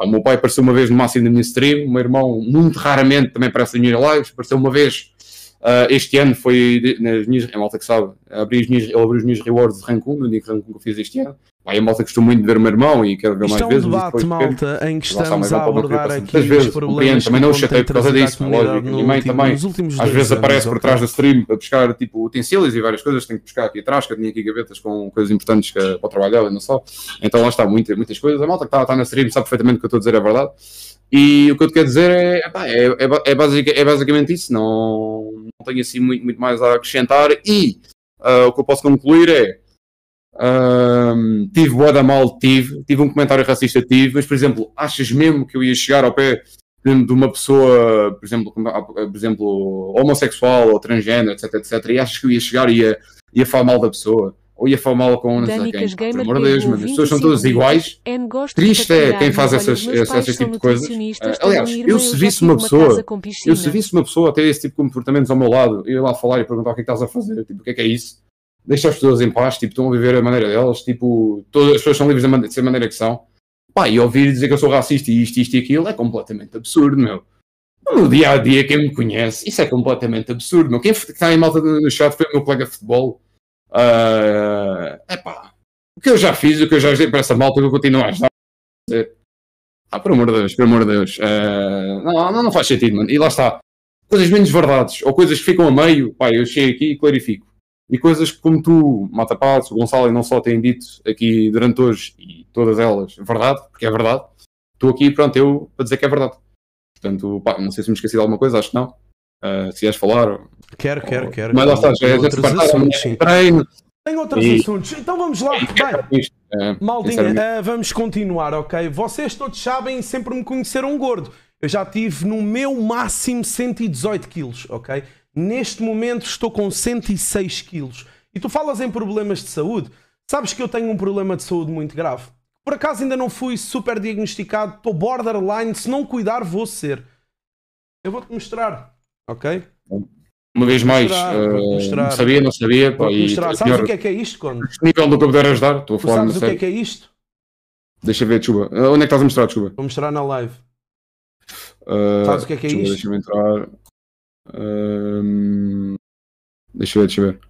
A: Ah, o meu pai apareceu uma vez no máximo de minha stream, o meu irmão muito raramente também aparece nas minhas lives, apareceu uma vez uh, este ano, foi nas minhas, é malta que sabe, abri minhas, ele abriu os minhas rewards de Rancun, no único Rancun que eu fiz este ano, Aí a malta costuma muito ver o meu irmão e quero ver Isto mais é um vezes. debate, malta, em que estamos é a abordar aqui os vezes, problemas. Também não chatei por causa disso, lógico. Minha mãe também, às vezes aparece por trás da stream a buscar tipo utensílios e várias coisas. Tenho que buscar aqui atrás, que eu tinha aqui gavetas com coisas importantes que, para trabalhar e não só. Então lá está muitas, muitas coisas. A malta que está, está na stream sabe perfeitamente o que eu estou a dizer, é verdade. E o que eu te quero dizer é, epá, é, é, é, basic, é, basicamente isso. Não, não tenho assim muito, muito mais a acrescentar. E uh, o que eu posso concluir é um, tive boa da mal, tive, tive um comentário racista, tive, mas por exemplo, achas mesmo que eu ia chegar ao pé de uma pessoa, por exemplo, ah, por exemplo homossexual ou transgênero etc, etc, e achas que eu ia chegar e ia, ia falar mal da pessoa? Ou ia falar mal com não sei quem? Gamer, por amor de Deus, as pessoas são todas iguais. Triste é quem faz essas, essas, esse tipo de coisas. Ah, aliás, eu se visse uma pessoa, eu se visse uma pessoa ter esse tipo de comportamentos ao meu lado, eu ia lá falar e perguntar o que é que estás a fazer, tipo, o que é que é isso? deixa as pessoas em paz, tipo, estão a viver a maneira delas, tipo, todas as pessoas são livres de ser a maneira que são. Pá, e ouvir dizer que eu sou racista e isto, isto e aquilo é completamente absurdo, meu. No dia a dia, quem me conhece, isso é completamente absurdo, meu. Quem está em malta no chat foi o meu colega de futebol. Uh, epá, o que eu já fiz, o que eu já dei para essa malta, eu continuo a ajudar. Ah, pelo amor de Deus, pelo amor de Deus. Uh, não, não, não faz sentido, mano. E lá está. Coisas menos verdades ou coisas que ficam a meio, pá, eu chego aqui e clarifico e coisas que, como tu, Mata o Gonçalo e não só têm dito aqui durante hoje, e todas elas, verdade, porque é verdade, estou aqui, pronto, eu, para dizer que é verdade. Portanto, pá, não sei se me esqueci de alguma coisa, acho que não. Uh, se queres falar.
B: Quero, ou... quero, quero. Mas lá estás, já é, é de né? treino. Tem outros e... assuntos. Então vamos lá.
C: Bem, né?
B: Maldinha, uh, vamos continuar, ok? Vocês todos sabem, sempre me conheceram gordo. Eu já tive no meu máximo 118 quilos, ok? Neste momento estou com 106 quilos. E tu falas em problemas de saúde. Sabes que eu tenho um problema de saúde muito grave. Por acaso ainda não fui super diagnosticado. Estou borderline. Se não cuidar, vou ser. Eu vou-te mostrar. Ok?
A: Uma vez mais, mostrar, uh, sabia, não sabia. Pá, e, é Sabes pior, o que é
B: que é isto, Conde? O nível do que eu puder ajudar, estou a falar Sabes o que é que é isto?
A: Deixa ver, Chuba. Uh, onde é que estás a mostrar, Chuba?
B: Vou mostrar na
C: live. Uh, sabes o que é que é isto? Deixa-me entrar deixa eu ver, deixa eu ver.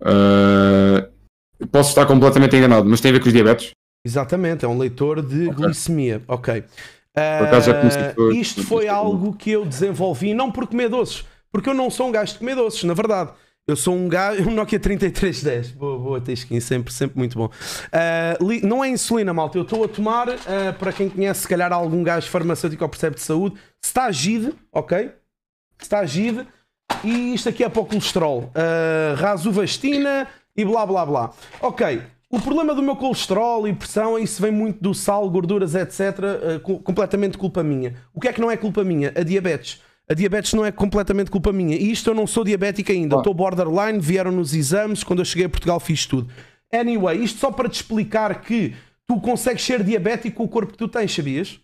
C: Uh, posso estar completamente enganado, mas tem a ver com os diabetes?
B: Exatamente, é um leitor de okay. glicemia. Ok. Uh, isto foi é algo que eu desenvolvi, não por comer doces, porque eu não sou um gajo de comer doces, na verdade. Eu sou um gajo, um Nokia 3310. Boa, boa, Tisquinho, sempre, sempre muito bom. Uh, li, não é insulina, malta. Eu estou a tomar, uh, para quem conhece, se calhar, algum gajo farmacêutico ou percebe de saúde, agido, ok? agido E isto aqui é para o colesterol. Uh, ah, rasovastina e blá blá blá. Ok. O problema do meu colesterol e pressão, isso vem muito do sal, gorduras, etc. Uh, completamente culpa minha. O que é que não é culpa minha? A diabetes a diabetes não é completamente culpa minha. E isto eu não sou diabético ainda. Estou ah. borderline, vieram nos exames, quando eu cheguei a Portugal fiz tudo. Anyway, isto só para te explicar que tu consegues ser diabético com o corpo que tu tens, sabias?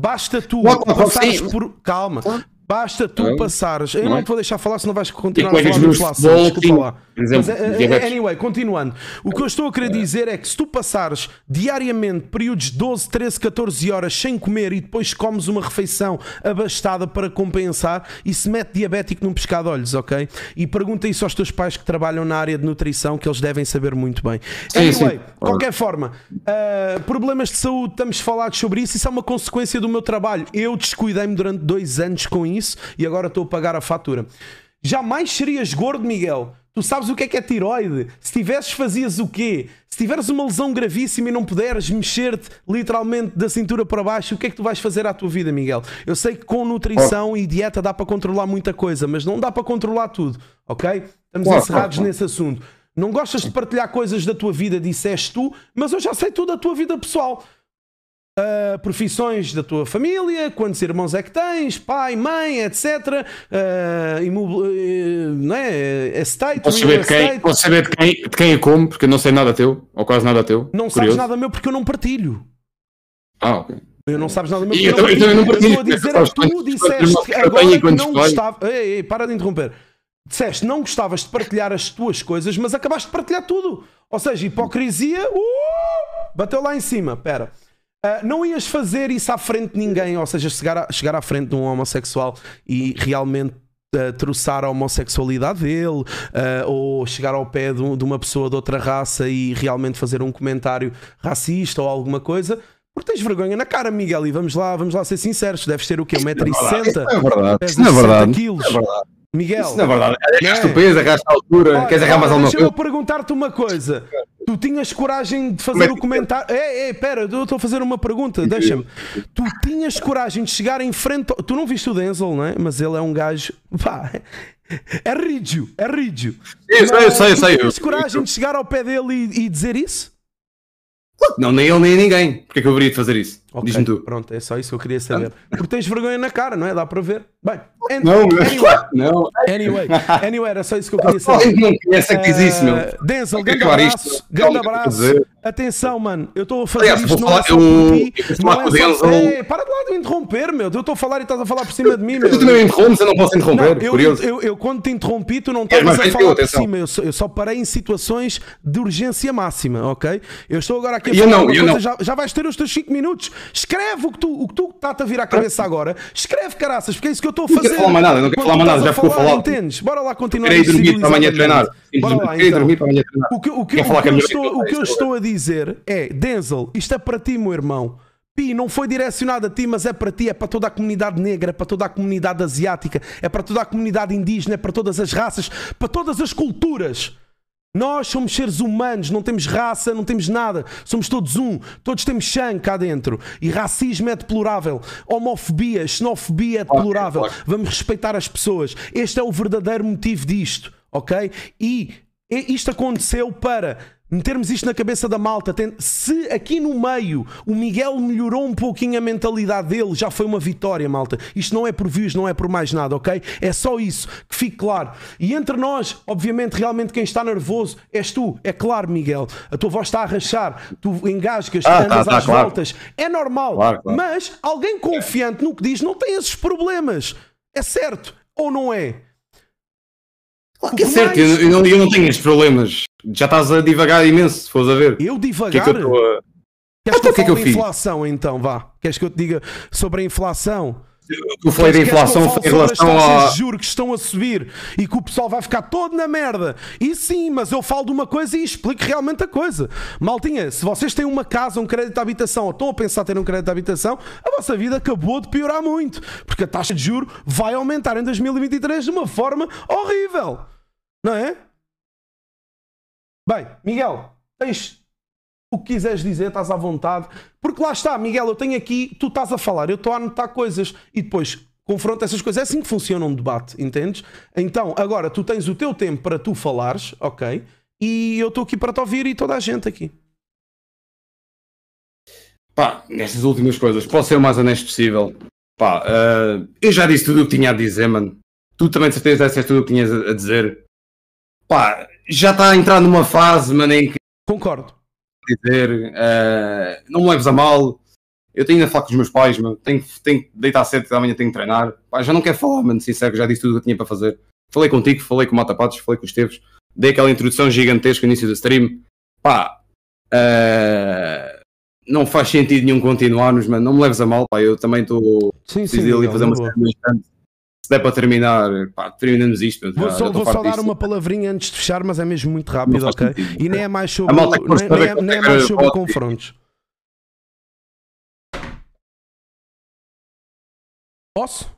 B: Basta tu não, passares sim. por. Calma, Basta tu não. passares. Eu não, não é? vou deixar falar, senão vais continuar a falar do Flaço. Desculpa eh, eh, anyway, continuando. O que eu estou a querer eh. dizer é que se tu passares diariamente períodos de 12, 13, 14 horas sem comer e depois comes uma refeição abastada para compensar, isso mete diabético num pescado de olhos, ok? E pergunta isso aos teus pais que trabalham na área de nutrição, que eles devem saber muito bem. Anyway, sim. qualquer forma, uh, problemas de saúde, estamos falados sobre isso, isso é uma consequência do meu trabalho. Eu descuidei-me durante dois anos com isso isso e agora estou a pagar a fatura. Jamais serias gordo, Miguel. Tu sabes o que é que é tiroide? Se tivesses, fazias o quê? Se tiveres uma lesão gravíssima e não puderes mexer-te literalmente da cintura para baixo, o que é que tu vais fazer à tua vida, Miguel? Eu sei que com nutrição e dieta dá para controlar muita coisa, mas não dá para controlar tudo, ok? Estamos encerrados nesse assunto. Não gostas de partilhar coisas da tua vida, disseste tu, mas eu já sei tudo da tua vida pessoal. Uh, profissões da tua família, quantos irmãos é que tens, pai, mãe, etc. Uh, ah, imobili... uh não é? Estate, é posso saber, de quem,
C: posso saber de quem, de
A: quem e como, porque eu não sei nada teu, ou quase nada teu. Não Curioso. sabes
B: nada meu porque eu não partilho. Ah, ok. Eu não sabes nada meu porque eu, eu, não partilho. Eu estou a dizer é que tu disseste que agora que não gostava. Ei, ei, para de interromper. Disseste não gostavas de partilhar as tuas coisas, mas acabaste de partilhar tudo. Ou seja, hipocrisia uh, bateu lá em cima. Pera. Uh, não ias fazer isso à frente de ninguém, ou seja, chegar, a, chegar à frente de um homossexual e realmente uh, troçar a homossexualidade dele, uh, ou chegar ao pé de, um, de, uma pessoa de outra raça e realmente fazer um comentário racista ou alguma coisa. Porque tens vergonha na cara, Miguel, e vamos lá, vamos lá ser sinceros. Deves ter o quê? 1,60m? É verdade. Isso não é verdade. É quilos. É verdade. Miguel. Isso não é verdade. Arraste é o peso, arraste a altura. Olha, Queres arrumar mais alguma coisa? Deixa eu perguntar-te uma coisa. Tu tinhas coragem de fazer o comentário. É, é, pera, eu estou a fazer uma pergunta, deixa-me. Tu tinhas coragem de chegar em frente. Ao... Tu não viste o Denzel, não é? Mas ele é um gajo. Pá, é rígido, é rígido. Sim, Mas, eu sei, eu sei. Tu tinhas coragem de chegar ao pé dele e, e dizer isso?
A: Não, nem ele nem ninguém. Porque é que eu deveria fazer isso?
B: Diz-me tu. pronto, é só isso que eu queria saber. Ah. Porque tens vergonha na cara, não é? Dá para ver. Bem, não, anyway, não. Anyway, anyway, era só isso que eu queria saber. Não conhece eh, é que diz isso, meu. Denzel, grande abraço, é grande abraço. Atenção, mano, eu estou a fazer Aliás, isto, não falar, é só eu, ti, não é só... É, para de lá de interromper, meu. Eu estou a falar e estás a falar por cima de mim, meu. Tu também me interrompes, eu não posso interromper, não, eu, curioso. Eu, eu, eu, quando te
D: interrompi, tu não tens é, a falar eu, por cima.
B: Eu só, eu só parei em situações de urgência máxima, ok? Eu estou agora aqui a falar eu não, eu não. Já, já vais ter os teus 5 minutos. Escreve o que tu, o que tu está-te a vir à cabeça agora. Escreve, caraças, porque é isso que eu estou a fazer. Não quero falar mais nada, não quero falar mais nada, já ficou falar Entendes? Bora lá continuar. Queria dormir para amanhã treinar. Bora dormir para amanhã treinar. O que, o que, eu, estou, o que eu é estou a dizer é, Denzel, isto é para ti, meu irmão. Pi, não foi direcionado a ti, mas é para ti, é para toda a comunidade negra, é para toda a comunidade asiática, é para toda a comunidade indígena, é para todas as raças, para todas as culturas. Nós somos seres humanos, não temos raça, não temos nada. Somos todos um. Todos temos sangue cá dentro. E racismo é deplorável. Homofobia, xenofobia é deplorável. Okay, Vamos respeitar as pessoas. Este é o verdadeiro motivo disto, ok? E isto aconteceu para metermos isto na cabeça da malta. Se aqui no meio o Miguel melhorou um pouquinho a mentalidade dele, já foi uma vitória, malta. Isto não é por views, não é por mais nada, ok? É só isso, que fique claro. E entre nós, obviamente, realmente quem está nervoso és tu. É claro, Miguel. A tua voz está a rachar, tu engasgas, ah, andas tá, tá, às claro. voltas. É normal. Claro, claro. Mas alguém confiante no que diz não tem esses problemas. É certo ou não é? Claro que é certo, eu, eu, não, eu, não tenho estes
A: problemas. Já estás a divagar imenso, se fores a ver. Eu divagar? Que é que eu a...
B: Queres que eu então, que é que eu inflação fiz? então, vá? Queres que eu te diga sobre a inflação? Eu falei da inflação foi em relação a. Juro que estão a subir e que o pessoal vai ficar todo na merda. E sim, mas eu falo de uma coisa e explico realmente a coisa. Maltinha, se vocês têm uma casa, um crédito de habitação ou estão a pensar ter um crédito de habitação, a vossa vida acabou de piorar muito. Porque a taxa de juro vai aumentar em 2023 de uma forma horrível. Não é? Bem, Miguel, tens o que quiseres dizer, estás à vontade. Porque lá está, Miguel, eu tenho aqui, tu estás a falar, eu estou a anotar coisas e depois confronto essas coisas. É assim que funciona um debate, entendes? Então, agora tu tens o teu tempo para tu falares, ok? E eu estou aqui para te ouvir e toda a gente aqui. Pá,
C: nestas
A: últimas coisas, posso ser o mais honesto possível. Pá, uh, eu já disse tudo o que tinha a dizer, mano. Tu também de certeza disseste tudo o que tinhas a dizer pá, já está a entrar numa fase, mano, em que. Concordo. Dizer, uh, não me leves a mal. Eu tenho ainda a falar com os meus pais, mano. Tenho, tenho que deitar a 7 da manhã, tenho que treinar. Pá, já não quero falar, mano, sincero, já disse tudo o que eu tinha para fazer. Falei contigo, falei com o Mata Patos, falei com os Teves. Dei aquela introdução gigantesca no início do stream. Pá, uh, não faz sentido nenhum continuarmos, mano. Não me leves a mal, pá. Eu também estou. Sim, sim. ali fazer uma série se der para terminar, pá, terminamos isto. vou só, vou só dar uma
B: palavrinha antes de fechar, mas é mesmo muito rápido, ok? Sentido.
A: E nem é mais sobre, nem, nem, é, nem é mais sobre
C: confrontos. Posso?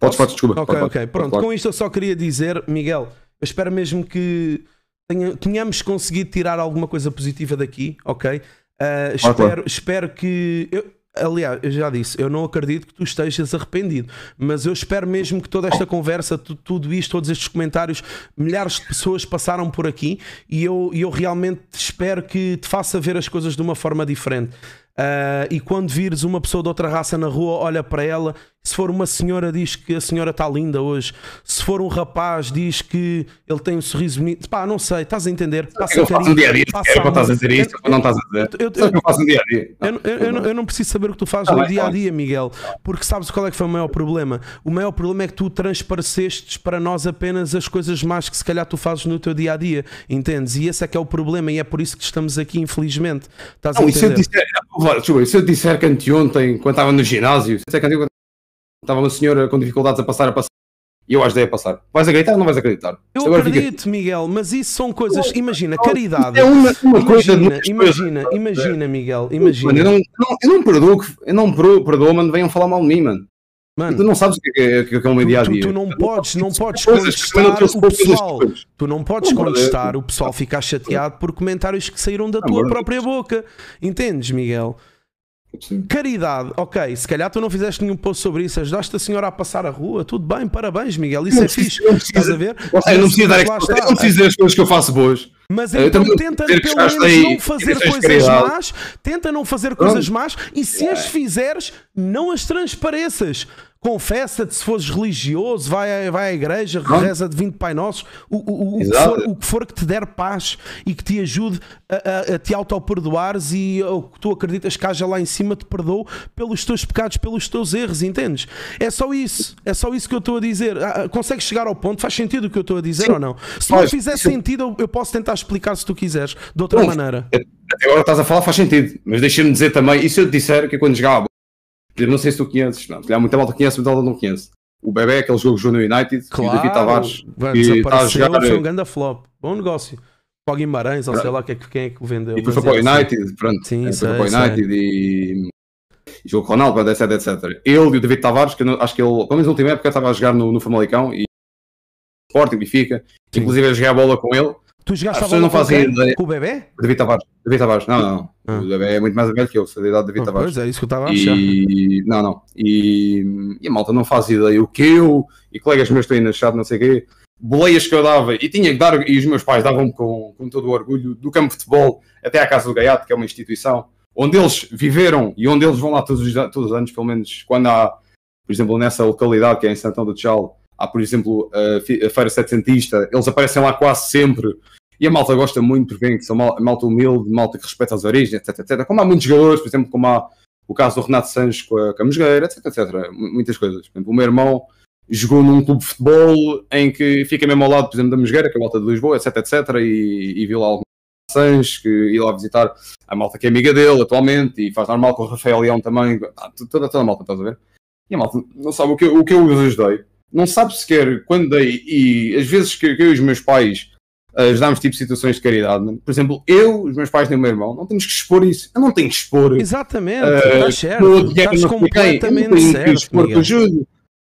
C: Podes, podes, desculpa. Ok, pode, ok. Pode, Pronto, pode, com
B: isto eu só queria dizer, Miguel, eu espero mesmo que tenha, tenhamos conseguido tirar alguma coisa positiva daqui, ok? Uh, espero, espero que. Eu, Aliás, eu já disse, eu não acredito que tu estejas arrependido, mas eu espero mesmo que toda esta oh. conversa, tu, tudo isto, todos estes comentários, milhares de pessoas passaram por aqui e eu, eu realmente espero que te faça ver as coisas de uma forma diferente. Uh, e quando vires uma pessoa de outra raça na rua, olha para ela se for uma senhora, diz que a senhora está linda hoje. Se for um rapaz, diz que ele tem um sorriso bonito. Pá, não sei, estás a entender? Passa é eu faço no dia a dia, é estás a dizer é não estás a dizer. Eu, eu, eu faço dia a dia. Eu, não preciso saber o que tu fazes tá no dia a tá dia, Miguel, porque sabes qual é que foi o maior problema? O maior problema é que tu transparecestes para nós apenas as coisas más que se calhar tu fazes no teu dia a dia, entendes? E esse é que é o problema e é por isso que estamos aqui, infelizmente. Estás não, a entender? E se
A: eu disser, se eu disser que anteontem, quando estava no ginásio, se eu disser que anteontem, Estava uma senhora com dificuldades a passar, a passar. E eu ajudei a passar. Vais acreditar ou não vais acreditar? Eu Agora acredito, fica...
B: Assim. Miguel, mas isso são coisas. Imagina, caridade. É uma, uma coisa. Imagina, tá imagina, Miguel, imagina. Mano, eu, não, eu não perdoo, eu não perdoo, mano, venham falar mal de mim, mano. Mano, tu não sabes o que é, que é um é é dia a dia. Tu, tu não podes, não podes contestar o pessoal. Tu não podes contestar o pessoal ficar chateado por comentários que saíram da tua própria boca. Entendes, Miguel? Sim. Caridade, ok, se calhar tu não fizeste nenhum post sobre isso, ajudaste a senhora a passar a rua, tudo bem, parabéns, Miguel, isso é não é preciso, fixe. Precisa, estás a ver? Ou não precisa dar está, não precisa é. as coisas que eu
A: faço boas. Mas
B: então tenta pelo menos aí, não fazer coisas caridade. más, tenta não fazer coisas más e se as é. fizeres, não as transpareças confessa-te se fores religioso, vai, vai à igreja, não. reza de 20 Pai Nossos, o, o, o, que for, o, que for, que te der paz e que te ajude a, a, a te auto-perdoares e o que tu acreditas que haja lá em cima te perdoou pelos teus pecados, pelos teus erros, entendes? É só isso, é só isso que eu estou a dizer. Ah, ah, consegues chegar ao ponto? Faz sentido o que eu estou a dizer Sim. ou não? Se não fizer Sim. sentido, eu, posso tentar explicar se tu quiseres, de outra maneira.
A: É, agora estás a falar, faz sentido, mas deixa-me dizer também, e se eu te disser que quando chegava eu não sei se tu conheces, não. Se muita malta conhece, muita malta não conhece. O Bebé é aquele jogo do United, claro, e o Tavares, que está a jogar... foi um eh,
B: grande flop. Bom negócio. Para o Guimarães, ou sei lá é quem é que vendeu. E depois foi para o é assim. United, assim. pronto. Sim, sei, foi para o United
A: e... e jogou com o Ronaldo, etc, etc. Ele e o David Tavares, que não, acho que ele, pelo menos na última época, estava a jogar no, no Famalicão e Sporting, Benfica, inclusive a jogar a bola com ele Tu jogaste As pessoas não fazem ideia. Com o bebê? David Tavares. David Tavares. Não, não. Ah. O bebê é muito mais velho que eu, da idade de David ah, Tavares. Pois é,
B: isso que eu estava a achar.
A: E... Não, não. E... e a malta não faz ideia. O que eu e colegas meus têm achado, não sei o quê, boleias que eu dava e tinha que dar, e os meus pais davam-me com, com todo o orgulho, do campo de futebol até à Casa do Gaiato, que é uma instituição onde eles viveram e onde eles vão lá todos os, todos os anos, pelo menos quando há, por exemplo, nessa localidade que é em Santão do Tchal, há, por exemplo, a Feira Setecentista, eles aparecem lá quase sempre e a malta gosta muito, porque vem que são malta humilde, malta que respeita as origens, etc, etc. Como há muitos jogadores, por exemplo, como há o caso do Renato Sanches com a, com etc, etc. Muitas coisas. Por exemplo, o meu irmão jogou num clube de futebol em que fica mesmo ao lado, por exemplo, da Mosgueira, que é a malta de Lisboa, etc, etc. E, e viu lá algum Sanches, que ia lá visitar a malta que é amiga dele atualmente, e faz normal com o Rafael Leão também, ah, toda, toda a malta, estás a ver? E a malta não sabe o que, o que eu os ajudei, não sabe sequer quando dei, e às vezes que, que eu e os meus pais ajudámos eh, tipo situações de caridade. Né? Por exemplo, eu, os meus pais nem o meu irmão, não temos que expor isso. Eu não tenho que expor.
B: Exatamente, uh, tá certo. Estás completamente não certo. Que expor que
A: ajudo.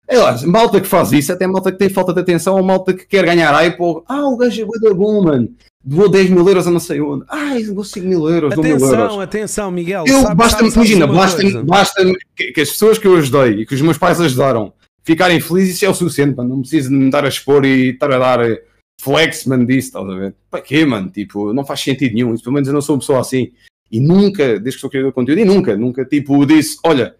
A: É lá, malta que faz isso, até malta que tem falta de atenção, ou malta que quer ganhar hype, pô, ah, o gajo é bom, mano doou 10 mil euros
B: a não sei onde. Ai, doou 5 mil euros, atenção, mil euros. Atenção, Miguel. Eu, sabe, basta, sabe, imagina, basta,
A: basta que, que, as pessoas que eu ajudei e que os meus pais ajudaram ficarem felizes, isso é o suficiente, mano. Não preciso de me dar a expor e estar a dar eh, flexman disso, estás a ver? Para quê, mano? Tipo, não faz sentido nenhum. Pelo menos eu não sou uma pessoa assim. E nunca, desde que sou criador de conteúdo, e nunca, nunca, tipo, disse, olha,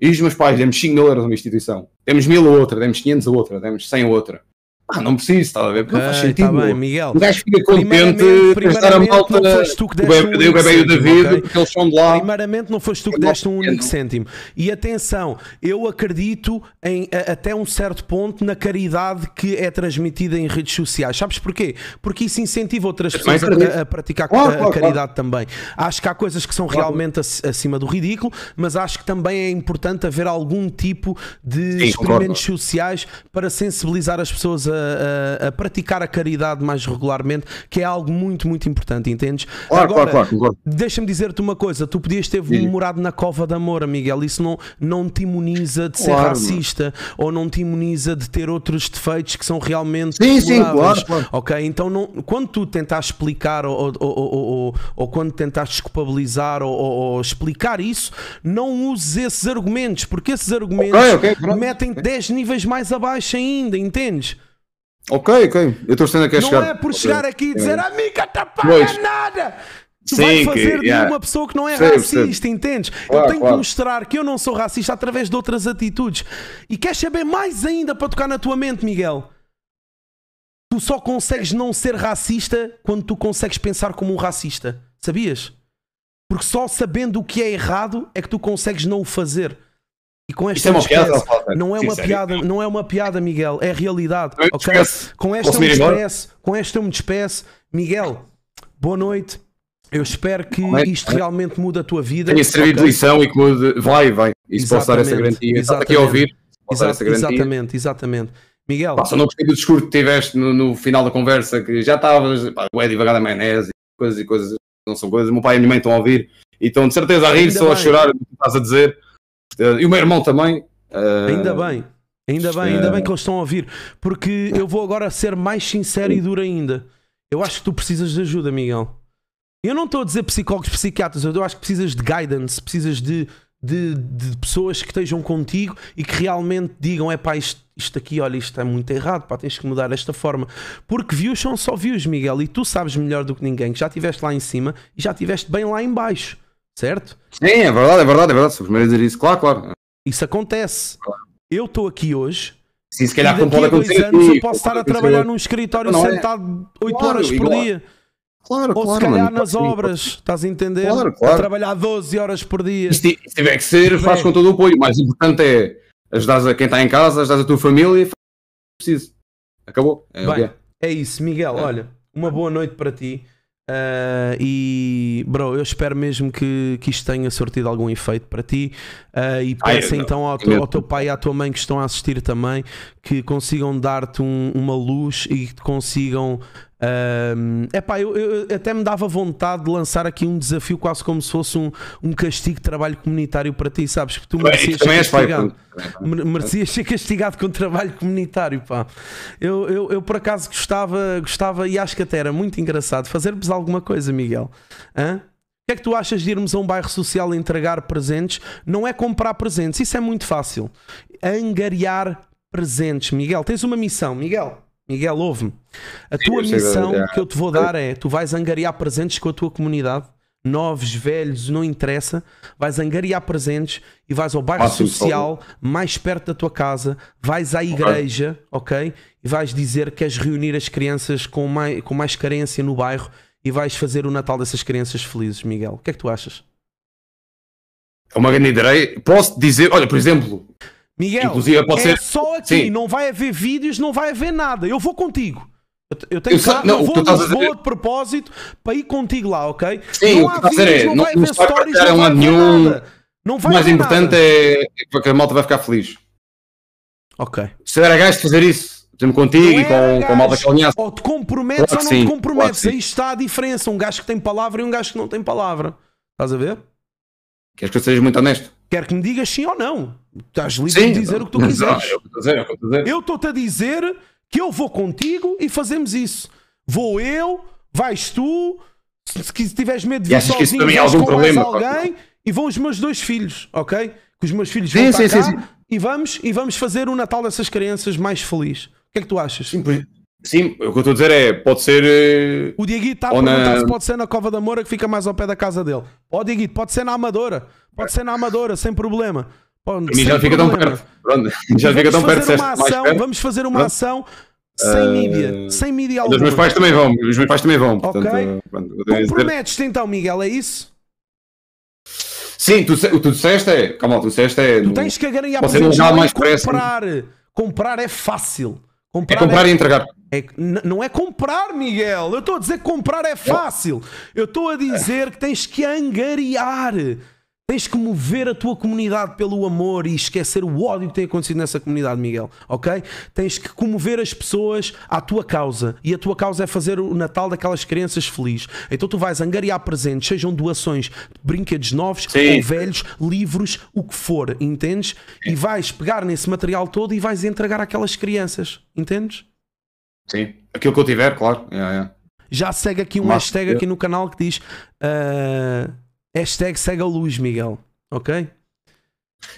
A: e os meus pais, demos 5 mil euros a uma instituição, demos mil a outra, demos 500 a outra, demos 100 a outra. Ah, não preciso, estava a ver, porque não faz tá sentido. Tá bem, Miguel. O gajo fica contente de pensar a malta. Não foste tu que deste o bebê, um o bebê e o David, okay? porque
B: eles são de lá. Primeiramente, não foste tu que é deste um único cêntimo. E atenção, eu acredito em até um certo ponto na caridade que é transmitida em redes sociais. Sabes porquê? Porque isso incentiva outras pessoas a, a, praticar claro, a, claro, caridade claro. também. Acho que há coisas que são realmente acima do ridículo, mas acho que também é importante haver algum tipo de Sim, experimentos sociais para sensibilizar as pessoas a a, a, praticar a caridade mais regularmente, que é algo muito, muito importante, entendes? Claro, Agora, claro, claro, claro. deixa-me dizer-te uma coisa: tu podias ter Sim. morado na cova de amor, Miguel, isso não, não te imuniza de ser claro, racista ou não te imuniza de ter outros defeitos que são realmente. Sim, sim, claro, claro. Ok, então não, quando tu tentar explicar ou, ou, ou, ou quando tentar desculpabilizar ou, explicar isso, não uses esses argumentos, porque esses argumentos okay, okay, metem 10 níveis mais abaixo ainda, entendes? Ok, ok. Eu estou sendo a quer Não é por chegar aqui e dizer, amiga,
D: tapa tá paga
B: nada. Tu Sim, fazer que, yeah. de uma pessoa que não é racista, sempre. entendes? Claro, eu tenho claro. que mostrar que eu não sou racista através de outras atitudes. E queres saber mais ainda para tocar na tua mente, Miguel? Tu só consegues não ser racista quando tu consegues pensar como um racista. Sabias? Porque só sabendo o que é errado é que tu consegues não o fazer. E com esta Isso é uma piada, não é uma piada, não é uma piada, Miguel, é realidade. É com esta eu me despeço, com esta eu me despeço. Miguel, boa noite. Eu espero que isto realmente mude a tua vida. Tenha servido okay. de lição e que
A: mude. Vai, vai. Isso posso dar essa garantia. Estás aqui a ouvir. Exa exatamente,
B: exatamente. Miguel. Pá, só não
A: percebi o discurso que tiveste no, no, final da conversa, que já estavas. ué, devagar da maionese, coisas e coisas. Não são coisas. O meu pai e a minha mãe estão a ouvir e estão de certeza a rir, só a chorar o que estás a dizer. Eh, e o meu irmão também. Eh, ainda bem. Ainda bem, ainda bem que
B: eles estão a ouvir, porque eu vou agora ser mais sincero e duro ainda. Eu acho que tu precisas de ajuda, Miguel. Eu não estou a dizer psicólogos, psiquiatras, eu acho que precisas de guidance, precisas de, de, de pessoas que estejam contigo e que realmente digam: é pá, isto, isto, aqui, olha, isto é muito errado, pá, tens que mudar desta forma. Porque views são só views, Miguel, e tu sabes melhor do que ninguém, que já estiveste lá em cima e já estiveste bem lá em baixo certo? Sim, é verdade, é verdade, é verdade. primeiro a dizer isso, claro, claro. Isso acontece. Eu estou aqui hoje. Sim, se calhar com pode acontecer. Anos, eu posso estar a trabalhar num escritório não, é? sentado é... 8 claro, horas por igual. dia. Claro, Ou claro, se calhar mano, nas obras, estás a entender? Claro, claro. A trabalhar 12 horas por dia. Se
A: tiver que ser, faz com todo o apoio. O mais importante é ajudar a quem está em casa, ajudar a tua família e
B: preciso. Acabou.
A: É,
C: Bem,
B: é isso, Miguel. É. Olha, uma boa noite para ti. Uh, e, bro, eu espero mesmo que, que isto tenha sortido algum efeito para ti. Uh, e ah, peço então ao, ao teu pai e à tua mãe que estão a assistir também que consigam dar-te um, uma luz e que consigam. é pá, eu, eu, até me dava vontade de lançar aqui um desafio, quase como se fosse um, um castigo de trabalho comunitário para ti, sabes? Que tu merecias ser castigado.
C: Merecias
B: ser castigado com trabalho comunitário, pá. Eu, eu, eu por acaso gostava, gostava e acho que até era muito engraçado fazer-vos alguma coisa, Miguel. Hã? O que é que tu achas de irmos a um bairro social entregar presentes? Não é comprar presentes, isso é muito fácil. Angariar presentes. Miguel, tens uma missão. Miguel, Miguel, ouve-me. A tua missão é. que eu te vou dar é: tu vais angariar presentes com a tua comunidade, novos, velhos, não interessa. Vais angariar presentes e vais ao bairro Máximo social mais perto da tua casa, vais à igreja, ok? E vais dizer que queres reunir as crianças com mais, com mais carência no bairro e vais fazer o Natal dessas crianças felizes, Miguel. O que é que tu achas?
A: É uma grande ideia. Posso dizer, olha, por exemplo, Miguel, Inclusive, pode é ser... só aqui, Sim.
B: não vai haver vídeos, não vai haver nada. Eu vou contigo. Eu tenho eu que não, eu vou de propósito para ir contigo lá, ok? Sim, não o que vídeos, é, não, não vai não haver stories, não vai haver nenhum... nada. Não vai o mais importante nada.
A: É, é que a malta vai ficar feliz.
B: Ok. Se era gajo de fazer isso, mesmo contigo é e com, com a malta que alinhasse. Ou te comprometes claro ou não sim, te comprometes. Claro Aí está a diferença. Um gajo que tem palavra e um gajo que não tem palavra. Estás a ver?
A: Queres que eu seja muito honesto?
B: Quero que me digas sim ou não. Estás livre de dizer não, o que tu quiseres. eu estou-te a dizer que eu vou contigo e fazemos isso. Vou eu, vais tu, se, se tiveres medo de vir sozinho, é vais algum problema, alguém e vão os meus dois filhos, ok? Que os meus filhos sim, vão sim, sim, E, vamos, e vamos fazer o Natal dessas crianças mais feliz. O que é que tu achas? Sim, pois.
A: Sim, o que eu estou a dizer é, pode ser... Eh, o Diego está a perguntar na... se pode
B: ser na Cova da Moura que fica mais ao pé da casa dele. Ó oh, pode ser na Amadora. Pode ser na Amadora, sem problema. Pronto, mim já fica problema. tão perto. Pronto, já vamos fica tão perto, uma ação, perto. Vamos fazer uma pronto. ação sem ah, mídia, uh, sem mídia alguma. Os meus pais também vão, os meus pais também vão. Portanto, ok.
A: Pronto, Comprometes-te
B: então, Miguel, é isso?
A: Sim, tu, o tu disseste é. Calma, tu disseste é. Tu tens que agarrar a não já mais comprar.
B: Parece. Comprar é fácil. Comprar é comprar é, e entregar. É, não é comprar, Miguel. Eu estou a dizer que comprar é fácil. Eu estou a dizer que tens que angariar. Tens que mover a tua comunidade pelo amor e esquecer o ódio que tem acontecido nessa comunidade, Miguel, ok? Tens que comover as pessoas à tua causa e a tua causa é fazer o Natal daquelas crianças feliz. Então tu vais angariar presentes, sejam doações, brinquedos novos Sim. ou velhos, livros, o que for, entendes? Sim. E vais pegar nesse material todo e vais entregar àquelas crianças, entendes? Sim, aquilo que eu tiver, claro. Yeah, yeah. Já segue aqui um Mas, hashtag aqui no canal que diz. Uh Hashtag segue a luz, Miguel. Ok?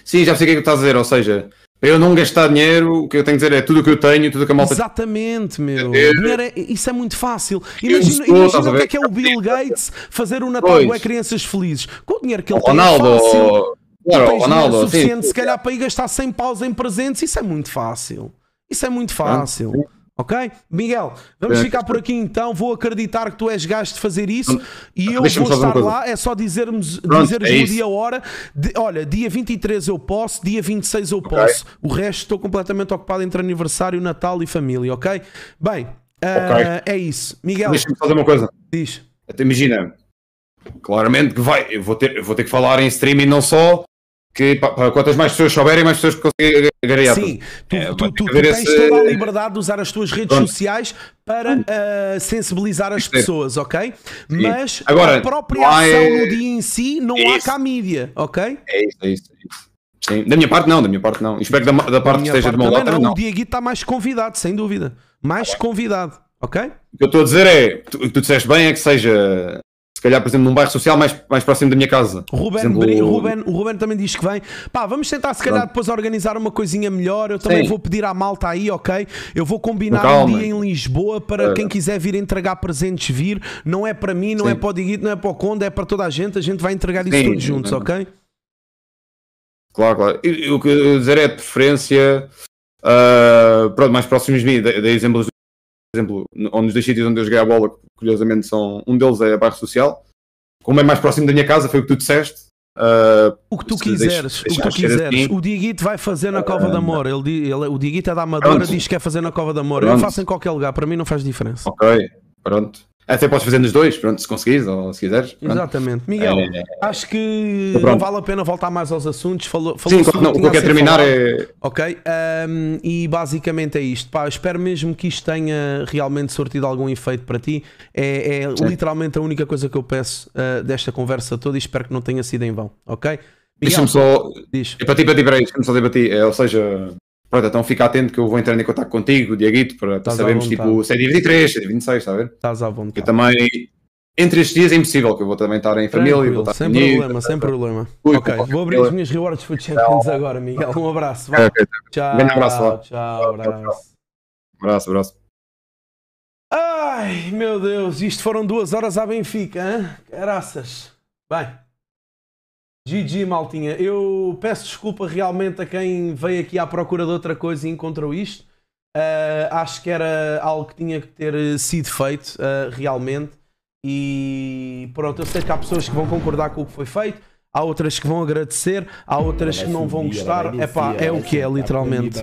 A: Sim, já sei o que é que estás a dizer. Ou seja, para eu não gastar dinheiro, o que eu tenho que dizer é tudo o que eu
B: tenho, tudo o que a malta Exatamente, meu. É, isso é muito fácil. Imagina, estou, imagina o que é que é o Bill Gates fazer o um Natal com crianças felizes. Com o dinheiro que ele Ronaldo, tem, é fácil. Claro, tens Ronaldo, suficiente, sim, se calhar, para ir gastar 100 paus em presentes. Isso é muito fácil. Isso é muito fácil. Ok? Miguel, vamos é. ficar por aqui então. Vou acreditar que tu és gajo de fazer isso e eu vou estar lá. É só dizermos, dizer é o dia e a hora. De, olha, dia 23 eu posso, dia 26 eu okay. posso. O resto estou completamente ocupado entre aniversário, Natal e família, ok? Bem, ah, okay. Uh, é isso. Miguel. Deixa-me fazer uma coisa. Diz.
A: Até imagina, claramente que vai, eu vou ter, eu vou ter que falar em streaming não só que quantas mais pessoas souberem, mais pessoas conseguem agregar. Sim, tu, é, tu,
C: tu, tu tens esse... toda
A: a
B: liberdade de usar as tuas redes Pronto. sociais para uh, sensibilizar as pessoas, ok? Sim. Mas Agora, a própria ação é... no dia em si não é há cá mídia, ok? É isso,
A: é isso. É isso. Sim. Da minha parte não, da minha parte não. Espero que da, da parte da que esteja de meu lado não. não. O
B: aqui está mais convidado, sem dúvida. Mais tá convidado, ok?
A: O que eu estou a dizer é, o que tu disseste bem é que seja se calhar, por exemplo, num bairro social mais, mais próximo da minha casa. Ruben, exemplo, Ruben,
B: o Ruben também diz que vem. Pá, vamos tentar, se calhar, depois organizar uma coisinha melhor. Eu também Sim. vou pedir à malta aí, ok? Eu vou combinar um dia em Lisboa para é. quem quiser vir entregar presentes, vir. Não é para mim, não é Sim. é para o Diguito, não é para o Conde, é para toda a gente. A gente vai entregar isso Sim. tudo juntos, ok?
A: Claro, claro. O que eu dizer é de preferência. Uh, mais próximos de mim, dei exemplos exemplo, ou nos dois sítios onde eu joguei a bola, curiosamente são. Um deles é a bairro social. Como é mais próximo da minha casa, foi o que tu disseste. Uh, o que tu quiseres, deixa, o que tu quiseres. Assim. O
B: Diguito vai fazer na Cova uh, ah, da Moura. Ele, ele, o Diguito é da Amadora, pronto. diz que é fazer na Cova da Moura. Pronto. Eu faço em qualquer lugar, para mim não faz diferença.
A: Ok, pronto. Até podes fazer nos dois, pronto, se conseguires ou se quiseres. Pronto. Exatamente. Miguel, é, é.
B: acho que então, pronto. não vale a pena voltar mais aos assuntos. Falou, falou Sim, não, o que eu quero terminar é. Ok, um, e basicamente é isto. Pá, espero mesmo que isto tenha realmente sortido algum efeito para ti. É, é literalmente a única coisa que eu peço uh, desta conversa toda e espero que não tenha sido em vão, ok? Deixa-me só. Diz. É para ti, para ti, para
A: aí, deixa-me só para ti. É, ou seja, Pronto, então fica atento que eu vou entrar em contato contigo, Diaguito, para sabermos tipo se é dia 23, se
B: é dia 26, está a ver? Estás à vontade. Eu
A: também, entre estes dias é impossível, que eu vou também estar em família. Tranquilo, vou estar sem comigo, problema, sem tá problema. Ui, ok, vou abrir as
B: minhas rewards for Champions tchau. agora, Miguel. Um abraço. Vai. Okay, Tchau, Grande abraço lá. Tchau, abraço. abraço, abraço. Ai, meu Deus, isto foram duas horas à Benfica, hein? Graças. Bem. GG, maltinha. Eu peço desculpa realmente a quem veio aqui à procura de outra coisa e encontrou isto. Uh, acho que era algo que tinha que ter sido feito uh, realmente. E pronto, eu sei que há pessoas que vão concordar com o que foi feito, há outras que vão agradecer, há outras que não vão gostar. É pá, é o que é, literalmente.